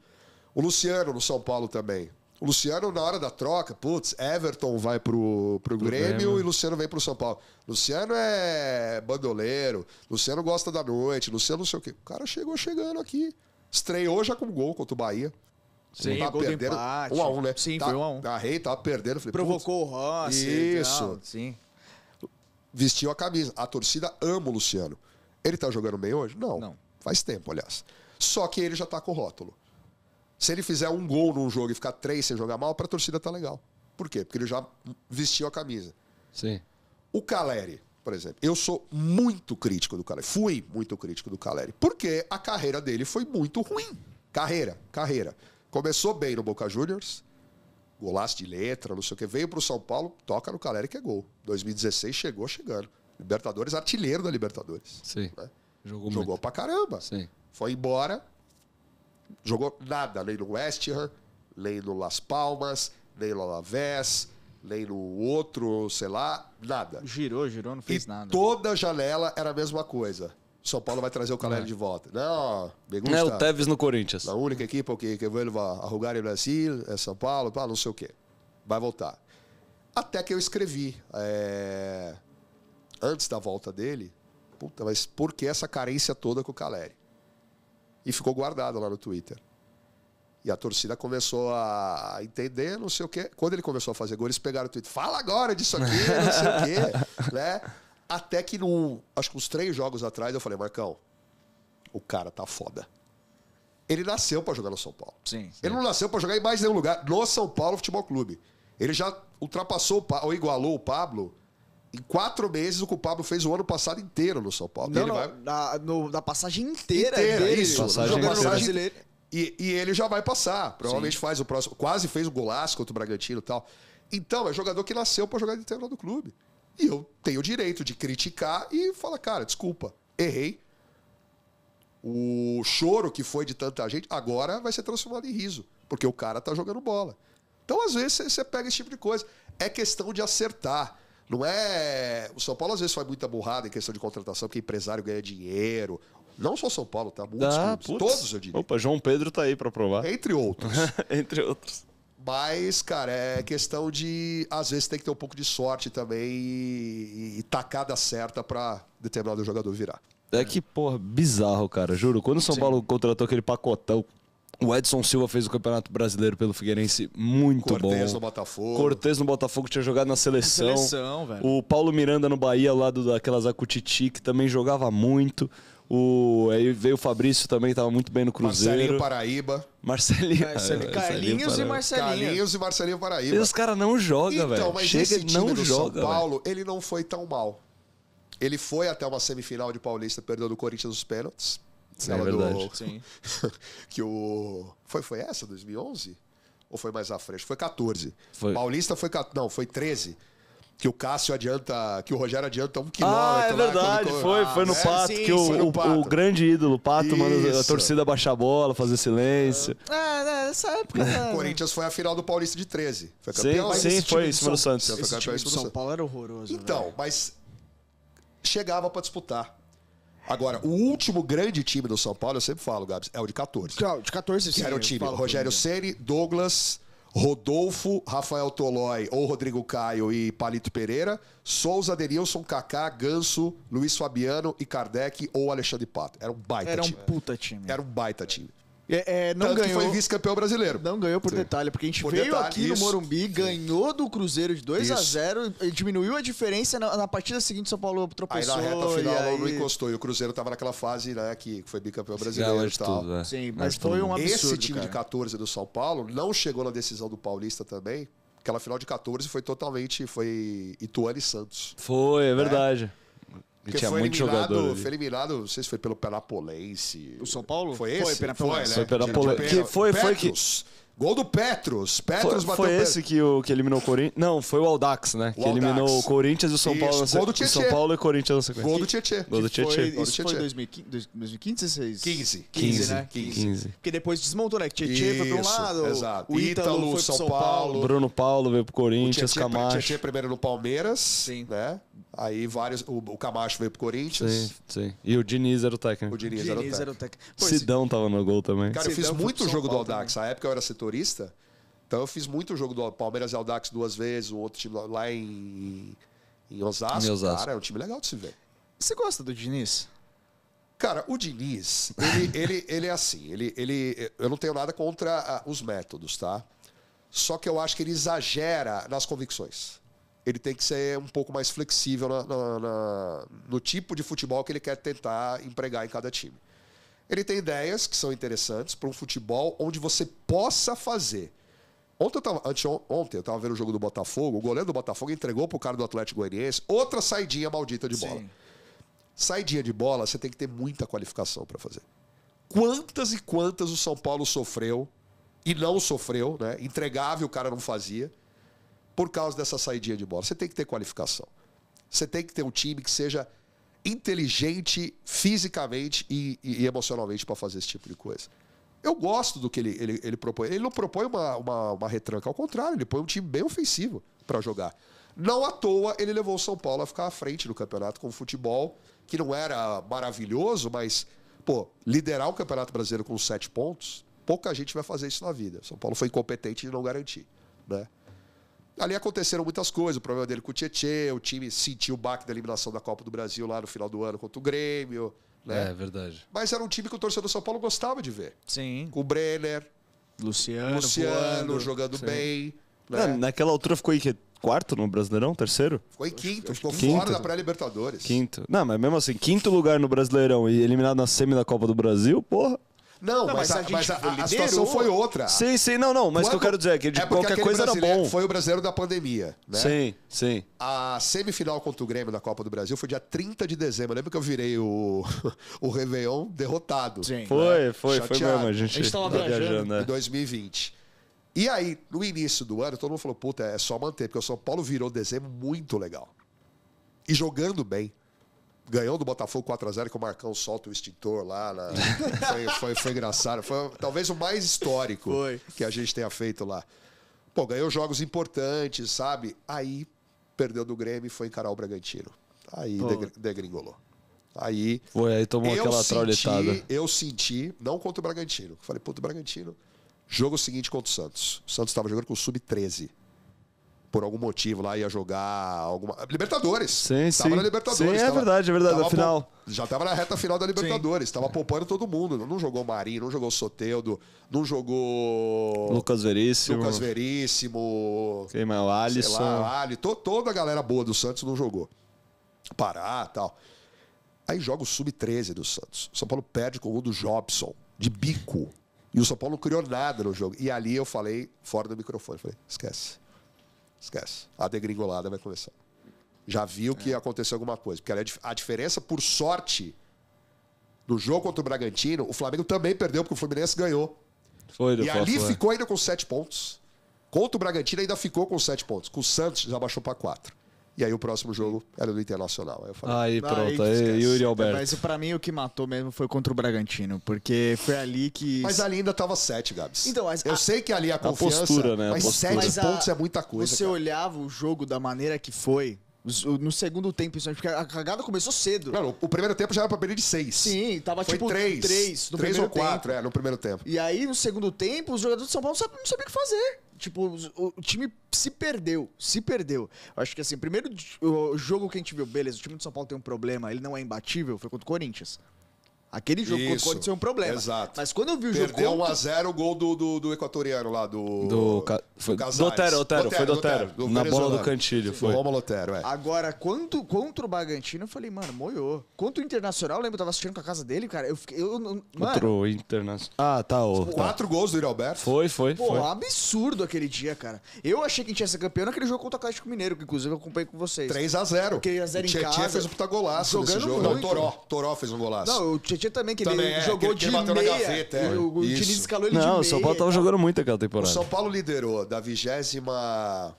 o Luciano no São Paulo também. O Luciano, na hora da troca, putz, Everton vai pro, pro, pro Grêmio, Grêmio e Luciano vem pro São Paulo. Luciano é bandoleiro, Luciano gosta da noite, Luciano não sei o quê. O cara chegou chegando aqui. Estreou já com gol contra o Bahia. Sim, tá gol perdendo. empate. Um a um, né? Sim, tá, foi um a um. A Rei tava tá perdendo. Falei, Provocou o Rossi. Isso. sim. Vestiu a camisa. A torcida ama o Luciano. Ele tá jogando bem hoje? Não. Não. Faz tempo, aliás. Só que ele já tá com o rótulo. Se ele fizer um gol num jogo e ficar três sem jogar mal, para a torcida tá legal. Por quê? Porque ele já vestiu a camisa. Sim. O Caleri, por exemplo, eu sou muito crítico do Caleri. Fui muito crítico do Caleri. Porque a carreira dele foi muito ruim. Carreira, carreira. Começou bem no Boca Juniors, golaço de letra, não sei o que. Veio para o São Paulo, toca no Caleri que é gol. 2016 chegou chegando. Libertadores, artilheiro da Libertadores. Sim. Né? Jogou, Jogou muito. pra caramba. Sim. Foi embora, jogou nada, nem no West Ham, nem no Las Palmas, nem no Alavés, nem no outro, sei lá, nada. Girou, girou, não fez e nada. toda janela era a mesma coisa. São Paulo vai trazer o Caleri é. de volta. Não, me gusta. É o Tevez no Corinthians. A única equipe que, que vai arrugar em Brasil é São Paulo, não sei o quê. Vai voltar. Até que eu escrevi, é... antes da volta dele, puta, mas por que essa carência toda com o Caleri? E ficou guardado lá no Twitter. E a torcida começou a entender, não sei o quê. Quando ele começou a fazer gol, eles pegaram o Twitter. Fala agora disso aqui, não sei o quê. Né? Até que, no acho que uns três jogos atrás, eu falei, Marcão, o cara tá foda. Ele nasceu para jogar no São Paulo. Sim, sim. Ele não nasceu para jogar em mais nenhum lugar. No São Paulo Futebol Clube. Ele já ultrapassou ou igualou o Pablo em quatro meses o culpado Pablo fez o ano passado inteiro no São Paulo. Não, ele não, vai... na, no, na passagem inteira, inteira dele, isso. Passagem jogando inteira. brasileiro. E, e, ele já vai passar. Provavelmente Sim. faz o próximo. Quase fez o golaço contra o Bragantino e tal. Então, é jogador que nasceu para jogar de interior do clube. E eu tenho o direito de criticar e falar, cara, desculpa, errei. O choro que foi de tanta gente agora vai ser transformado em riso, porque o cara tá jogando bola. Então, às vezes, você pega esse tipo de coisa. É questão de acertar. Não é. O São Paulo às vezes faz muita burrada em questão de contratação, porque empresário ganha dinheiro. Não só São Paulo, tá? Muitos ah, clubes, todos eu diria. Opa, João Pedro tá aí para provar. Entre outros. Entre outros. Mas, cara, é questão de. Às vezes tem que ter um pouco de sorte também e, e tacada certa para determinado jogador virar. É que, porra, bizarro, cara, juro. Quando o São Sim. Paulo contratou aquele pacotão o Edson Silva fez o Campeonato Brasileiro pelo Figueirense muito Cortez bom. Cortez no Botafogo. Cortez no Botafogo tinha jogado na seleção. Na seleção velho. O Paulo Miranda no Bahia, lá daquelas daquela que também jogava muito. O, aí veio o Fabrício também, estava muito bem no Cruzeiro. Marcelinho Paraíba. Marcelinho. É, é, Marcelinho. Carlinhos e Marcelinho. Carlinhos e Marcelinho Paraíba. E os caras não jogam, então, velho. Mas Chega esse não do joga, São Paulo, ele não foi tão mal. Ele foi até uma semifinal de Paulista, perdeu do Corinthians os pênaltis é verdade. Do, Sim. que o foi foi essa 2011 ou foi mais à frente? Foi 14. Foi. Paulista foi não, foi 13 que o Cássio adianta, que o Rogério adianta um quilômetro. Ah, é verdade, foi, foi no ah, Pato, sim, que o, o, Pato. o, grande ídolo, o Pato, manda a torcida baixar a bola, fazer silêncio. Ah, nessa época... O né? Corinthians foi a final do Paulista de 13, foi campeão. Sim, sim foi em cima do Santos. Esse time do São Paulo era horroroso. Então, mas chegava para disputar. Agora, o último grande time do São Paulo, eu sempre falo, Gabs, é o de 14. Claro, de 14, sim. Que era o time Rogério Ceni, Douglas, Rodolfo, Rafael Tolói ou Rodrigo Caio e Palito Pereira, Souza, Denilson, Kaká, Ganso, Luiz Fabiano e Kardec ou Alexandre Pato. Era um baita time. Era um puta time. Era um baita time. É, é, não Tanto ganhou. foi vice-campeão brasileiro. Não ganhou por Sim. detalhe, porque a gente por veio detalhe, aqui isso. no Morumbi, ganhou do Cruzeiro de 2 a 0 diminuiu a diferença na, na partida seguinte, São Paulo tropeçou. Aí na reta final aí... não encostou. E o Cruzeiro tava naquela fase né, que foi bicampeão brasileiro é e tal. Tudo, né? Sim, é mas, mas foi um absurdo. Esse time cara. de 14 do São Paulo não chegou na decisão do Paulista também. Aquela final de 14 foi totalmente. Foi Ituano e Santos. Foi, é verdade. Né? Porque tinha foi muito eliminado, jogador. Foi eliminado, não sei se foi pelo Penapolense. O São Paulo? Foi esse? Foi, Penapolense. Foi, né? Penapolense. Que foi, foi que... Gol do Petros. Petros foi, bateu. Foi esse que, o, que eliminou o Corinthians. Não, foi o Aldax, né? O que Aldax. eliminou o Corinthians e o São Paulo na sequência. São Paulo e Corinthians na sequência. Gol do Tietê. Gol do Tietê. Isso, foi em 2015, 2016? 15. 15, né? 15. Porque depois desmontou, né? Que Tietê foi pra um lado. Exato. O Ítalo, São, Paulo. Bruno Paulo veio pro Corinthians, o Tietê, é Camacho. primeiro no Palmeiras. Sim. Né? Aí vários. O, o Camacho veio pro Corinthians. Sim, sim. E o Diniz era o técnico. O Diniz, Diniz era o técnico. Era o técnico. Sidão tava no gol também. Cara, eu fiz muito jogo do Aldax. Na época eu era setorista. Então eu fiz muito jogo do Palmeiras e Aldax duas vezes, um outro time lá em, em Osasco. Em Osasco. Cara, é um time legal de se ver. Você gosta do Diniz? Cara, o Diniz, ele, ele, ele é assim, ele, ele, eu não tenho nada contra ah, os métodos, tá? Só que eu acho que ele exagera nas convicções ele tem que ser um pouco mais flexível na, na, na, no tipo de futebol que ele quer tentar empregar em cada time. Ele tem ideias que são interessantes para um futebol onde você possa fazer. Ontem eu, tava, eu vendo o jogo do Botafogo, o goleiro do Botafogo entregou pro cara do Atlético Goianiense outra saidinha maldita de bola. Sim. Saidinha de bola, você tem que ter muita qualificação para fazer. Quantas e quantas o São Paulo sofreu e não sofreu, né? Entregava e o cara não fazia por causa dessa saidinha de bola. Você tem que ter qualificação. Você tem que ter um time que seja inteligente fisicamente e, e, e emocionalmente para fazer esse tipo de coisa. Eu gosto do que ele, ele, ele propõe. Ele não propõe uma, uma, uma, retranca, ao contrário, ele põe um time bem ofensivo para jogar. Não à toa ele levou o São Paulo a ficar à frente no campeonato com o futebol, que não era maravilhoso, mas, pô, liderar o Campeonato Brasileiro com sete pontos, pouca gente vai fazer isso na vida. São Paulo foi incompetente de não garantir, né? Ali aconteceram muitas coisas, o problema dele com o Tietchan, o time sentiu o baque da eliminação da Copa do Brasil lá no final do ano contra o Grêmio. Né? É, verdade. Mas era um time que o torcedor do São Paulo gostava de ver. Sim. Com o Brenner. Luciano. Luciano voando, jogando sim. bem. Né? É, naquela altura ficou aí que quarto no Brasileirão? Terceiro? Foi quinto, ficou quinto. fora da pré-Libertadores. Quinto. Não, mas mesmo assim, quinto lugar no Brasileirão e eliminado na semi da Copa do Brasil, porra. Não, não mas, mas, a, gente mas a, a, situação foi outra. Sim, sim, não, não. Mas o que eu quero dizer é que de é qualquer coisa era bom. Foi o brasileiro da pandemia, né? Sim, sim. A semifinal contra o Grêmio da Copa do Brasil foi dia 30 de dezembro. Lembra que eu virei o, o Réveillon derrotado? Sim. Né? Foi, foi, Chateado. foi mesmo. A gente, estava gente viajando. É. Em 2020. E aí, no início do ano, todo mundo falou: puta, é só manter, porque o São Paulo virou dezembro muito legal. E jogando bem ganhou do Botafogo 4x0, que o Marcão solta o extintor lá. Na... Foi, foi, foi, engraçado. Foi talvez o mais histórico foi. que a gente tenha feito lá. Pô, ganhou jogos importantes, sabe? Aí perdeu do Grêmio e foi encarar o Bragantino. Aí degr degringolou. Aí. Foi, aí tomou aquela trauletada. Eu senti, não contra o Bragantino. Falei, puto, o Bragantino. Jogo seguinte contra o Santos. O Santos estava jogando com o Sub-13 por algum motivo lá ia jogar alguma. Libertadores. Sim, tava sim. na Libertadores. Sim, é tava, verdade, é verdade. na final. Já tava na reta final da Libertadores. Sim. Tava poupando todo mundo. Não jogou Marinho, não jogou Soteldo, não jogou. Lucas Veríssimo. Lucas Veríssimo. Quem mais? O Alisson. Sei lá, Ali, toda a galera boa do Santos não jogou. Pará tal. Aí joga o Sub-13 do Santos. O São Paulo perde com o gol do Jobson, de bico. E o São Paulo não criou nada no jogo. E ali eu falei, fora do microfone, falei, esquece esquece. A degringolada vai começar. Já viu que é. aconteceu alguma coisa. Porque é a diferença, por sorte, do jogo contra o Bragantino, o Flamengo também perdeu, porque o Fluminense ganhou. Foi, e ali ficou ainda com sete pontos. Contra o Bragantino ainda ficou com sete pontos. Com o Santos já baixou para quatro. E aí o próximo jogo era do Internacional. Aí falei, aí ah, pronto, aí, aí Yuri Alberto. Mas para mim o que matou mesmo foi contra o Bragantino, porque foi ali que. Mas ali ainda tava sete, Gabs. Então, mas, eu a... sei que ali a confiança. A postura, né? A mas postura. sete mas a... pontos é muita coisa. Você cara. olhava o jogo da maneira que foi, no segundo tempo, porque a cagada começou cedo. Não, o primeiro tempo já era pra perder de seis. Sim, tava Foi tipo três, três, no três ou quatro, tempo. é, no primeiro tempo. E aí, no segundo tempo, os jogadores do São Paulo não sabiam o que fazer tipo, o, o time se perdeu, se perdeu. Acho que assim, primeiro o jogo que a gente viu, beleza, o time do São Paulo tem um problema, ele não é imbatível, foi contra o Corinthians. Aquele jogo Isso. pode ser um problema. Exato. Mas quando eu vi o jogo. Perdeu 1x0 o gol do, do, do, equatoriano lá, do. Do, ca... foi... do Otero, Otero, foi do Otero. Na bola do Cantilho, Sim. foi. Rômulo Otero, é. Agora, quanto, contra o Bagantino, eu falei, mano, moiou. Contra o Internacional, eu lembro, eu tava assistindo com a casa dele, cara. Eu fiquei. Eu, mano, contra o Internacional. Ah, tá. O, tá. Quatro gols do Yuri Alberto. Foi, foi. Pô, foi. absurdo aquele dia, cara. Eu achei que a gente ia ser campeão naquele jogo contra o Atlético Mineiro, que inclusive eu acompanhei com vocês. 3x0. Porque x 0 em casa. Tietchan fez um puta golaço jogando nesse jogo. Muito. Não, Toró. Toró fez um golaço. Não, o também que também é, ele é, jogou que de meia. Gaveta, é. O, o Diniz escalou ele Não, de meia. Não, o São Paulo tava tá? jogando muito aquela temporada. O São Paulo liderou da 21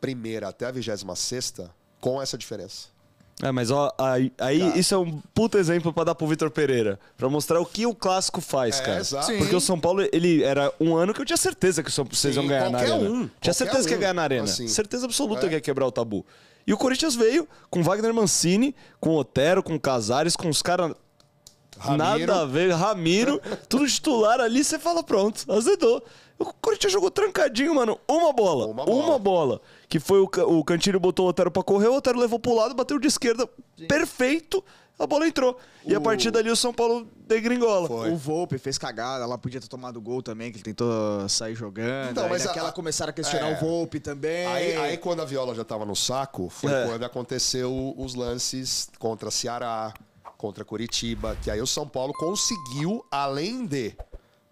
primeira até a 26 sexta com essa diferença. É, mas ó, aí, aí tá. isso é um puto exemplo para dar pro Vitor Pereira. para mostrar o que o clássico faz, é, cara. Exato. Porque o São Paulo, ele era um ano que eu tinha certeza que vocês iam ganhar na arena. Um, tinha certeza um. que ia ganhar na arena. Assim. Certeza absoluta é. que ia quebrar o tabu. E o Corinthians veio com Wagner Mancini, com Otero, com Casares, com os caras Ramiro. Nada a ver, Ramiro, tudo titular ali, você fala, pronto, azedou. O Corinthians jogou trancadinho, mano. Uma bola. Uma bola. Uma bola que foi o, o Cantilho botou o Otero pra correr, o Otero levou pro lado, bateu de esquerda, Sim. perfeito, a bola entrou. E o... a partir dali o São Paulo degringola. Foi. O Volpe fez cagada, ela podia ter tomado gol também, que ele tentou sair jogando. Então, mas aquela a... começaram a questionar é... o Volpe também. Aí, aí, quando a Viola já tava no saco, foi é. quando aconteceu os lances contra Ceará, contra Curitiba, que aí o São Paulo conseguiu, além de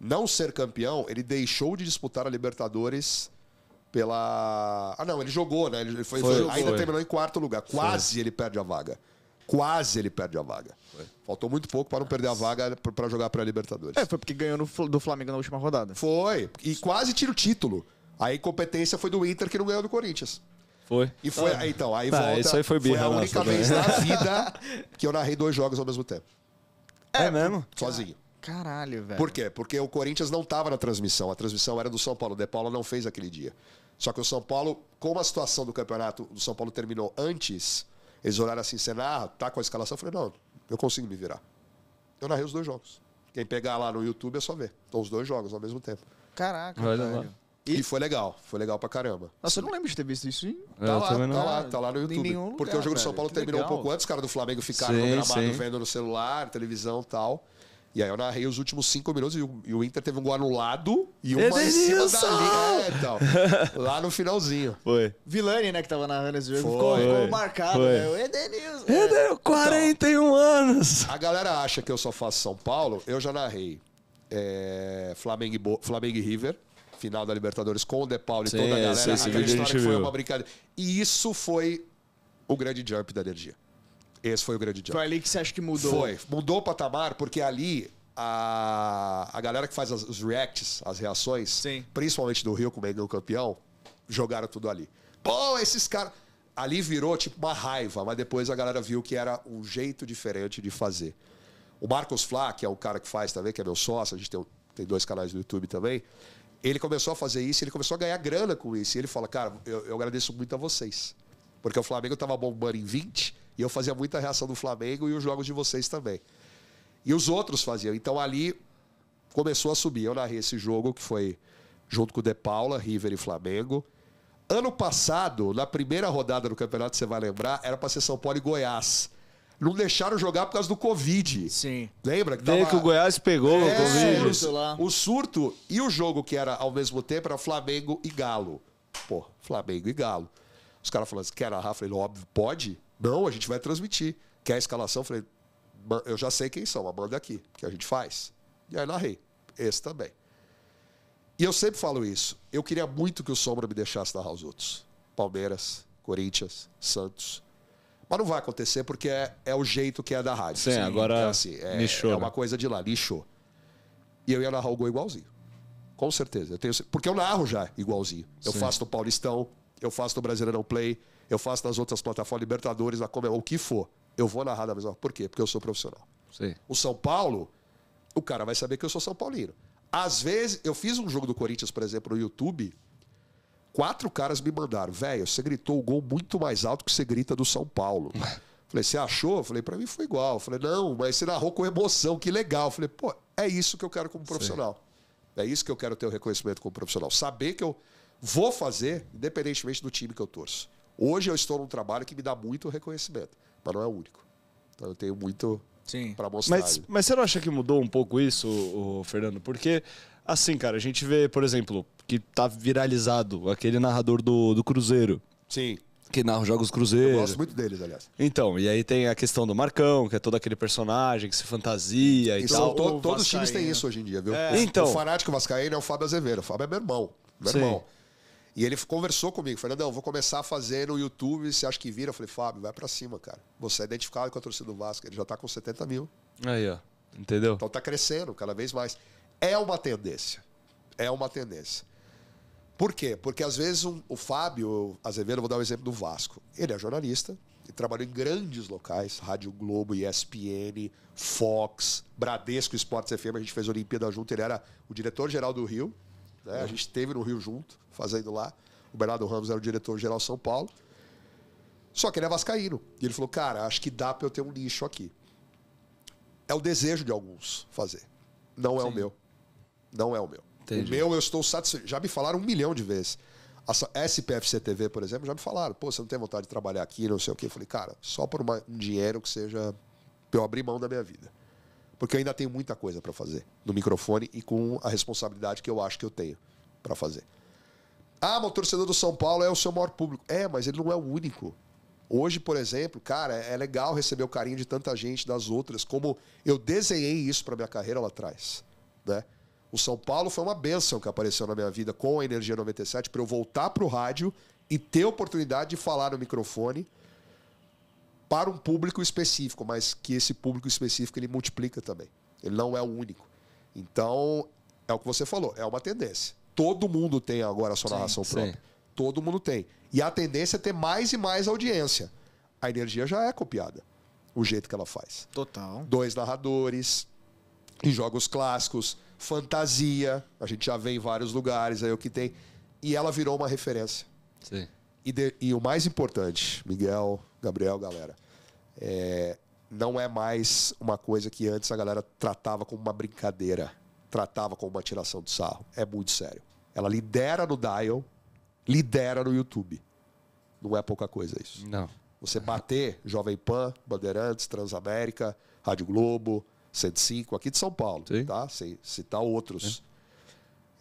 não ser campeão, ele deixou de disputar a Libertadores pela. Ah, não, ele jogou, né? Ele foi, foi, foi ainda foi. terminou em quarto lugar. Quase ele perde a vaga. Quase ele perde a vaga. Faltou muito pouco para não perder a vaga para jogar para a Libertadores. É, foi porque ganhou no, do Flamengo na última rodada. Foi. E quase tira o título. A incompetência foi do Inter que não ganhou do Corinthians. Foi. E foi. Ah, então, aí tá, volta. Isso aí foi birra. Foi a única nossa, né? vez na vida que eu narrei dois jogos ao mesmo tempo. É, é mesmo? Sozinho. Caralho, velho. Por quê? Porque o Corinthians não estava na transmissão. A transmissão era do São Paulo. O De Paula não fez aquele dia. Só que o São Paulo, como a situação do campeonato do São Paulo terminou antes, eles olharam assim, você narra, tá com a escalação. Eu falei, não, eu consigo me virar. Eu narrei os dois jogos. Quem pegar lá no YouTube é só ver. Então, os dois jogos ao mesmo tempo. Caraca, velho. E... e, foi legal, foi legal pra caramba. Nossa, eu não lembro de ter visto isso. Hein? É, tá, lá, tá lá, é, tá lá no YouTube. Lugar, porque o jogo do São Paulo terminou legal. um pouco antes, os caras do Flamengo ficaram sim, no gramado sim. vendo no celular, televisão e tal. E aí eu narrei os últimos cinco minutos e o, Inter teve um gol anulado e uma é em cima da linha. então, lá no finalzinho. Foi. Vilani, né, que tava narrando esse jogo, foi, ficou, foi, marcado, foi. né? O Edenilson. Edenilson, né, 41 então, anos. A galera acha que eu só faço São Paulo. Eu já narrei é, Flamengo, Flamengo River final da Libertadores com o De Paul e toda a galera. Sim, aquela história que foi viu. uma brincadeira. E isso foi o grande jump da energia. Esse foi o grande jump. Foi ali que você acha que mudou? Foi. Mudou o patamar, porque ali a, a galera que faz as, os reacts, as reações, Sim. principalmente do Rio com o Mengão campeão, jogaram tudo ali. Pô, esses caras. Ali virou tipo uma raiva, mas depois a galera viu que era um jeito diferente de fazer. O Marcos Flá, que é o cara que faz também, que é meu sócio, a gente tem, tem dois canais no YouTube também, ele começou a fazer isso, ele começou a ganhar grana com isso. E ele fala, cara, eu, eu agradeço muito a vocês. Porque o Flamengo estava bombando em 20 e eu fazia muita reação do Flamengo e os jogos de vocês também. E os outros faziam. Então ali começou a subir. Eu narrei esse jogo que foi junto com o De Paula, River e Flamengo. Ano passado, na primeira rodada do campeonato, você vai lembrar, era para ser São Paulo e Goiás não deixaram jogar por causa do Covid. Sim. Lembra? Que, tava... que o Goiás pegou é, o Covid. Surto, o surto e o jogo que era ao mesmo tempo era Flamengo e Galo. Pô, Flamengo e Galo. Os caras falando assim, quer narrar? Eu falei, óbvio, pode? Não, a gente vai transmitir. Quer a escalação? Eu falei, eu já sei quem são, mas manda aqui, que a gente faz. E aí narrei. Esse também. E eu sempre falo isso. Eu queria muito que o Sombra me deixasse narrar os outros. Palmeiras, Corinthians, Santos, mas não vai acontecer porque é, é o jeito que é da rádio. Sim, assim, agora é, assim, é, lixou, é né? uma coisa de lá, lixou. E eu ia narrar o gol igualzinho. Com certeza. Eu tenho, porque eu narro já igualzinho. Eu faço no Paulistão, eu faço no Brasileirão Play, eu faço nas outras plataformas, Libertadores, na Comebol, o que for. Eu vou narrar da mesma Por quê? Porque eu sou profissional. Sim. O São Paulo, o cara vai saber que eu sou São Paulino. Às vezes, eu fiz um jogo do Corinthians, por exemplo, no YouTube, Quatro caras me mandaram, velho, você gritou o gol muito mais alto que você grita do São Paulo. Falei, você achou? Falei, para mim foi igual. Falei, não, mas você narrou com emoção, que legal. Falei, pô, é isso que eu quero como profissional. Sim. É isso que eu quero ter o reconhecimento como profissional. Saber que eu vou fazer, independentemente do time que eu torço. Hoje eu estou num trabalho que me dá muito reconhecimento, mas não é o único. Então eu tenho muito para mostrar. Mas, mas, você não acha que mudou um pouco isso, o, o Fernando? Porque Assim, cara, a gente vê, por exemplo, que tá viralizado aquele narrador do, do Cruzeiro. Sim. Que narra jogos Cruzeiro. Eu gosto muito deles, aliás. Então, e aí tem a questão do Marcão, que é todo aquele personagem que se fantasia e, e tal. To, todos os times têm isso hoje em dia, viu? É. então... o fanático vascaíno é o Fábio Azevedo. O Fábio é meu irmão. Meu Sim. irmão. E ele conversou comigo, Fernandão, vou começar a fazer no YouTube, você acha que vira? Eu falei, Fábio, vai para cima, cara. Você é identificado com a torcida do Vasco, ele já tá com 70 mil. Aí, ó. Entendeu? Então tá crescendo cada vez mais. É uma tendência. É uma tendência. Por quê? Porque às vezes um, o Fábio Azevedo, vou dar o um exemplo do Vasco. Ele é jornalista e trabalhou em grandes locais, Rádio Globo, ESPN, Fox, Bradesco Esportes FM, a gente fez a Olimpíada junto, ele era o diretor-geral do Rio, né? a gente esteve no Rio junto, fazendo lá. O Bernardo Ramos era o diretor-geral São Paulo. Só que ele é vascaíno. E ele falou, cara, acho que dá para eu ter um nicho aqui. É o desejo de alguns fazer. Não é Sim. o meu não é o meu. Entendi. O meu eu estou satisfeito. Já me falaram um milhão de vezes. A SPFCTV, por exemplo, já me falaram, pô, você não tem vontade de trabalhar aqui, não sei o quê. Eu falei, cara, só por uma, um dinheiro que seja pra eu abrir mão da minha vida. Porque eu ainda tenho muita coisa para fazer no microfone e com a responsabilidade que eu acho que eu tenho para fazer. Ah, mas o torcedor do São Paulo é o seu maior público. É, mas ele não é o único. Hoje, por exemplo, cara, é legal receber o carinho de tanta gente das outras, como eu desenhei isso para minha carreira lá atrás, né? O São Paulo foi uma benção que apareceu na minha vida com a Energia 97 para eu voltar para o rádio e ter a oportunidade de falar no microfone para um público específico, mas que esse público específico ele multiplica também. Ele não é o único. Então, é o que você falou, é uma tendência. Todo mundo tem agora a sua sim, narração própria. Sim. Todo mundo tem. E a tendência é ter mais e mais audiência. A energia já é copiada, o jeito que ela faz. Total. Dois narradores, em jogos clássicos, fantasia. A gente já vê em vários lugares aí o que tem. E ela virou uma referência. Sim. E, de, e o mais importante, Miguel, Gabriel, galera, é, não é mais uma coisa que antes a galera tratava como uma brincadeira, tratava como uma tiração de sarro. É muito sério. Ela lidera no Dial, lidera no YouTube. Não é pouca coisa isso. Não. Você bater Jovem Pan, Bandeirantes, Transamérica, Rádio Globo, 105, aqui de São Paulo, Sim. tá? Sem citar outros. É.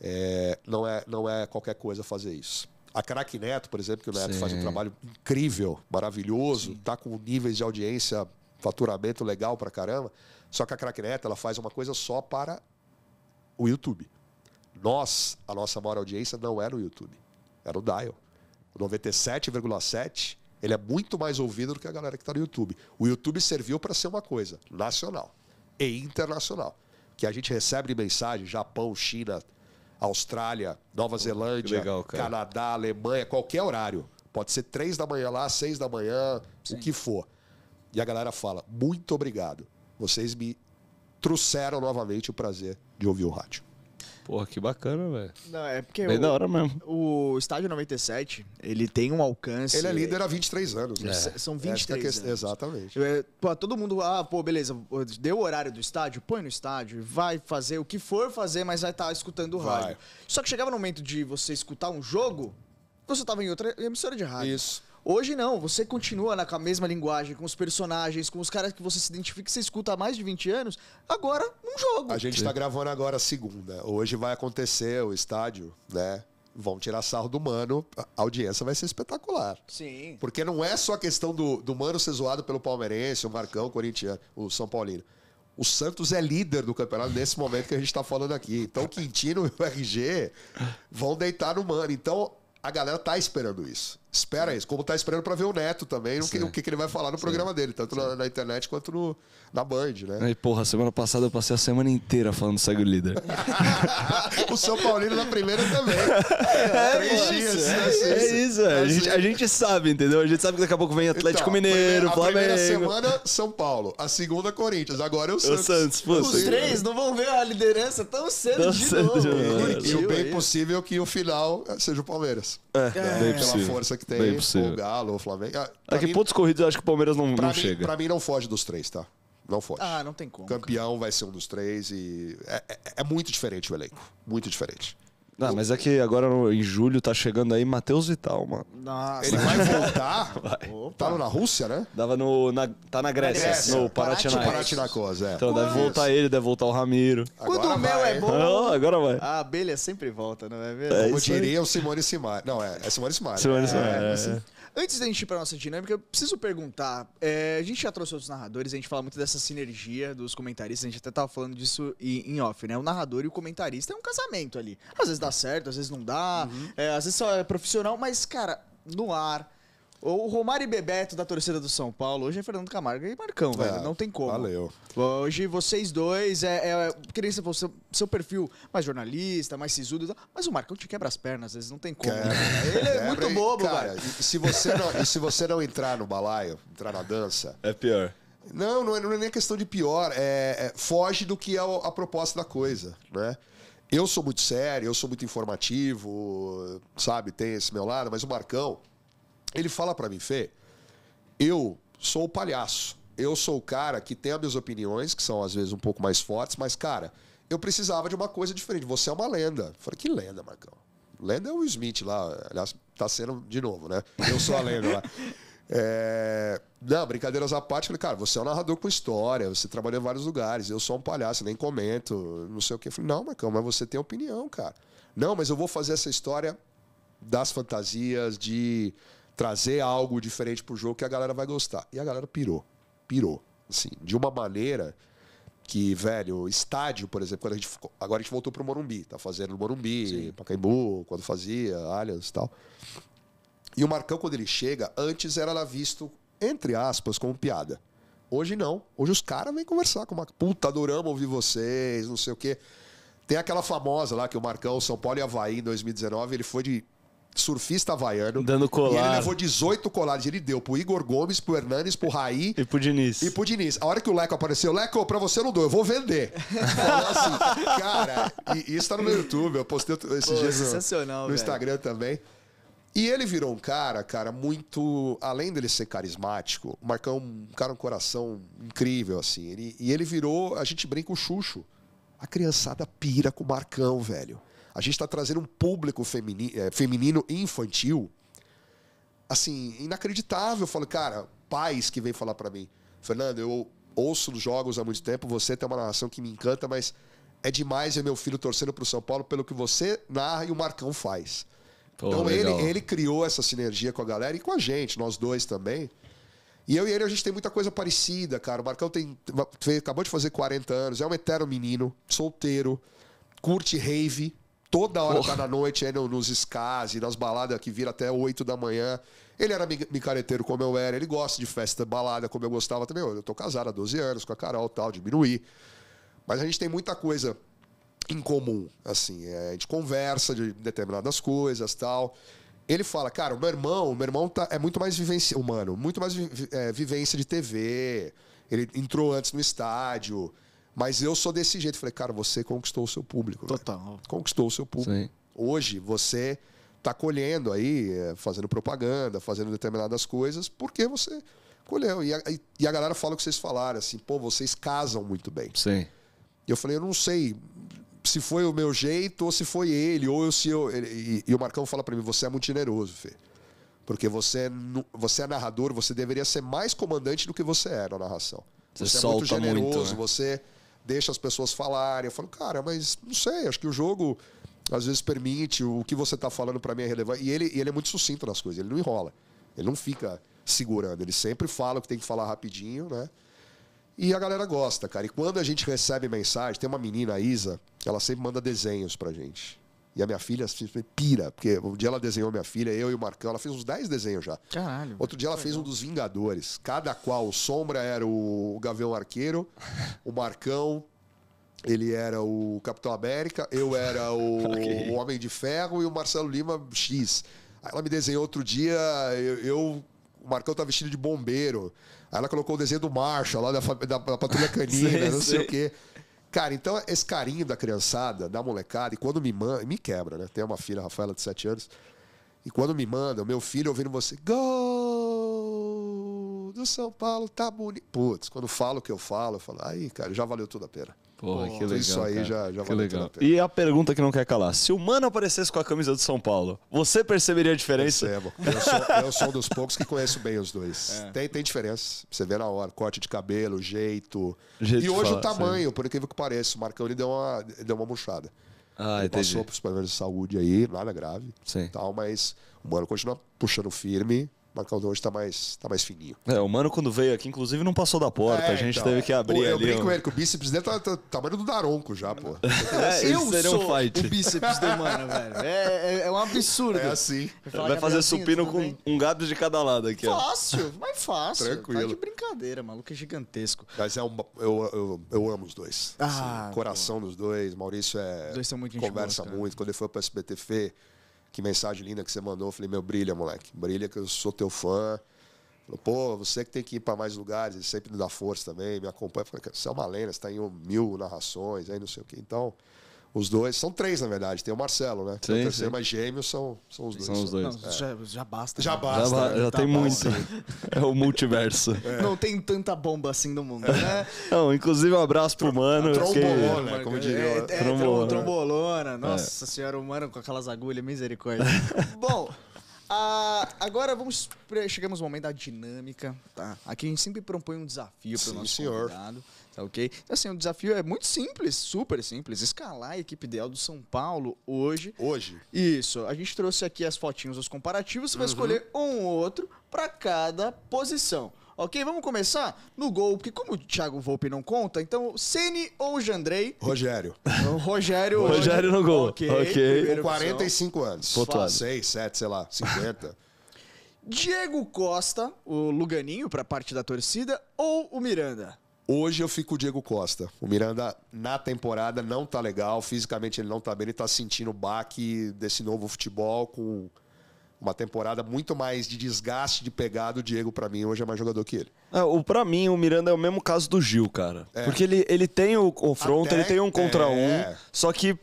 É, não, é, não é qualquer coisa fazer isso. A Crack Neto, por exemplo, que o Neto Sim. faz um trabalho incrível, maravilhoso, Sim. tá com níveis de audiência, faturamento legal pra caramba. Só que a Crack Neto, ela faz uma coisa só para o YouTube. Nós, a nossa maior audiência não era é o YouTube, era é o Dial. 97,7 ele é muito mais ouvido do que a galera que está no YouTube. O YouTube serviu para ser uma coisa nacional e internacional. Que a gente recebe mensagem, Japão, China, Austrália, Nova Zelândia, legal, Canadá, Alemanha, qualquer horário. Pode ser três da manhã lá, seis da manhã, Sim. o que for. E a galera fala: muito obrigado. Vocês me trouxeram novamente o prazer de ouvir o rádio. Porra, que bacana, velho. Não, é porque Bem o, da hora mesmo. O estádio 97, ele tem um alcance. Ele é líder há 23 anos, né? É. São 23 é, é que... anos. Exatamente. É, pô, todo mundo, ah, pô, beleza, deu o horário do estádio, põe no estádio, vai fazer o que for fazer, mas vai estar tá escutando o rádio. Vai. Só que chegava no momento de você escutar um jogo, você estava em outra emissora de rádio. Isso. Hoje não, você continua na mesma linguagem, com os personagens, com os caras que você se identifica, que você escuta há mais de 20 anos, agora num jogo. A gente está gravando agora a segunda. Hoje vai acontecer o estádio, né? Vão tirar sarro do mano, a audiência vai ser espetacular. Sim. Porque não é só a questão do, do mano ser zoado pelo palmeirense, o Marcão, o Corinthians, o São Paulino. O Santos é líder do campeonato nesse momento que a gente está falando aqui. Então o Quintino e o RG vão deitar no mano. Então a galera tá esperando isso espera isso. Como tá esperando para ver o Neto também, o que, o que, que ele vai falar no Sim. programa dele, tanto na, na, internet quanto no, na Band, né? E, porra, semana passada eu passei a semana inteira falando segue o líder. o São Paulino na primeira também. É, é, é dias, né? isso, é, isso, é isso. A, gente, a gente sabe, entendeu? A gente sabe que daqui a pouco vem Atlético então, Mineiro, a a Flamengo. primeira semana, São Paulo. A segunda, Corinthians. Agora é o Santos. O Santos pô, Os três não vão ver a liderança tão cedo tão de cedo novo. De é. e o bem é possível é que o final seja o Palmeiras. É, né? bem Pela força que que tem, o Galo, o Flamengo. Ah, é que mim, pontos corridos, eu acho que o Palmeiras não, não mim, chega. Pra mim, não foge dos três, tá? Não foge. Ah, não tem como. Campeão cara. vai ser um dos três e. É, é, é muito diferente o elenco. Muito diferente. Não, mas é que agora em julho tá chegando aí Matheus Vital, mano. Nossa. Ele vai voltar? Opa. Tava na Rússia, né? Dava no. na- tá na Grécia, Grécia. no Paratinai. Paratinaicos, é. Então deve voltar ele, deve voltar o Ramiro. Quando o mel vai. é bom, agora vai. a abelha sempre volta, não é mesmo? É Como diria o Simone Simar. Não, é, é Simone Simar. Simone é, Simar, é. é, assim. é. Antes da gente ir para nossa dinâmica, eu preciso perguntar. É, a gente já trouxe outros narradores, a gente fala muito dessa sinergia dos comentaristas, a gente até tava falando disso em, em off, né? O narrador e o comentarista é um casamento ali. Às vezes dá certo, às vezes não dá, uhum. é, às vezes só é profissional, mas, cara, no ar, o Romário e Bebeto da torcida do São Paulo, hoje é Fernando Camargo e Marcão, é, velho. Não tem como. Valeu. Hoje vocês dois, é, é, queria que você seu perfil mais jornalista, mais sisudo e tal. Mas o Marcão te quebra as pernas, às vezes não tem como. Né? Quebra, Ele é muito bobo, cara. E, se, você não, e se você não entrar no balaio, entrar na dança. É pior. Não, não é, não é nem questão de pior. É, é, foge do que é a, a proposta da coisa, né? Eu sou muito sério, eu sou muito informativo, sabe? Tem esse meu lado, mas o Marcão ele fala para mim, Fê, eu sou o palhaço. Eu sou o cara que tem as minhas opiniões, que são às vezes um pouco mais fortes, mas, cara, eu precisava de uma coisa diferente. Você é uma lenda. Eu falei, que lenda, Marcão? Lenda é o Smith lá. Aliás, tá sendo de novo, né? Eu sou a lenda lá. É... Não, brincadeiras à parte, falei, cara, você é um narrador com história, você trabalhou em vários lugares, eu sou um palhaço, nem comento, não sei o quê. Falei, não, Marcão, mas você tem opinião, cara. Não, mas eu vou fazer essa história das fantasias, de trazer algo diferente pro jogo que a galera vai gostar. E a galera pirou. Pirou. Assim, de uma maneira que, velho, estádio, por exemplo, quando a gente ficou, agora a gente voltou pro Morumbi, tá fazendo no Morumbi, Sim. Pacaembu, quando fazia, Allianz e tal. E o Marcão, quando ele chega, antes era visto, entre aspas, como piada. Hoje não. Hoje os caras vêm conversar com uma puta, adoramos ouvir vocês, não sei o quê. Tem aquela famosa lá que o Marcão, São Paulo e Havaí em 2019, ele foi de surfista havaiano. Dando colar. E ele levou 18 colares. Ele deu pro Igor Gomes, pro Hernanes, pro Raí. E pro Diniz. E pro Diniz. A hora que o Leco apareceu, Leco, pra você eu não dou, eu vou vender. assim, cara, e isso tá no meu YouTube, eu postei esses dias no, no Instagram também. E ele virou um cara, cara, muito. Além dele ser carismático, o Marcão, um cara um coração incrível, assim. Ele, e ele virou, a gente brinca o Xuxo. A criançada pira com o Marcão, velho. A gente está trazendo um público eh, feminino e infantil, assim, inacreditável. Eu falo, cara, pais que vêm falar para mim, Fernando, eu ouço os jogos há muito tempo, você tem uma narração que me encanta, mas é demais ver meu filho torcendo para o São Paulo pelo que você narra e o Marcão faz. Pô, então ele, ele criou essa sinergia com a galera e com a gente, nós dois também. E eu e ele, a gente tem muita coisa parecida, cara. O Marcão tem, acabou de fazer 40 anos, é um eterno menino, solteiro, curte rave, toda hora Porra. da noite, aí é nos escase nas baladas que vira até 8 da manhã. Ele era micareteiro como eu era, ele gosta de festa, balada como eu gostava também. Eu tô casado há 12 anos com a Carol tal, diminuí. Mas a gente tem muita coisa em comum, assim. É, a gente conversa de determinadas coisas tal. Ele fala, cara, o meu irmão, meu irmão tá, é muito mais vivência humano, muito mais vi, é, vivência de TV. Ele entrou antes no estádio, mas eu sou desse jeito. Falei, cara, você conquistou o seu público. Total. Conquistou o seu público. Sim. Hoje você está colhendo aí, eh, fazendo propaganda, fazendo determinadas coisas, porque você colheu. E a, e a galera fala o que vocês falaram, assim, pô, vocês casam muito bem. Sim. E eu falei, eu não sei se foi o meu jeito ou se foi ele, ou eu, se eu. Ele, e, e, o Marcão fala para mim, você é muito generoso, Fê. Porque você, é você é narrador, você deveria ser mais comandante do que você era na narração. Você, você é muito generoso, muito, né? você deixa as pessoas falarem. Eu falo, cara, mas não sei, acho que o jogo às vezes permite, o que você está falando para mim é relevante. E ele, ele é muito sucinto nas coisas, ele não enrola. Ele não fica segurando, ele sempre fala o que tem que falar rapidinho, né? E a galera gosta, cara. E quando a gente recebe mensagem, tem uma menina, a Isa, ela sempre manda desenhos pra gente. E a minha filha pira, porque um dia ela desenhou minha filha, eu e o Marcão, ela fez uns 10 desenhos já. Caralho. Outro dia ela fez um dos Vingadores, cada qual. O Sombra era o Gavião Arqueiro, o Marcão, ele era o Capitão América, eu era o, okay. o Homem de Ferro e o Marcelo Lima X. Aí ela me desenhou outro dia, eu, eu o Marcão tá vestido de bombeiro. Aí ela colocou o desenho do Marcha lá da, da, da Patrulha Canina, não sei, sei o quê. Cara, então esse carinho da criançada, da molecada, e quando me manda, me quebra, né? Tem uma filha, Rafaela, de 7 anos, e quando me manda, o meu filho ouvindo você, gol do São Paulo, tá bonito. Putz, quando falo o que eu falo, eu falo, aí, cara, já valeu tudo a pena. Porra, que legal. Isso aí cara. já, já que legal. E a pergunta que não quer calar: se o Mano aparecesse com a camisa do São Paulo, você perceberia a diferença? Percebo. Eu sou, eu sou um dos poucos que conheço bem os dois. É. Tem, tem diferença. Você vê na hora: corte de cabelo, jeito. jeito e hoje o tamanho, sim. por incrível que pareça. O Marcão ele deu uma, ele deu uma murchada. Ah, ele entendi. passou problemas de saúde aí, nada grave. Sim. Tal, mas o Mano continua puxando firme. Marcão hoje está mais, tá mais fininho. É, o Mano, quando veio aqui, inclusive, não passou da porta. É, a gente então, teve é. que abrir eu ali. Eu brinco, um... o bíceps dele tá, tá, tá tamanho do Daronco já, pô. É, eu sou um fight. o bíceps do Mano, velho. É, é, é um absurdo. É assim. Vai é fazer supino com um gado de cada lado aqui, ó. Fácil, mais fácil. Tá Tranquilo. Tá de brincadeira, maluco, é gigantesco. Mas é um, eu, eu, eu amo os dois. Ah, assim, coração dos dois. Maurício é... Os dois são muito Conversa boa, muito. Quando ele foi pro SBTF que mensagem linda que você mandou. Eu falei, meu, brilha, moleque. Brilha que eu sou teu fã. Falei, Pô, você que tem que ir para mais lugares, ele sempre me dá força também, me acompanha. Falei, você é uma lenda, você está em mil narrações, aí não sei o quê. Então, os dois, são três, na verdade. Tem o Marcelo, né? É sim, o terceiro, sim. mas gêmeos são, são os dois. São os dois. Não, já, já, basta. Já né? basta. Já, né? já tá tem muito. É o multiverso. É. Não tem tanta bomba assim no mundo, né? Não, inclusive um abraço pro Mano. Trombolona, que... Né? como diria. É, é, é, trombolona. trombolona. Nossa senhora, o Mano com aquelas agulhas, misericórdia. Bom... Ah, agora vamos chegamos ao momento da dinâmica, tá? Aqui a gente sempre propõe um desafio para o nosso senhor. convidado. Senhor ok? Assim, o desafio é muito simples, super simples. Escalar a equipe ideal do São Paulo hoje. Hoje. Isso. A gente trouxe aqui as fotinhas, os comparativos. Você uhum. vai escolher um ou outro para cada posição. Ok, vamos começar no gol, porque como o Thiago Volpe não conta, então Ceni ou Jandrei? Rogério. Então, Rogério. Rogério no gol. Ok. okay. Com 45 anos. Pontuado. 6, 7, sei lá, 50. Diego Costa, o Luganinho para parte da torcida, ou o Miranda? Hoje eu fico o Diego Costa. O Miranda, na temporada, não tá legal. Fisicamente ele não tá bem. Ele tá sentindo o baque desse novo futebol com uma temporada muito mais de desgaste de pegada. O Diego, para mim, hoje é mais jogador que ele. É, o Para mim, o Miranda é o mesmo caso do Gil, cara. É. Porque ele, ele tem o confronto, Até, ele tem um contra é... um. Só que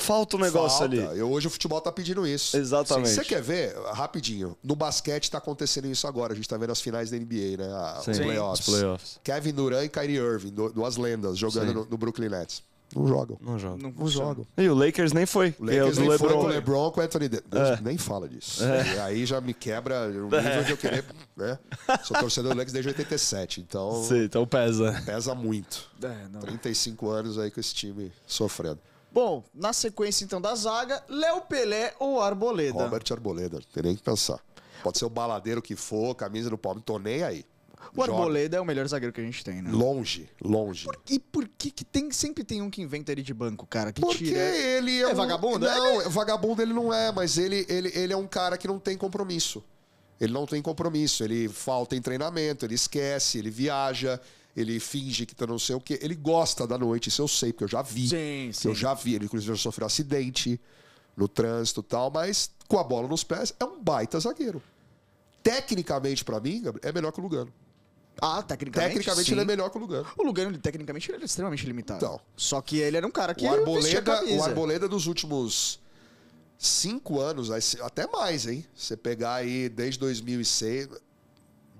Falta um negócio Falta. ali. Eu, hoje o futebol tá pedindo isso. Exatamente. Você quer ver? Rapidinho. No basquete tá acontecendo isso agora. A gente tá vendo as finais da NBA, né? os, playoffs. os playoffs. Kevin Durant e Kyrie Irving, duas lendas, jogando no, no Brooklyn Nets. Não jogam. Não jogam. Não, não jogam. E o Lakers nem foi. O Lakers é, nem Lebron. foi com o LeBron, com o Anthony Davis. É. Nem fala disso. É. Aí já me quebra o nível é. de eu querer... Né? Sou torcedor do Lakers desde 87, então... Sim, então pesa. Pesa muito. É, não. 35 anos aí com esse time sofrendo. Bom, na sequência então da zaga, Léo Pelé ou Arboleda? Robert Arboleda, tem nem que pensar. Pode ser o baladeiro que for, camisa do Palmeiras, tô nem aí. O Joga. Arboleda é o melhor zagueiro que a gente tem, né? Longe, longe. Por, e por que, que tem, sempre tem um que inventa ele de banco, cara? Que Porque tira... ele é, é um... vagabundo? É? Não, ele... vagabundo ele não é, mas ele, ele, ele é um cara que não tem compromisso. Ele não tem compromisso, ele falta em treinamento, ele esquece, ele viaja, ele finge que tá não sei o quê. Ele gosta da noite, isso eu sei, porque eu já vi. Sim, sim. Eu já vi. Ele, inclusive, já sofreu acidente no trânsito e tal, mas com a bola nos pés, é um baita zagueiro. Tecnicamente, para mim, é melhor que o Lugano. Ah, tecnicamente. Tecnicamente sim. ele é melhor que o Lugano. O Lugano, ele, tecnicamente, ele é extremamente limitado. Então, Só que ele era um cara que. O Arboleda, o Arboleda dos últimos cinco anos, até mais, hein? Você pegar aí desde 2006,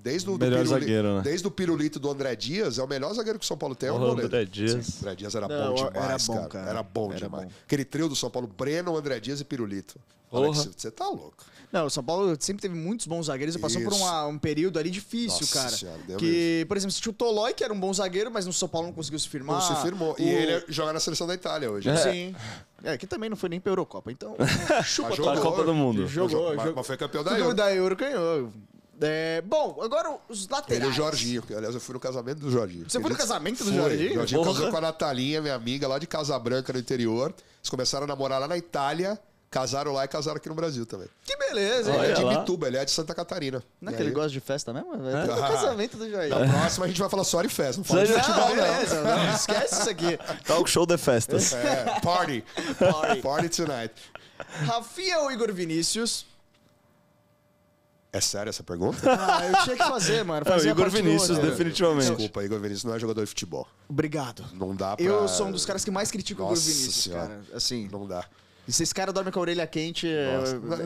Desde o, melhor zagueiro, né? Desde o pirulito do André Dias, é o melhor zagueiro que o São Paulo tem. É o goleiro. André Dias. Sim, André Dias era Não, bom demais, era bom, cara. cara. Era bom era demais. Bom. Aquele trio do São Paulo, Breno, André Dias e pirulito. Alex, você tá louco. Não, o São Paulo sempre teve muitos bons zagueiros. e Passou por uma, um período ali difícil, Nossa cara. Senhora, que, mesmo. por exemplo, tinha o Tolói, que era um bom zagueiro, mas no São Paulo não conseguiu se firmar. Não se firmou. O... E ele joga na seleção da Itália hoje. É. Sim. É, que também não foi nem pra Eurocopa. Então, chupa a Copa do Mundo. Jogou, jogou. Mas, mas foi campeão da Euro. da Euro ganhou. É, bom, agora os laterais. Ele é o Jorginho, que, aliás, eu fui no casamento do Jorginho. Você foi no casamento do foi. Jorginho? Jorginho Porra. casou com a Natalinha, minha amiga, lá de Branca, no interior. Eles começaram a namorar lá na Itália. Casaram lá e casaram aqui no Brasil também. Que beleza, hein? Olha ele é de Mituba, ele é de Santa Catarina. Não é que ele gosta de festa mesmo? É ah. do casamento do Jorginho. Na próxima a gente vai falar só de festa. Não fala de festival, não. Beleza, não. não. Esquece isso aqui. Talk show de festas. É, party. party. Party tonight. Rafinha ou Igor Vinícius? É sério essa pergunta? Ah, eu tinha que fazer, mano. Fazer o Igor Vinícius, definitivamente. Desculpa, Igor Vinícius não é jogador de futebol. Obrigado. Não dá pra... Eu sou um dos caras que mais critica o Igor Vinícius, senhora. cara. Assim. Não dá. E se esse cara dorme com a orelha quente. É-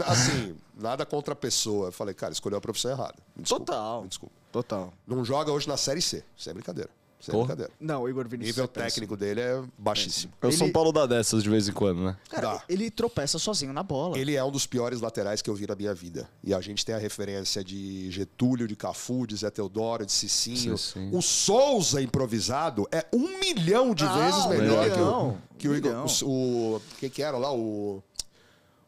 assim, nada contra a pessoa. Eu falei, cara, escolheu a profissão errada. Me desculpa, Total. Me desculpa. Total. Não joga hoje na Série C. Isso é brincadeira brincadeira. Não, o Igor Vinícius. O nível é técnico dele é baixíssimo. É. O São Paulo dá dessas de vez em quando, né? Cara, ele tropeça sozinho na bola. Ele é um dos piores laterais que eu vi na minha vida. E a gente tem a referência de Getúlio, de Cafu, de Zé Teodoro, de Cicinho. O Souza improvisado é um milhão de ah, vezes melhor milhão. que o, que o Igor. O, o, que era lá? O,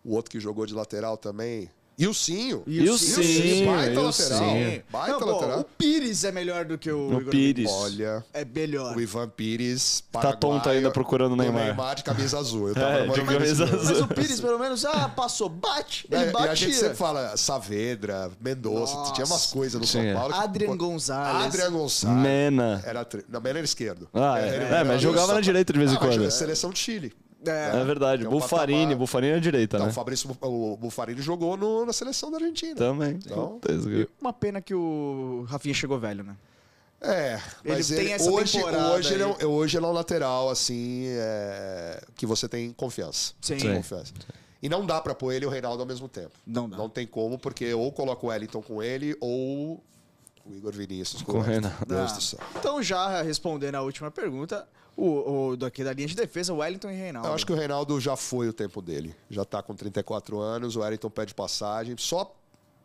o outro que jogou de lateral também. E o Sinho. E o Sinho. Sinho. Baita lateral. Baita não, lateral. o Pires é melhor do que o no Pires. Olha. É melhor. O Ivan Pires. tá tonto ainda procurando o Neymar. Neymar de camisa azul. é, de camisa azul. Mas o Pires, pelo menos, ah, passou, bate. Ele é, E a gente sempre fala Saavedra, Mendonça. Tinha umas coisas no São Paulo. Que, Adrian Gonzalez. Adrian Gonzalez. Mena. Era, não, Mena era esquerdo. Ah, é. é, é mas jogava na direita de vez em ah, quando. Seleção de Chile. É, é, é verdade. Um Bufarini, patamar. Bufarini é a direita, então, né? O Fabrício o Bufarini jogou no, na seleção da Argentina. Também. Então, uma pena que o Rafinha chegou velho, né? É, mas ele, ele hoje, hoje, ele é, é, hoje ele é um lateral, assim, é, que você tem confiança. Sim. Confiança. Sim. E não dá para pôr ele e o Reinaldo ao mesmo tempo. Não dá. Não tem como, porque ou coloca o Wellington com ele, ou o Igor Vinícius com, com o Reinaldo. Deus do céu. Então, já respondendo a última pergunta, o, o daqui da linha de defesa, o Wellington e o Reinaldo. Eu acho que o Reinaldo já foi o tempo dele. Já está com 34 anos, o Wellington pede passagem. Só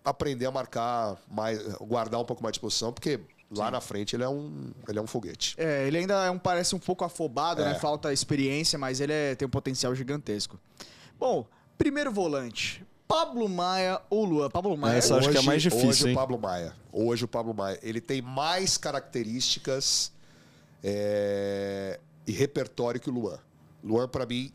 aprender a marcar, mais, guardar um pouco mais de posição, porque lá Sim. na frente ele é um ele é um foguete. É, ele ainda é um, parece um pouco afobado, é. né? Falta experiência, mas ele é, tem um potencial gigantesco. Bom, primeiro volante. Pablo Maia ou Luan? Pablo Maia. Essa hoje, acho que é mais difícil. Hoje hein? o Pablo Maia. Hoje o Pablo Maia. Ele tem mais características é, e repertório que o Luan. Luan, para mim,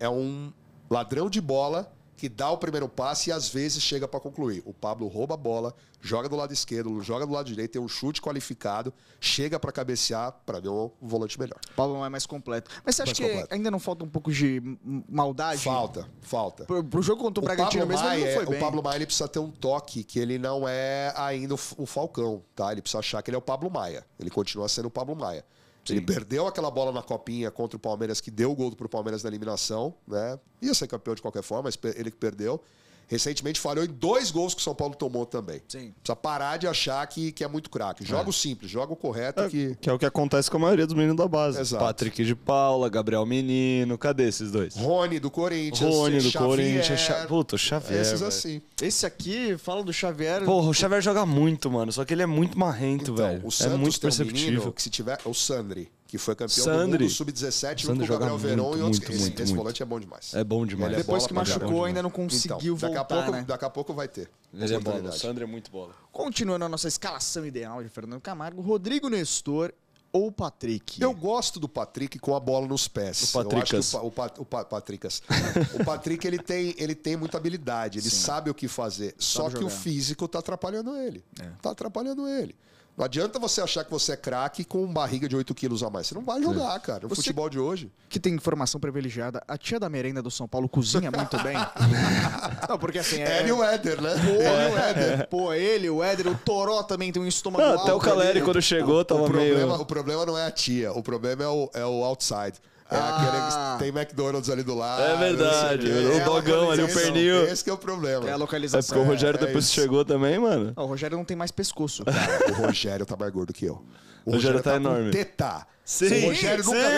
é um ladrão de bola que dá o primeiro passe e às vezes chega para concluir. O Pablo rouba a bola, joga do lado esquerdo, joga do lado direito, tem um chute qualificado, chega para cabecear, para ver é um volante melhor. O Pablo é mais completo. Mas você acha mais que completo. ainda não falta um pouco de maldade? Falta, falta. Pro, pro jogo contra o, o Bragantino mesmo, Maia, não foi é, bem. O Pablo Maia ele precisa ter um toque que ele não é ainda o Falcão, tá? Ele precisa achar que ele é o Pablo Maia. Ele continua sendo o Pablo Maia. Sim. Ele perdeu aquela bola na copinha contra o Palmeiras, que deu o gol pro Palmeiras na eliminação, né? Ia ser campeão de qualquer forma, mas ele que perdeu recentemente falhou em dois gols que o São Paulo tomou também. Sim. Precisa parar de achar que, que é muito craque. Joga é. simples, joga o correto. É, que... que... é o que acontece com a maioria dos meninos da base. Exato. Patrick de Paula, Gabriel Menino, cadê esses dois? Rony do Corinthians. Rony do Xavier. Corinthians. É Xa... Puta, o Xavier. Esses véio. assim. Esse aqui, fala do Xavier. Porra, o Xavier joga muito, mano. Só que ele é muito marrento, então, velho. O é muito perceptível. Um que se tiver. É o Sandri que foi campeão Sandri. do mundo sub-17 junto com o Gabriel muito, e outros. Muito, esse, muito, esse muito. volante é bom demais. É bom demais. Ele é Depois é que machucou, ainda não conseguiu então, voltar. Daqui a, pouco, né? daqui a pouco vai ter. Ele é bom O Sandro é muito bola. Continuando a nossa escalação ideal de Fernando Camargo, Rodrigo Nestor ou Patrick? Eu gosto do Patrick com a bola nos pés. O Patricas. o, pa, o, pa, o Patricas. o Patrick ele tem, ele tem muita habilidade, ele Sim. sabe o que fazer. Sabe Só jogar. que o físico está atrapalhando ele. está é. atrapalhando ele. Não adianta você achar que você é craque com barriga de 8 quilos a mais. Você não vai jogar, é. cara. O você futebol de hoje. Que tem informação privilegiada. A tia da merenda do São Paulo cozinha muito bem. não, porque assim. É... Ele e o Éder, né? Pô, é. ele o Éder. Pô, ele, o Éder, o Toró também tem um estômago. Não, alto, até o Caleri, quando chegou, tava o problema, meio. O problema não é a tia, o problema é o, é o outside. É ah. aquele que tem McDonald's ali do lado. É verdade. O, o é dogão ali, o pernil. Esse é o problema. É a é localização. É porque o Rogério é, depois é chegou também, mano. Não, o Rogério não tem mais pescoço. Cara. o Rogério tá mais gordo que eu. O Rogério, Rogério tá, tá enorme. Teta. Sim, o Rogério sim, nunca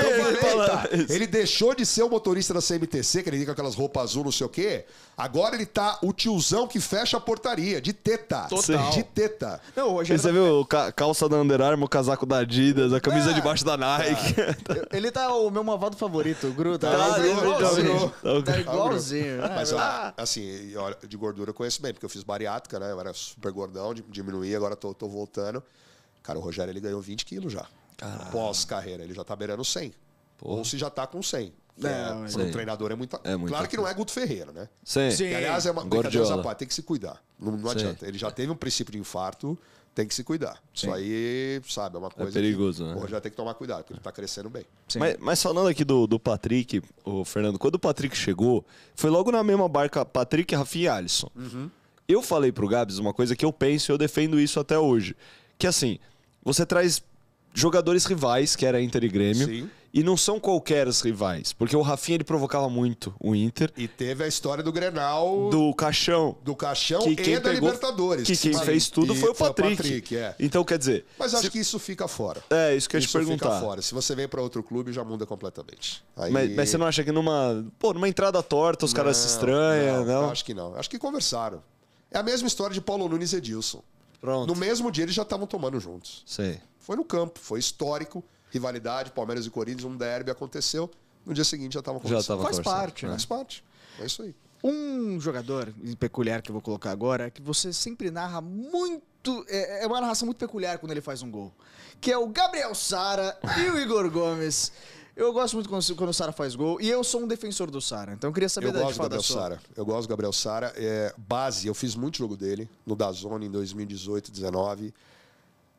deu uma Ele deixou de ser o motorista da CMTC, que ele fica com aquelas roupas azul, não sei o quê. Agora ele tá o tiozão que fecha a portaria, de teta. Total. De teta. Não, o Rogério... Você tá viu ca calça da Under Armour, casaco da Adidas, a camisa é. debaixo da Nike. É. ele tá o meu malvado favorito, Gru. Tá, tá, igualzinho. Tá igualzinho. Tá. Né? Mas, ó, ah. assim, de gordura eu conheço bem, porque eu fiz bariátrica, né? Eu era super gordão, diminuí, agora tô, tô voltando. Cara, o Rogério ele ganhou 20 quilos já. Pós-carreira, ele já tá beirando 100. Porra. Ou se já tá com 100. Não, é, um é treinador é, é muito é claro que não é Guto Ferreira, né? Sim. Sim. aliás, é uma brincadeira parte, tem que se cuidar. Não, não adianta. Ele já teve um princípio de infarto, tem que se cuidar. Sim. Isso aí, sabe, é uma é coisa. É perigoso, que, né? Pô, já tem que tomar cuidado, porque ele tá crescendo bem. Mas, mas, falando aqui do, do Patrick, o Fernando, quando o Patrick chegou, foi logo na mesma barca Patrick, Rafinha e Alisson. Uhum. Eu falei pro Gabs uma coisa que eu penso e eu defendo isso até hoje. Que assim, você traz jogadores rivais, que era Inter e Grêmio. Sim. E não são qualquer os rivais, porque o Rafinha ele provocava muito o Inter. E teve a história do Grenal. Do Caixão. Do Caixão que e da pegou, Libertadores. Que quem Sim. fez tudo foi o Patrick. Patrick é. Então, quer dizer. Mas acho se... que isso fica fora. É, isso que eu ia te perguntar. Fica fora. Se você vem para outro clube, já muda completamente. Aí... Mas, mas, você não acha que numa. Pô, numa entrada torta os não, caras se estranham, não? não? acho que não. Acho que conversaram. É a mesma história de Paulo Nunes e Edilson. Pronto. No mesmo dia eles já estavam tomando juntos. Sim. Foi no campo, foi histórico. Rivalidade, Palmeiras e Corinthians, um derby aconteceu. No dia seguinte já estavam conversando. Já tava Faz parte, né? né? Faz parte. É isso aí. Um jogador peculiar que eu vou colocar agora é que você sempre narra muito. É, é uma narração muito peculiar quando ele faz um gol. Que é o Gabriel Sara e o Igor Gomes. Eu gosto muito quando, quando o Sara faz gol. E eu sou um defensor do Sara. Então eu queria saber eu da gosto do Gabriel Sara. Eu gosto do Gabriel Sara. É, base, eu fiz muito jogo dele no Dazone em 2018, 2019.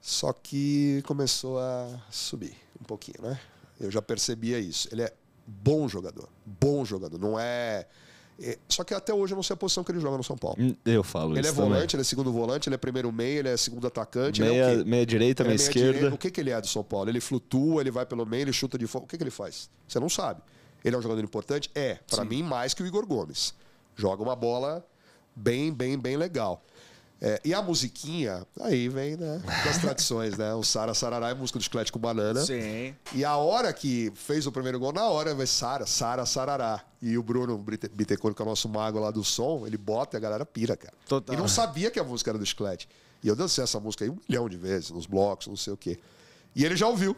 Só que começou a subir um pouquinho, né? Eu já percebia isso. Ele é bom jogador. Bom jogador. Não é é, só que até hoje eu não sei a posição que ele joga no São Paulo. Hum, eu falo ele é isso. Ele é volante, também. ele é segundo volante, ele é primeiro meio, ele é segundo atacante. É meia, é meia direita, meia, meia, esquerda. Direita. O que, que ele é do São Paulo? Ele flutua, ele vai pelo meio, ele chuta de fora. O que, que ele faz? Você não sabe. Ele é um jogador importante? É, para mim, mais que o Igor Gomes. Joga uma bola bem, bem, bem legal. É, e a musiquinha, aí vem, né? Das tradições, né? O Sara Sarará é música do chiclete com banana. Sim. E a hora que fez o primeiro gol, na hora vai Sara, Sara Sarará. E o Bruno Bittencourt, que é o nosso mago lá do som, ele bota e a galera pira, cara. Total. E não sabia que a música era do chiclete. E eu dancei essa música aí um milhão de vezes, nos blocos, não sei o quê. E ele já ouviu.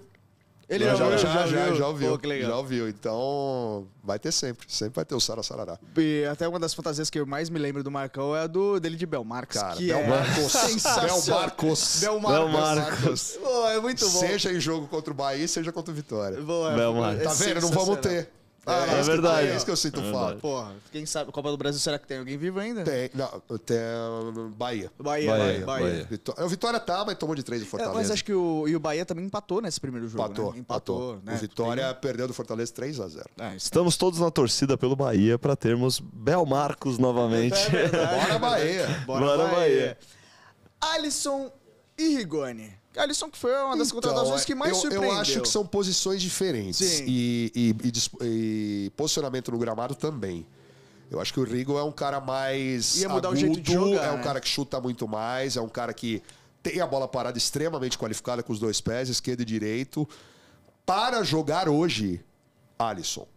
Ele já, já, já, já, já ouviu. Pô, já ouviu. Então, vai ter sempre. Sempre vai ter o Sara Sarará. E até uma das fantasias que eu mais me lembro do Marcão é a do, dele de Belmarcos. Cara, que é Belmarcos. É Belmarcos. Belmarcos. Belmarcos. Pô, é muito bom. Seja em jogo contra o Bahia, seja contra o Vitória. Boa, Belmarcos. É tá vendo? É Não vamos ter. É, ah, é, é verdade. Que, é isso que eu sinto é falta. Porra, quem sabe, Copa do Brasil, será que tem alguém vivo ainda? Tem, não, tem uh, Bahia. Bahia, Bahia. Bahia. Bahia. Vitória, é, o Vitória tá, mas tomou de três do é, Fortaleza. É, mas acho que o, e o Bahia também empatou nesse primeiro jogo. Né? Empatou. Né? Empatou. empatou né? O Vitória tem... perdeu do Fortaleza 3 a 0 Estamos todos na torcida pelo Bahia para termos Belmarcos novamente. Bora Bahia. Bora, Bora Bahia. Bahia. Alisson e Rigoni. Alisson que foi uma das então, contratações que mais é, eu, surpreendeu. Eu acho que são posições diferentes. Sim. E, e, e, e posicionamento no gramado também. Eu acho que o Rigo é um cara mais. Ia mudar agudo, o jeito de jogar. É um né? cara que chuta muito mais, é um cara que tem a bola parada extremamente qualificada com os dois pés, esquerdo e direito. Para jogar hoje, Alisson.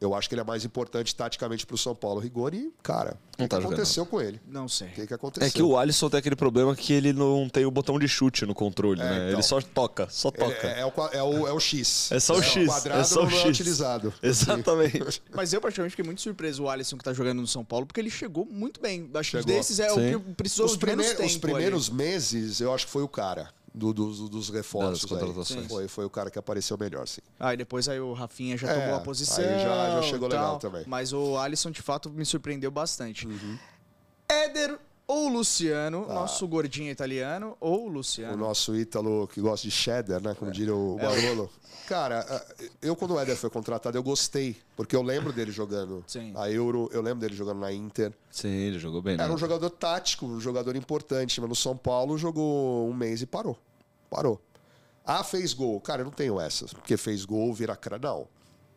Eu acho que ele é mais importante taticamente para o São Paulo. Rigoni, cara, o que, tá que aconteceu com ele? Não sei. O que, que é aconteceu? É que o Alisson tem aquele problema que ele não tem o botão de chute no controle, é, né? Então. Ele só toca, só é, toca. É, é, o, é, o, é o X. É só o X. É o quadrado é só o é X. utilizado. Exatamente. Assim. Mas eu particularmente fiquei muito surpreso o Alisson que está jogando no São Paulo, porque ele chegou muito bem. Acho que desses é Sim. o que precisou os de primeiros, Os primeiros ali. meses, eu acho que foi o cara do, do, dos reforços. contratações. Foi, foi o cara que apareceu melhor, sim. Ah, e depois aí o Rafinha já é, tomou a posição. Aí já, já chegou legal também. Mas o Alisson, de fato, me surpreendeu bastante. Uhum. Éder ou Luciano, tá. nosso gordinho italiano, ou Luciano. O nosso ítalo que gosta de cheddar, né? Como é. diria o é Barolo. É. Cara, eu quando o Éder foi contratado, eu gostei, porque eu lembro dele jogando Sim. a Euro, eu lembro dele jogando na Inter. Sim, ele jogou bem. Né? Era né? um jogador tático, um jogador importante, mas no São Paulo jogou um mês e parou. Parou. Ah, fez gol. Cara, eu não tenho essas, porque fez gol, vira cara. Não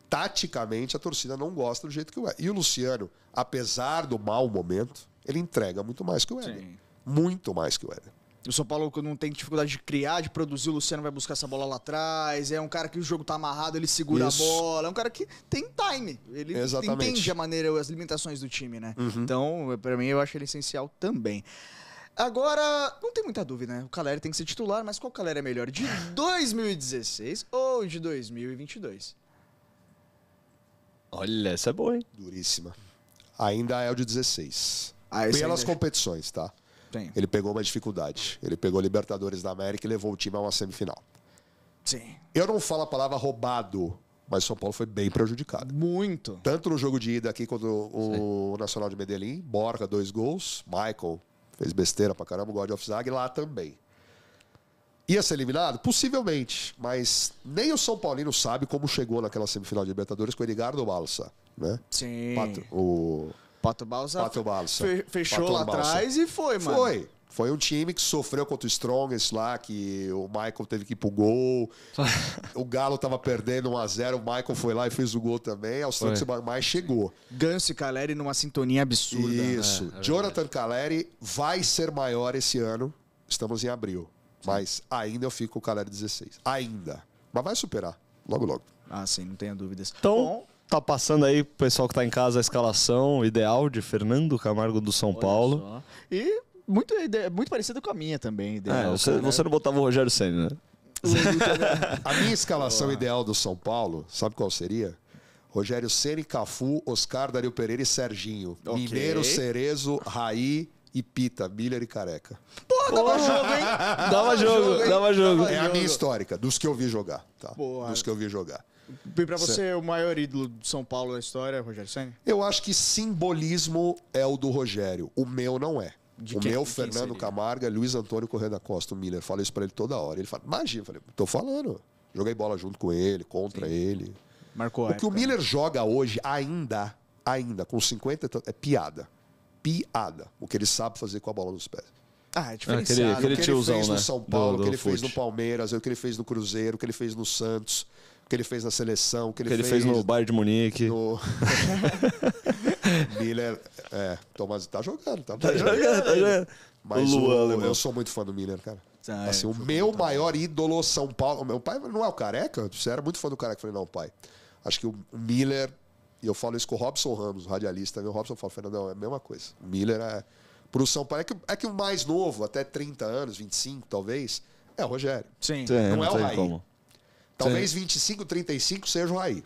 taticamente a torcida não gosta do jeito que o é. E o Luciano, apesar do mau momento, ele entrega muito mais que o Éder. Sim. Muito mais que o Éder. O São Paulo não tem dificuldade de criar, de produzir. O Luciano vai buscar essa bola lá atrás. É um cara que o jogo tá amarrado, ele segura Isso. a bola. É um cara que tem time. Ele Exatamente. entende a maneira, as limitações do time, né? Uhum. Então, para mim, eu acho ele essencial também. Agora, não tem muita dúvida, né? O Caleri tem que ser titular, mas qual Caleri é melhor? De 2016 ou de 2022? Olha, essa é boa, hein? Duríssima. Ainda é o de 16. Ah, Pelas ainda... competições, tá? Sim. Ele pegou uma dificuldade. Ele pegou Libertadores da América e levou o time a uma semifinal. Sim. Eu não falo a palavra roubado, mas São Paulo foi bem prejudicado. Muito. Tanto no jogo de ida aqui quanto o Sim. Nacional de Medellín. Borja, dois gols. Michael fez besteira pra caramba. God of Zag lá também. Ia ser eliminado? Possivelmente, mas nem o São Paulino sabe como chegou naquela semifinal de Libertadores com o Edgardo Balsa, né? Sim. Patro, o Pato Balsa, Pato Balsa. Fe fechou Pato lá atrás e foi, mano. Foi. Foi um time que sofreu contra o Strongest lá, que o Michael teve que ir pro gol. o Galo tava perdendo 1x0, o Michael foi lá e fez o gol também. Aos foi. tempos mais chegou. Ganso e Caleri numa sintonia absurda. Né? Isso. É, é Jonathan Caleri vai ser maior esse ano. Estamos em abril. Mas ainda eu fico com o Caleri 16. Ainda. Mas vai superar. Logo, logo. Ah, sim, não tenha dúvidas. Então, Bom, tá passando aí pro pessoal que tá em casa a escalação ideal de Fernando Camargo do São Olha Paulo. Só. E muito, é muito parecido com a minha também. É, ideal, é, você, né? você não botava o Rogério Senna, né? a minha escalação Olá. ideal do São Paulo, sabe qual seria? Rogério Ceni, Cafu, Oscar, Dario Pereira e Serginho. Okay. Mineiro, Cerezo, Raí e Pita, Miller e Careca. Porra, dava jogo, hein? Dava, dava jogo, jogo dava jogo. É a minha histórica, dos que eu vi jogar. Tá? Dos que eu vi jogar. E para você, certo. o maior ídolo de São Paulo da história é Rogério Senna? Eu acho que simbolismo é o do Rogério. O meu não é. De o quem, meu, Fernando Camarga, Luiz Antônio Correia da Costa, o Miller. Fala isso para ele toda hora. Ele fala, imagina. Eu falei, tô falando. Joguei bola junto com ele, contra Sim. ele. Marcou O que o né? Miller joga hoje, ainda, ainda, com 50 é piada. Piada. O que ele sabe fazer com a bola nos pés. Ah, é ah, diferenciado. Aquele, aquele o que ele tiozão, fez né? no São Paulo, do, do o que ele fute. fez no Palmeiras, o que ele fez no Cruzeiro, o que ele fez no Santos que ele fez na seleção, que ele, que ele fez, fez no Bayern de Munique. No... Miller, é, Tomás tá jogando, tá, tá jogando, tá jogando. Mas o Luan, o, eu sou muito fã do Miller, cara. Ah, assim, é, o meu bom. maior ídolo São Paulo, meu pai não é o Careca, você era muito fã do Careca, eu falei, não, pai. Acho que o Miller, e eu falo isso com o Robson Ramos, o radialista, meu Robson fala, Fernandão, é a mesma coisa. O Miller é pro São Paulo, é que, é que o mais novo, até 30 anos, 25 talvez, é o Rogério. Sim. Sim não, não é o Raí. Como. Talvez Sim. 25, 35 sejam aí.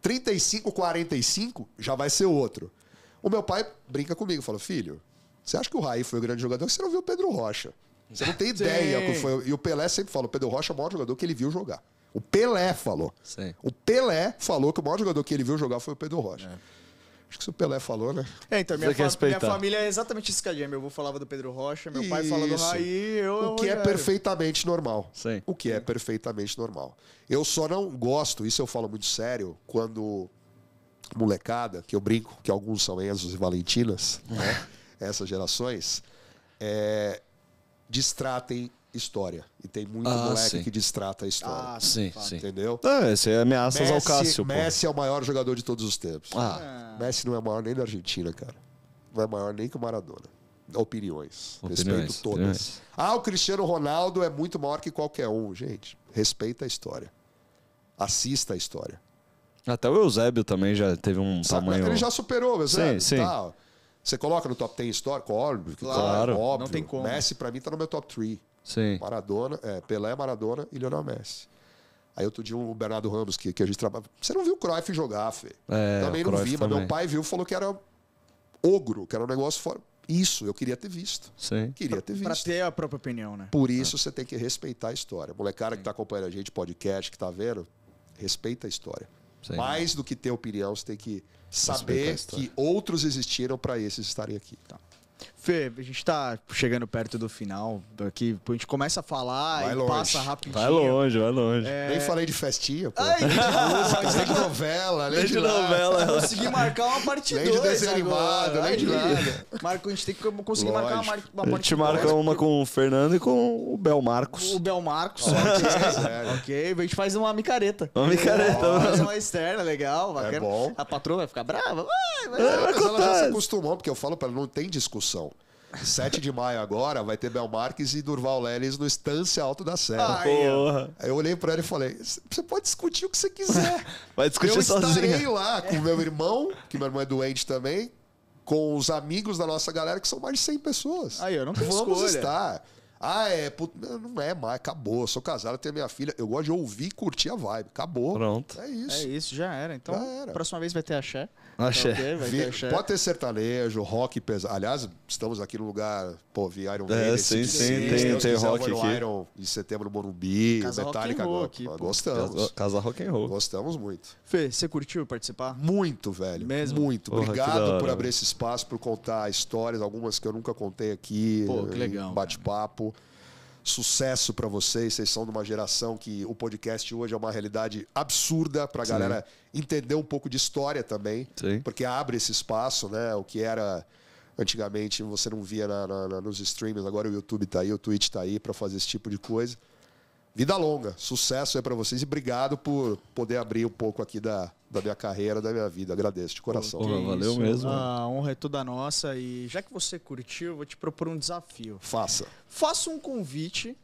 35, 45 já vai ser outro. O meu pai brinca comigo, fala: filho, você acha que o Raí foi o grande jogador? Você não viu o Pedro Rocha. Você não tem ideia. Que foi. E o Pelé sempre fala: o Pedro Rocha é o maior jogador que ele viu jogar. O Pelé falou. Sim. O Pelé falou que o maior jogador que ele viu jogar foi o Pedro Rocha. É. Acho que se o Pelé falou, né? É, então, minha, fa minha família é exatamente isso a cadinho. Meu avô falava do Pedro Rocha, meu isso. pai falava do Raí, eu... O que é perfeitamente normal. Sim. O que é perfeitamente normal. Eu só não gosto, isso eu falo muito sério, quando molecada, que eu brinco, que alguns são Enzos e Valentinas, né? É. essas gerações, é, distratem história. E tem muito ah, moleque sim. que distrata a história. Ah, sim, sim. Entendeu? É, é ameaças Messi, ao Cássio. Messi pô. é o maior jogador de todos os tempos. Ah. É. Messi não é maior nem da Argentina, cara. Não é maior nem que o Maradona. Opiniões. Opiniões. Respeito todas. Opiniões. Ah, o Cristiano Ronaldo é muito maior que qualquer um. Gente, respeita a história. Assista a história. Até o Eusébio também já teve um Sabe, tamanho... Ele já superou o Eusébio. Sim, sim. Tá. Você coloca no top 10 história, Óbvio. Claro. claro. Óbvio. Não tem como. Messi, pra mim, tá no meu top 3. Sim. Maradona, é, Pelé, Maradona e Lionel Messi. Aí outro dia o Bernardo Ramos, que, que a gente trabalha. Você não viu o Cruyff jogar, Fê? É, também não Cruyff vi, também. mas meu pai viu e falou que era ogro, que era um negócio fora. Isso, eu queria ter visto. Sim. Queria ter visto. Pra ter a própria opinião, né? Por isso é. você tem que respeitar a história. Molecada que tá acompanhando a gente, podcast, que tá vendo, respeita a história. Sim. Mais do que ter opinião, você tem que saber que outros existiram para esses estarem aqui. Tá. Fê, a gente tá chegando perto do final aqui. A gente começa a falar vai e longe. passa rapidinho. Vai longe, vai longe. É... Nem falei de festinha, pô. Ai, nem de novela, nem de, novela. Consegui marcar uma parte 2 de desenho animado, nem de nada. Marco, a gente tem que conseguir Lógico. marcar uma, uma parte 2. A gente marca dois, uma porque... com o Fernando e com o Bel Marcos. O Bel Marcos, oh, ok. A gente faz uma micareta. Uma micareta. Oh, faz uma externa, legal, é bacana. É bom. A patroa vai ficar brava. Vai, vai. É, mas ela já se acostumou, porque eu falo pra ela, não tem discussão. 7 de maio agora vai ter Bel Marques e Durval Lelis no Estância Alto da Serra. Ai, ah, Porra. Eu olhei pra ele e falei: você pode discutir o que você quiser. Vai discutir eu sozinho. Eu estarei lá com meu irmão, que meu irmão é doente também, com os amigos da nossa galera, que são mais de 100 pessoas. Aí, eu não tenho Vamos escolha. estar. Ah, é, put... não é mais, acabou. Eu sou casado, tenho minha filha. Eu gosto de ouvir e curtir a vibe. Acabou. Pronto. É isso. É isso, já era. Então, já era. próxima vez vai ter axé. Axé. Então, okay, vai ter axé. Pode ter sertanejo, rock pesado. Aliás, estamos aqui no lugar, pô, vi Iron É, sim, sim, tem, né? tem, tem, tem rock aqui. Iron em setembro no Morumbi, Casa Metallica. Rock and roll aqui, Gostamos. Casa, casa Rock and Roll. Gostamos muito. Fê, você curtiu participar? Muito, velho. Mesmo? Muito. Porra, Obrigado por abrir esse espaço, por contar histórias, algumas que eu nunca contei aqui. Pô, que legal. Bate-papo sucesso para vocês. Vocês são de uma geração que o podcast hoje é uma realidade absurda para a galera entender um pouco de história também, Sim. porque abre esse espaço, né? O que era antigamente você não via na, na, nos streams, agora o YouTube está aí, o Twitch está aí para fazer esse tipo de coisa vida longa, sucesso é para vocês e obrigado por poder abrir um pouco aqui da, da minha carreira, da minha vida. Agradeço de coração. Pô, valeu isso. mesmo. A honra é toda nossa e já que você curtiu, eu vou te propor um desafio. Faça. Faça um convite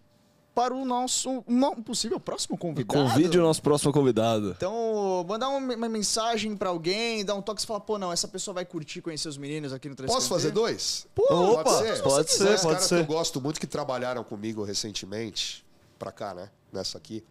para o nosso um possível próximo convidado. Convide o nosso próximo convidado. Então, mandar uma mensagem para alguém, dar um toque e falar, pô, não, essa pessoa vai curtir conhecer os meninos aqui no 3 Posso fazer dois? Pô, Opa, pode ser. Pode ser, pode ser. Os caras que eu gosto muito, que trabalharam comigo recentemente, pra cá, né? Nessa aqui.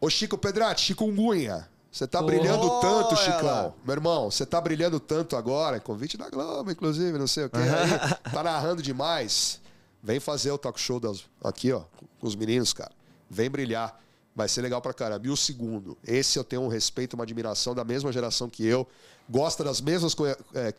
Ô, Chico Pedrati, Chico Ungunha. Você tá oh, brilhando tanto, Chicão. Ela. Meu irmão, você tá brilhando tanto agora. Convite da Globo, inclusive, não sei o quê. tá narrando demais. Vem fazer o talk show das... aqui, ó, com os meninos, cara. Vem brilhar. Vai ser legal pra caramba. E o segundo, esse eu tenho um respeito, uma admiração da mesma geração que eu. Gosta das mesmas co é,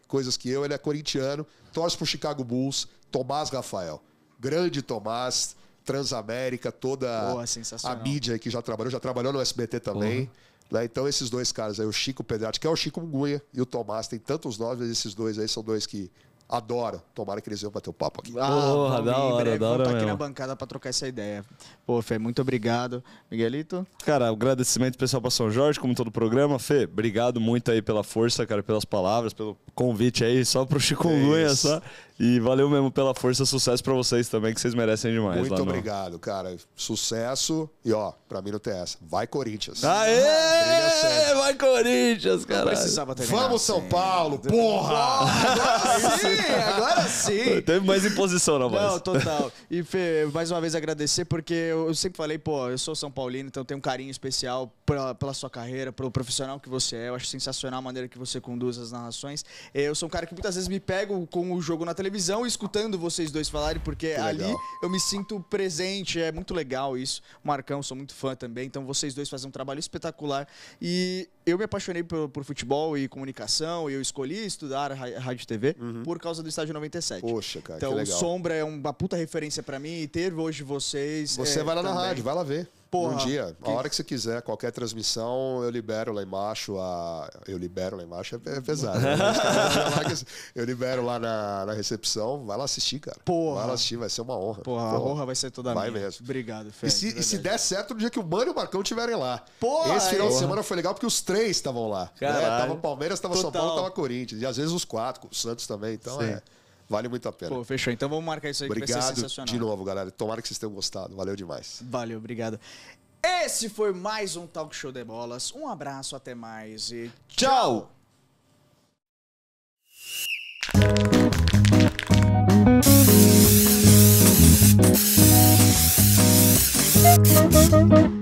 coisas que eu. Ele é corintiano, torce pro Chicago Bulls. Tomás Rafael. Grande Tomás Transamérica, toda Boa, a mídia que já trabalhou, já trabalhou no SBT também. Né? Então, esses dois caras aí, o Chico Pedrati, que é o Chico Mungunha, e o Tomás, tem tantos nomes, mas esses dois aí são dois que adoram Tomara que eles venham bater o papo aqui. Ah, Porra, da hora, da hora. Tá aqui na bancada para trocar essa ideia. Pô, Fê, muito obrigado. Miguelito? Cara, agradecimento pessoal para São Jorge, como todo o programa. Fê, obrigado muito aí pela força, cara, pelas palavras, pelo convite aí, só pro Chico é só. E valeu mesmo pela força, sucesso para vocês também, que vocês merecem demais. Muito obrigado, no... cara. Sucesso e ó, pra mim não tem essa. Vai Corinthians. Aê! vai Corinthians, cara. Vamos São Paulo, porra! agora sim, agora sim. Teve mais imposição na voz. Não, total. E Fê, mais uma vez agradecer, porque eu sempre falei, pô, eu sou São Paulino, então tenho um carinho especial pra, pela sua carreira, pelo profissional que você é. Eu acho sensacional a maneira que você conduz as narrações. Eu sou um cara que muitas vezes me pego com o jogo na televisão televisão e escutando vocês dois falarem, porque ali eu me sinto presente, é muito legal isso. Marcão, sou muito fã também, então vocês dois fazem um trabalho espetacular. E eu me apaixonei por, por, futebol e comunicação e eu escolhi estudar rádio e TV uhum. por causa do estádio 97. Poxa, cara. Então, legal. Sombra é uma puta referência para mim e ter hoje vocês. Você é, vai lá também. na rádio, vai lá ver. Porra, um dia, que... a hora que você quiser, qualquer transmissão, eu libero lá embaixo. A... Eu libero lá embaixo, é, é pesado. Né? Assim, eu libero lá na, na, recepção, vai lá assistir, cara. Porra. Vai lá assistir, vai ser uma honra. Porra, Porra. a honra vai ser toda vai minha. mesmo. Obrigado, Fê. E se, e se der certo, no dia que o Mano e o Marcão estiverem lá. Porra, Esse final aí. É. de semana foi legal porque os três três estavam lá. Né? Tava Palmeiras, tava Total. São Paulo, tava Corinthians. E às vezes os quatro, o Santos também. Então Sim. é. Vale muito a pena. Pô, fechou. Então vamos marcar isso aí obrigado que vai ser sensacional. De novo, galera. Tomara que vocês tenham gostado. Valeu demais. Valeu, obrigado. Esse foi mais um Talk Show de Bolas. Um abraço, até mais e tchau! tchau.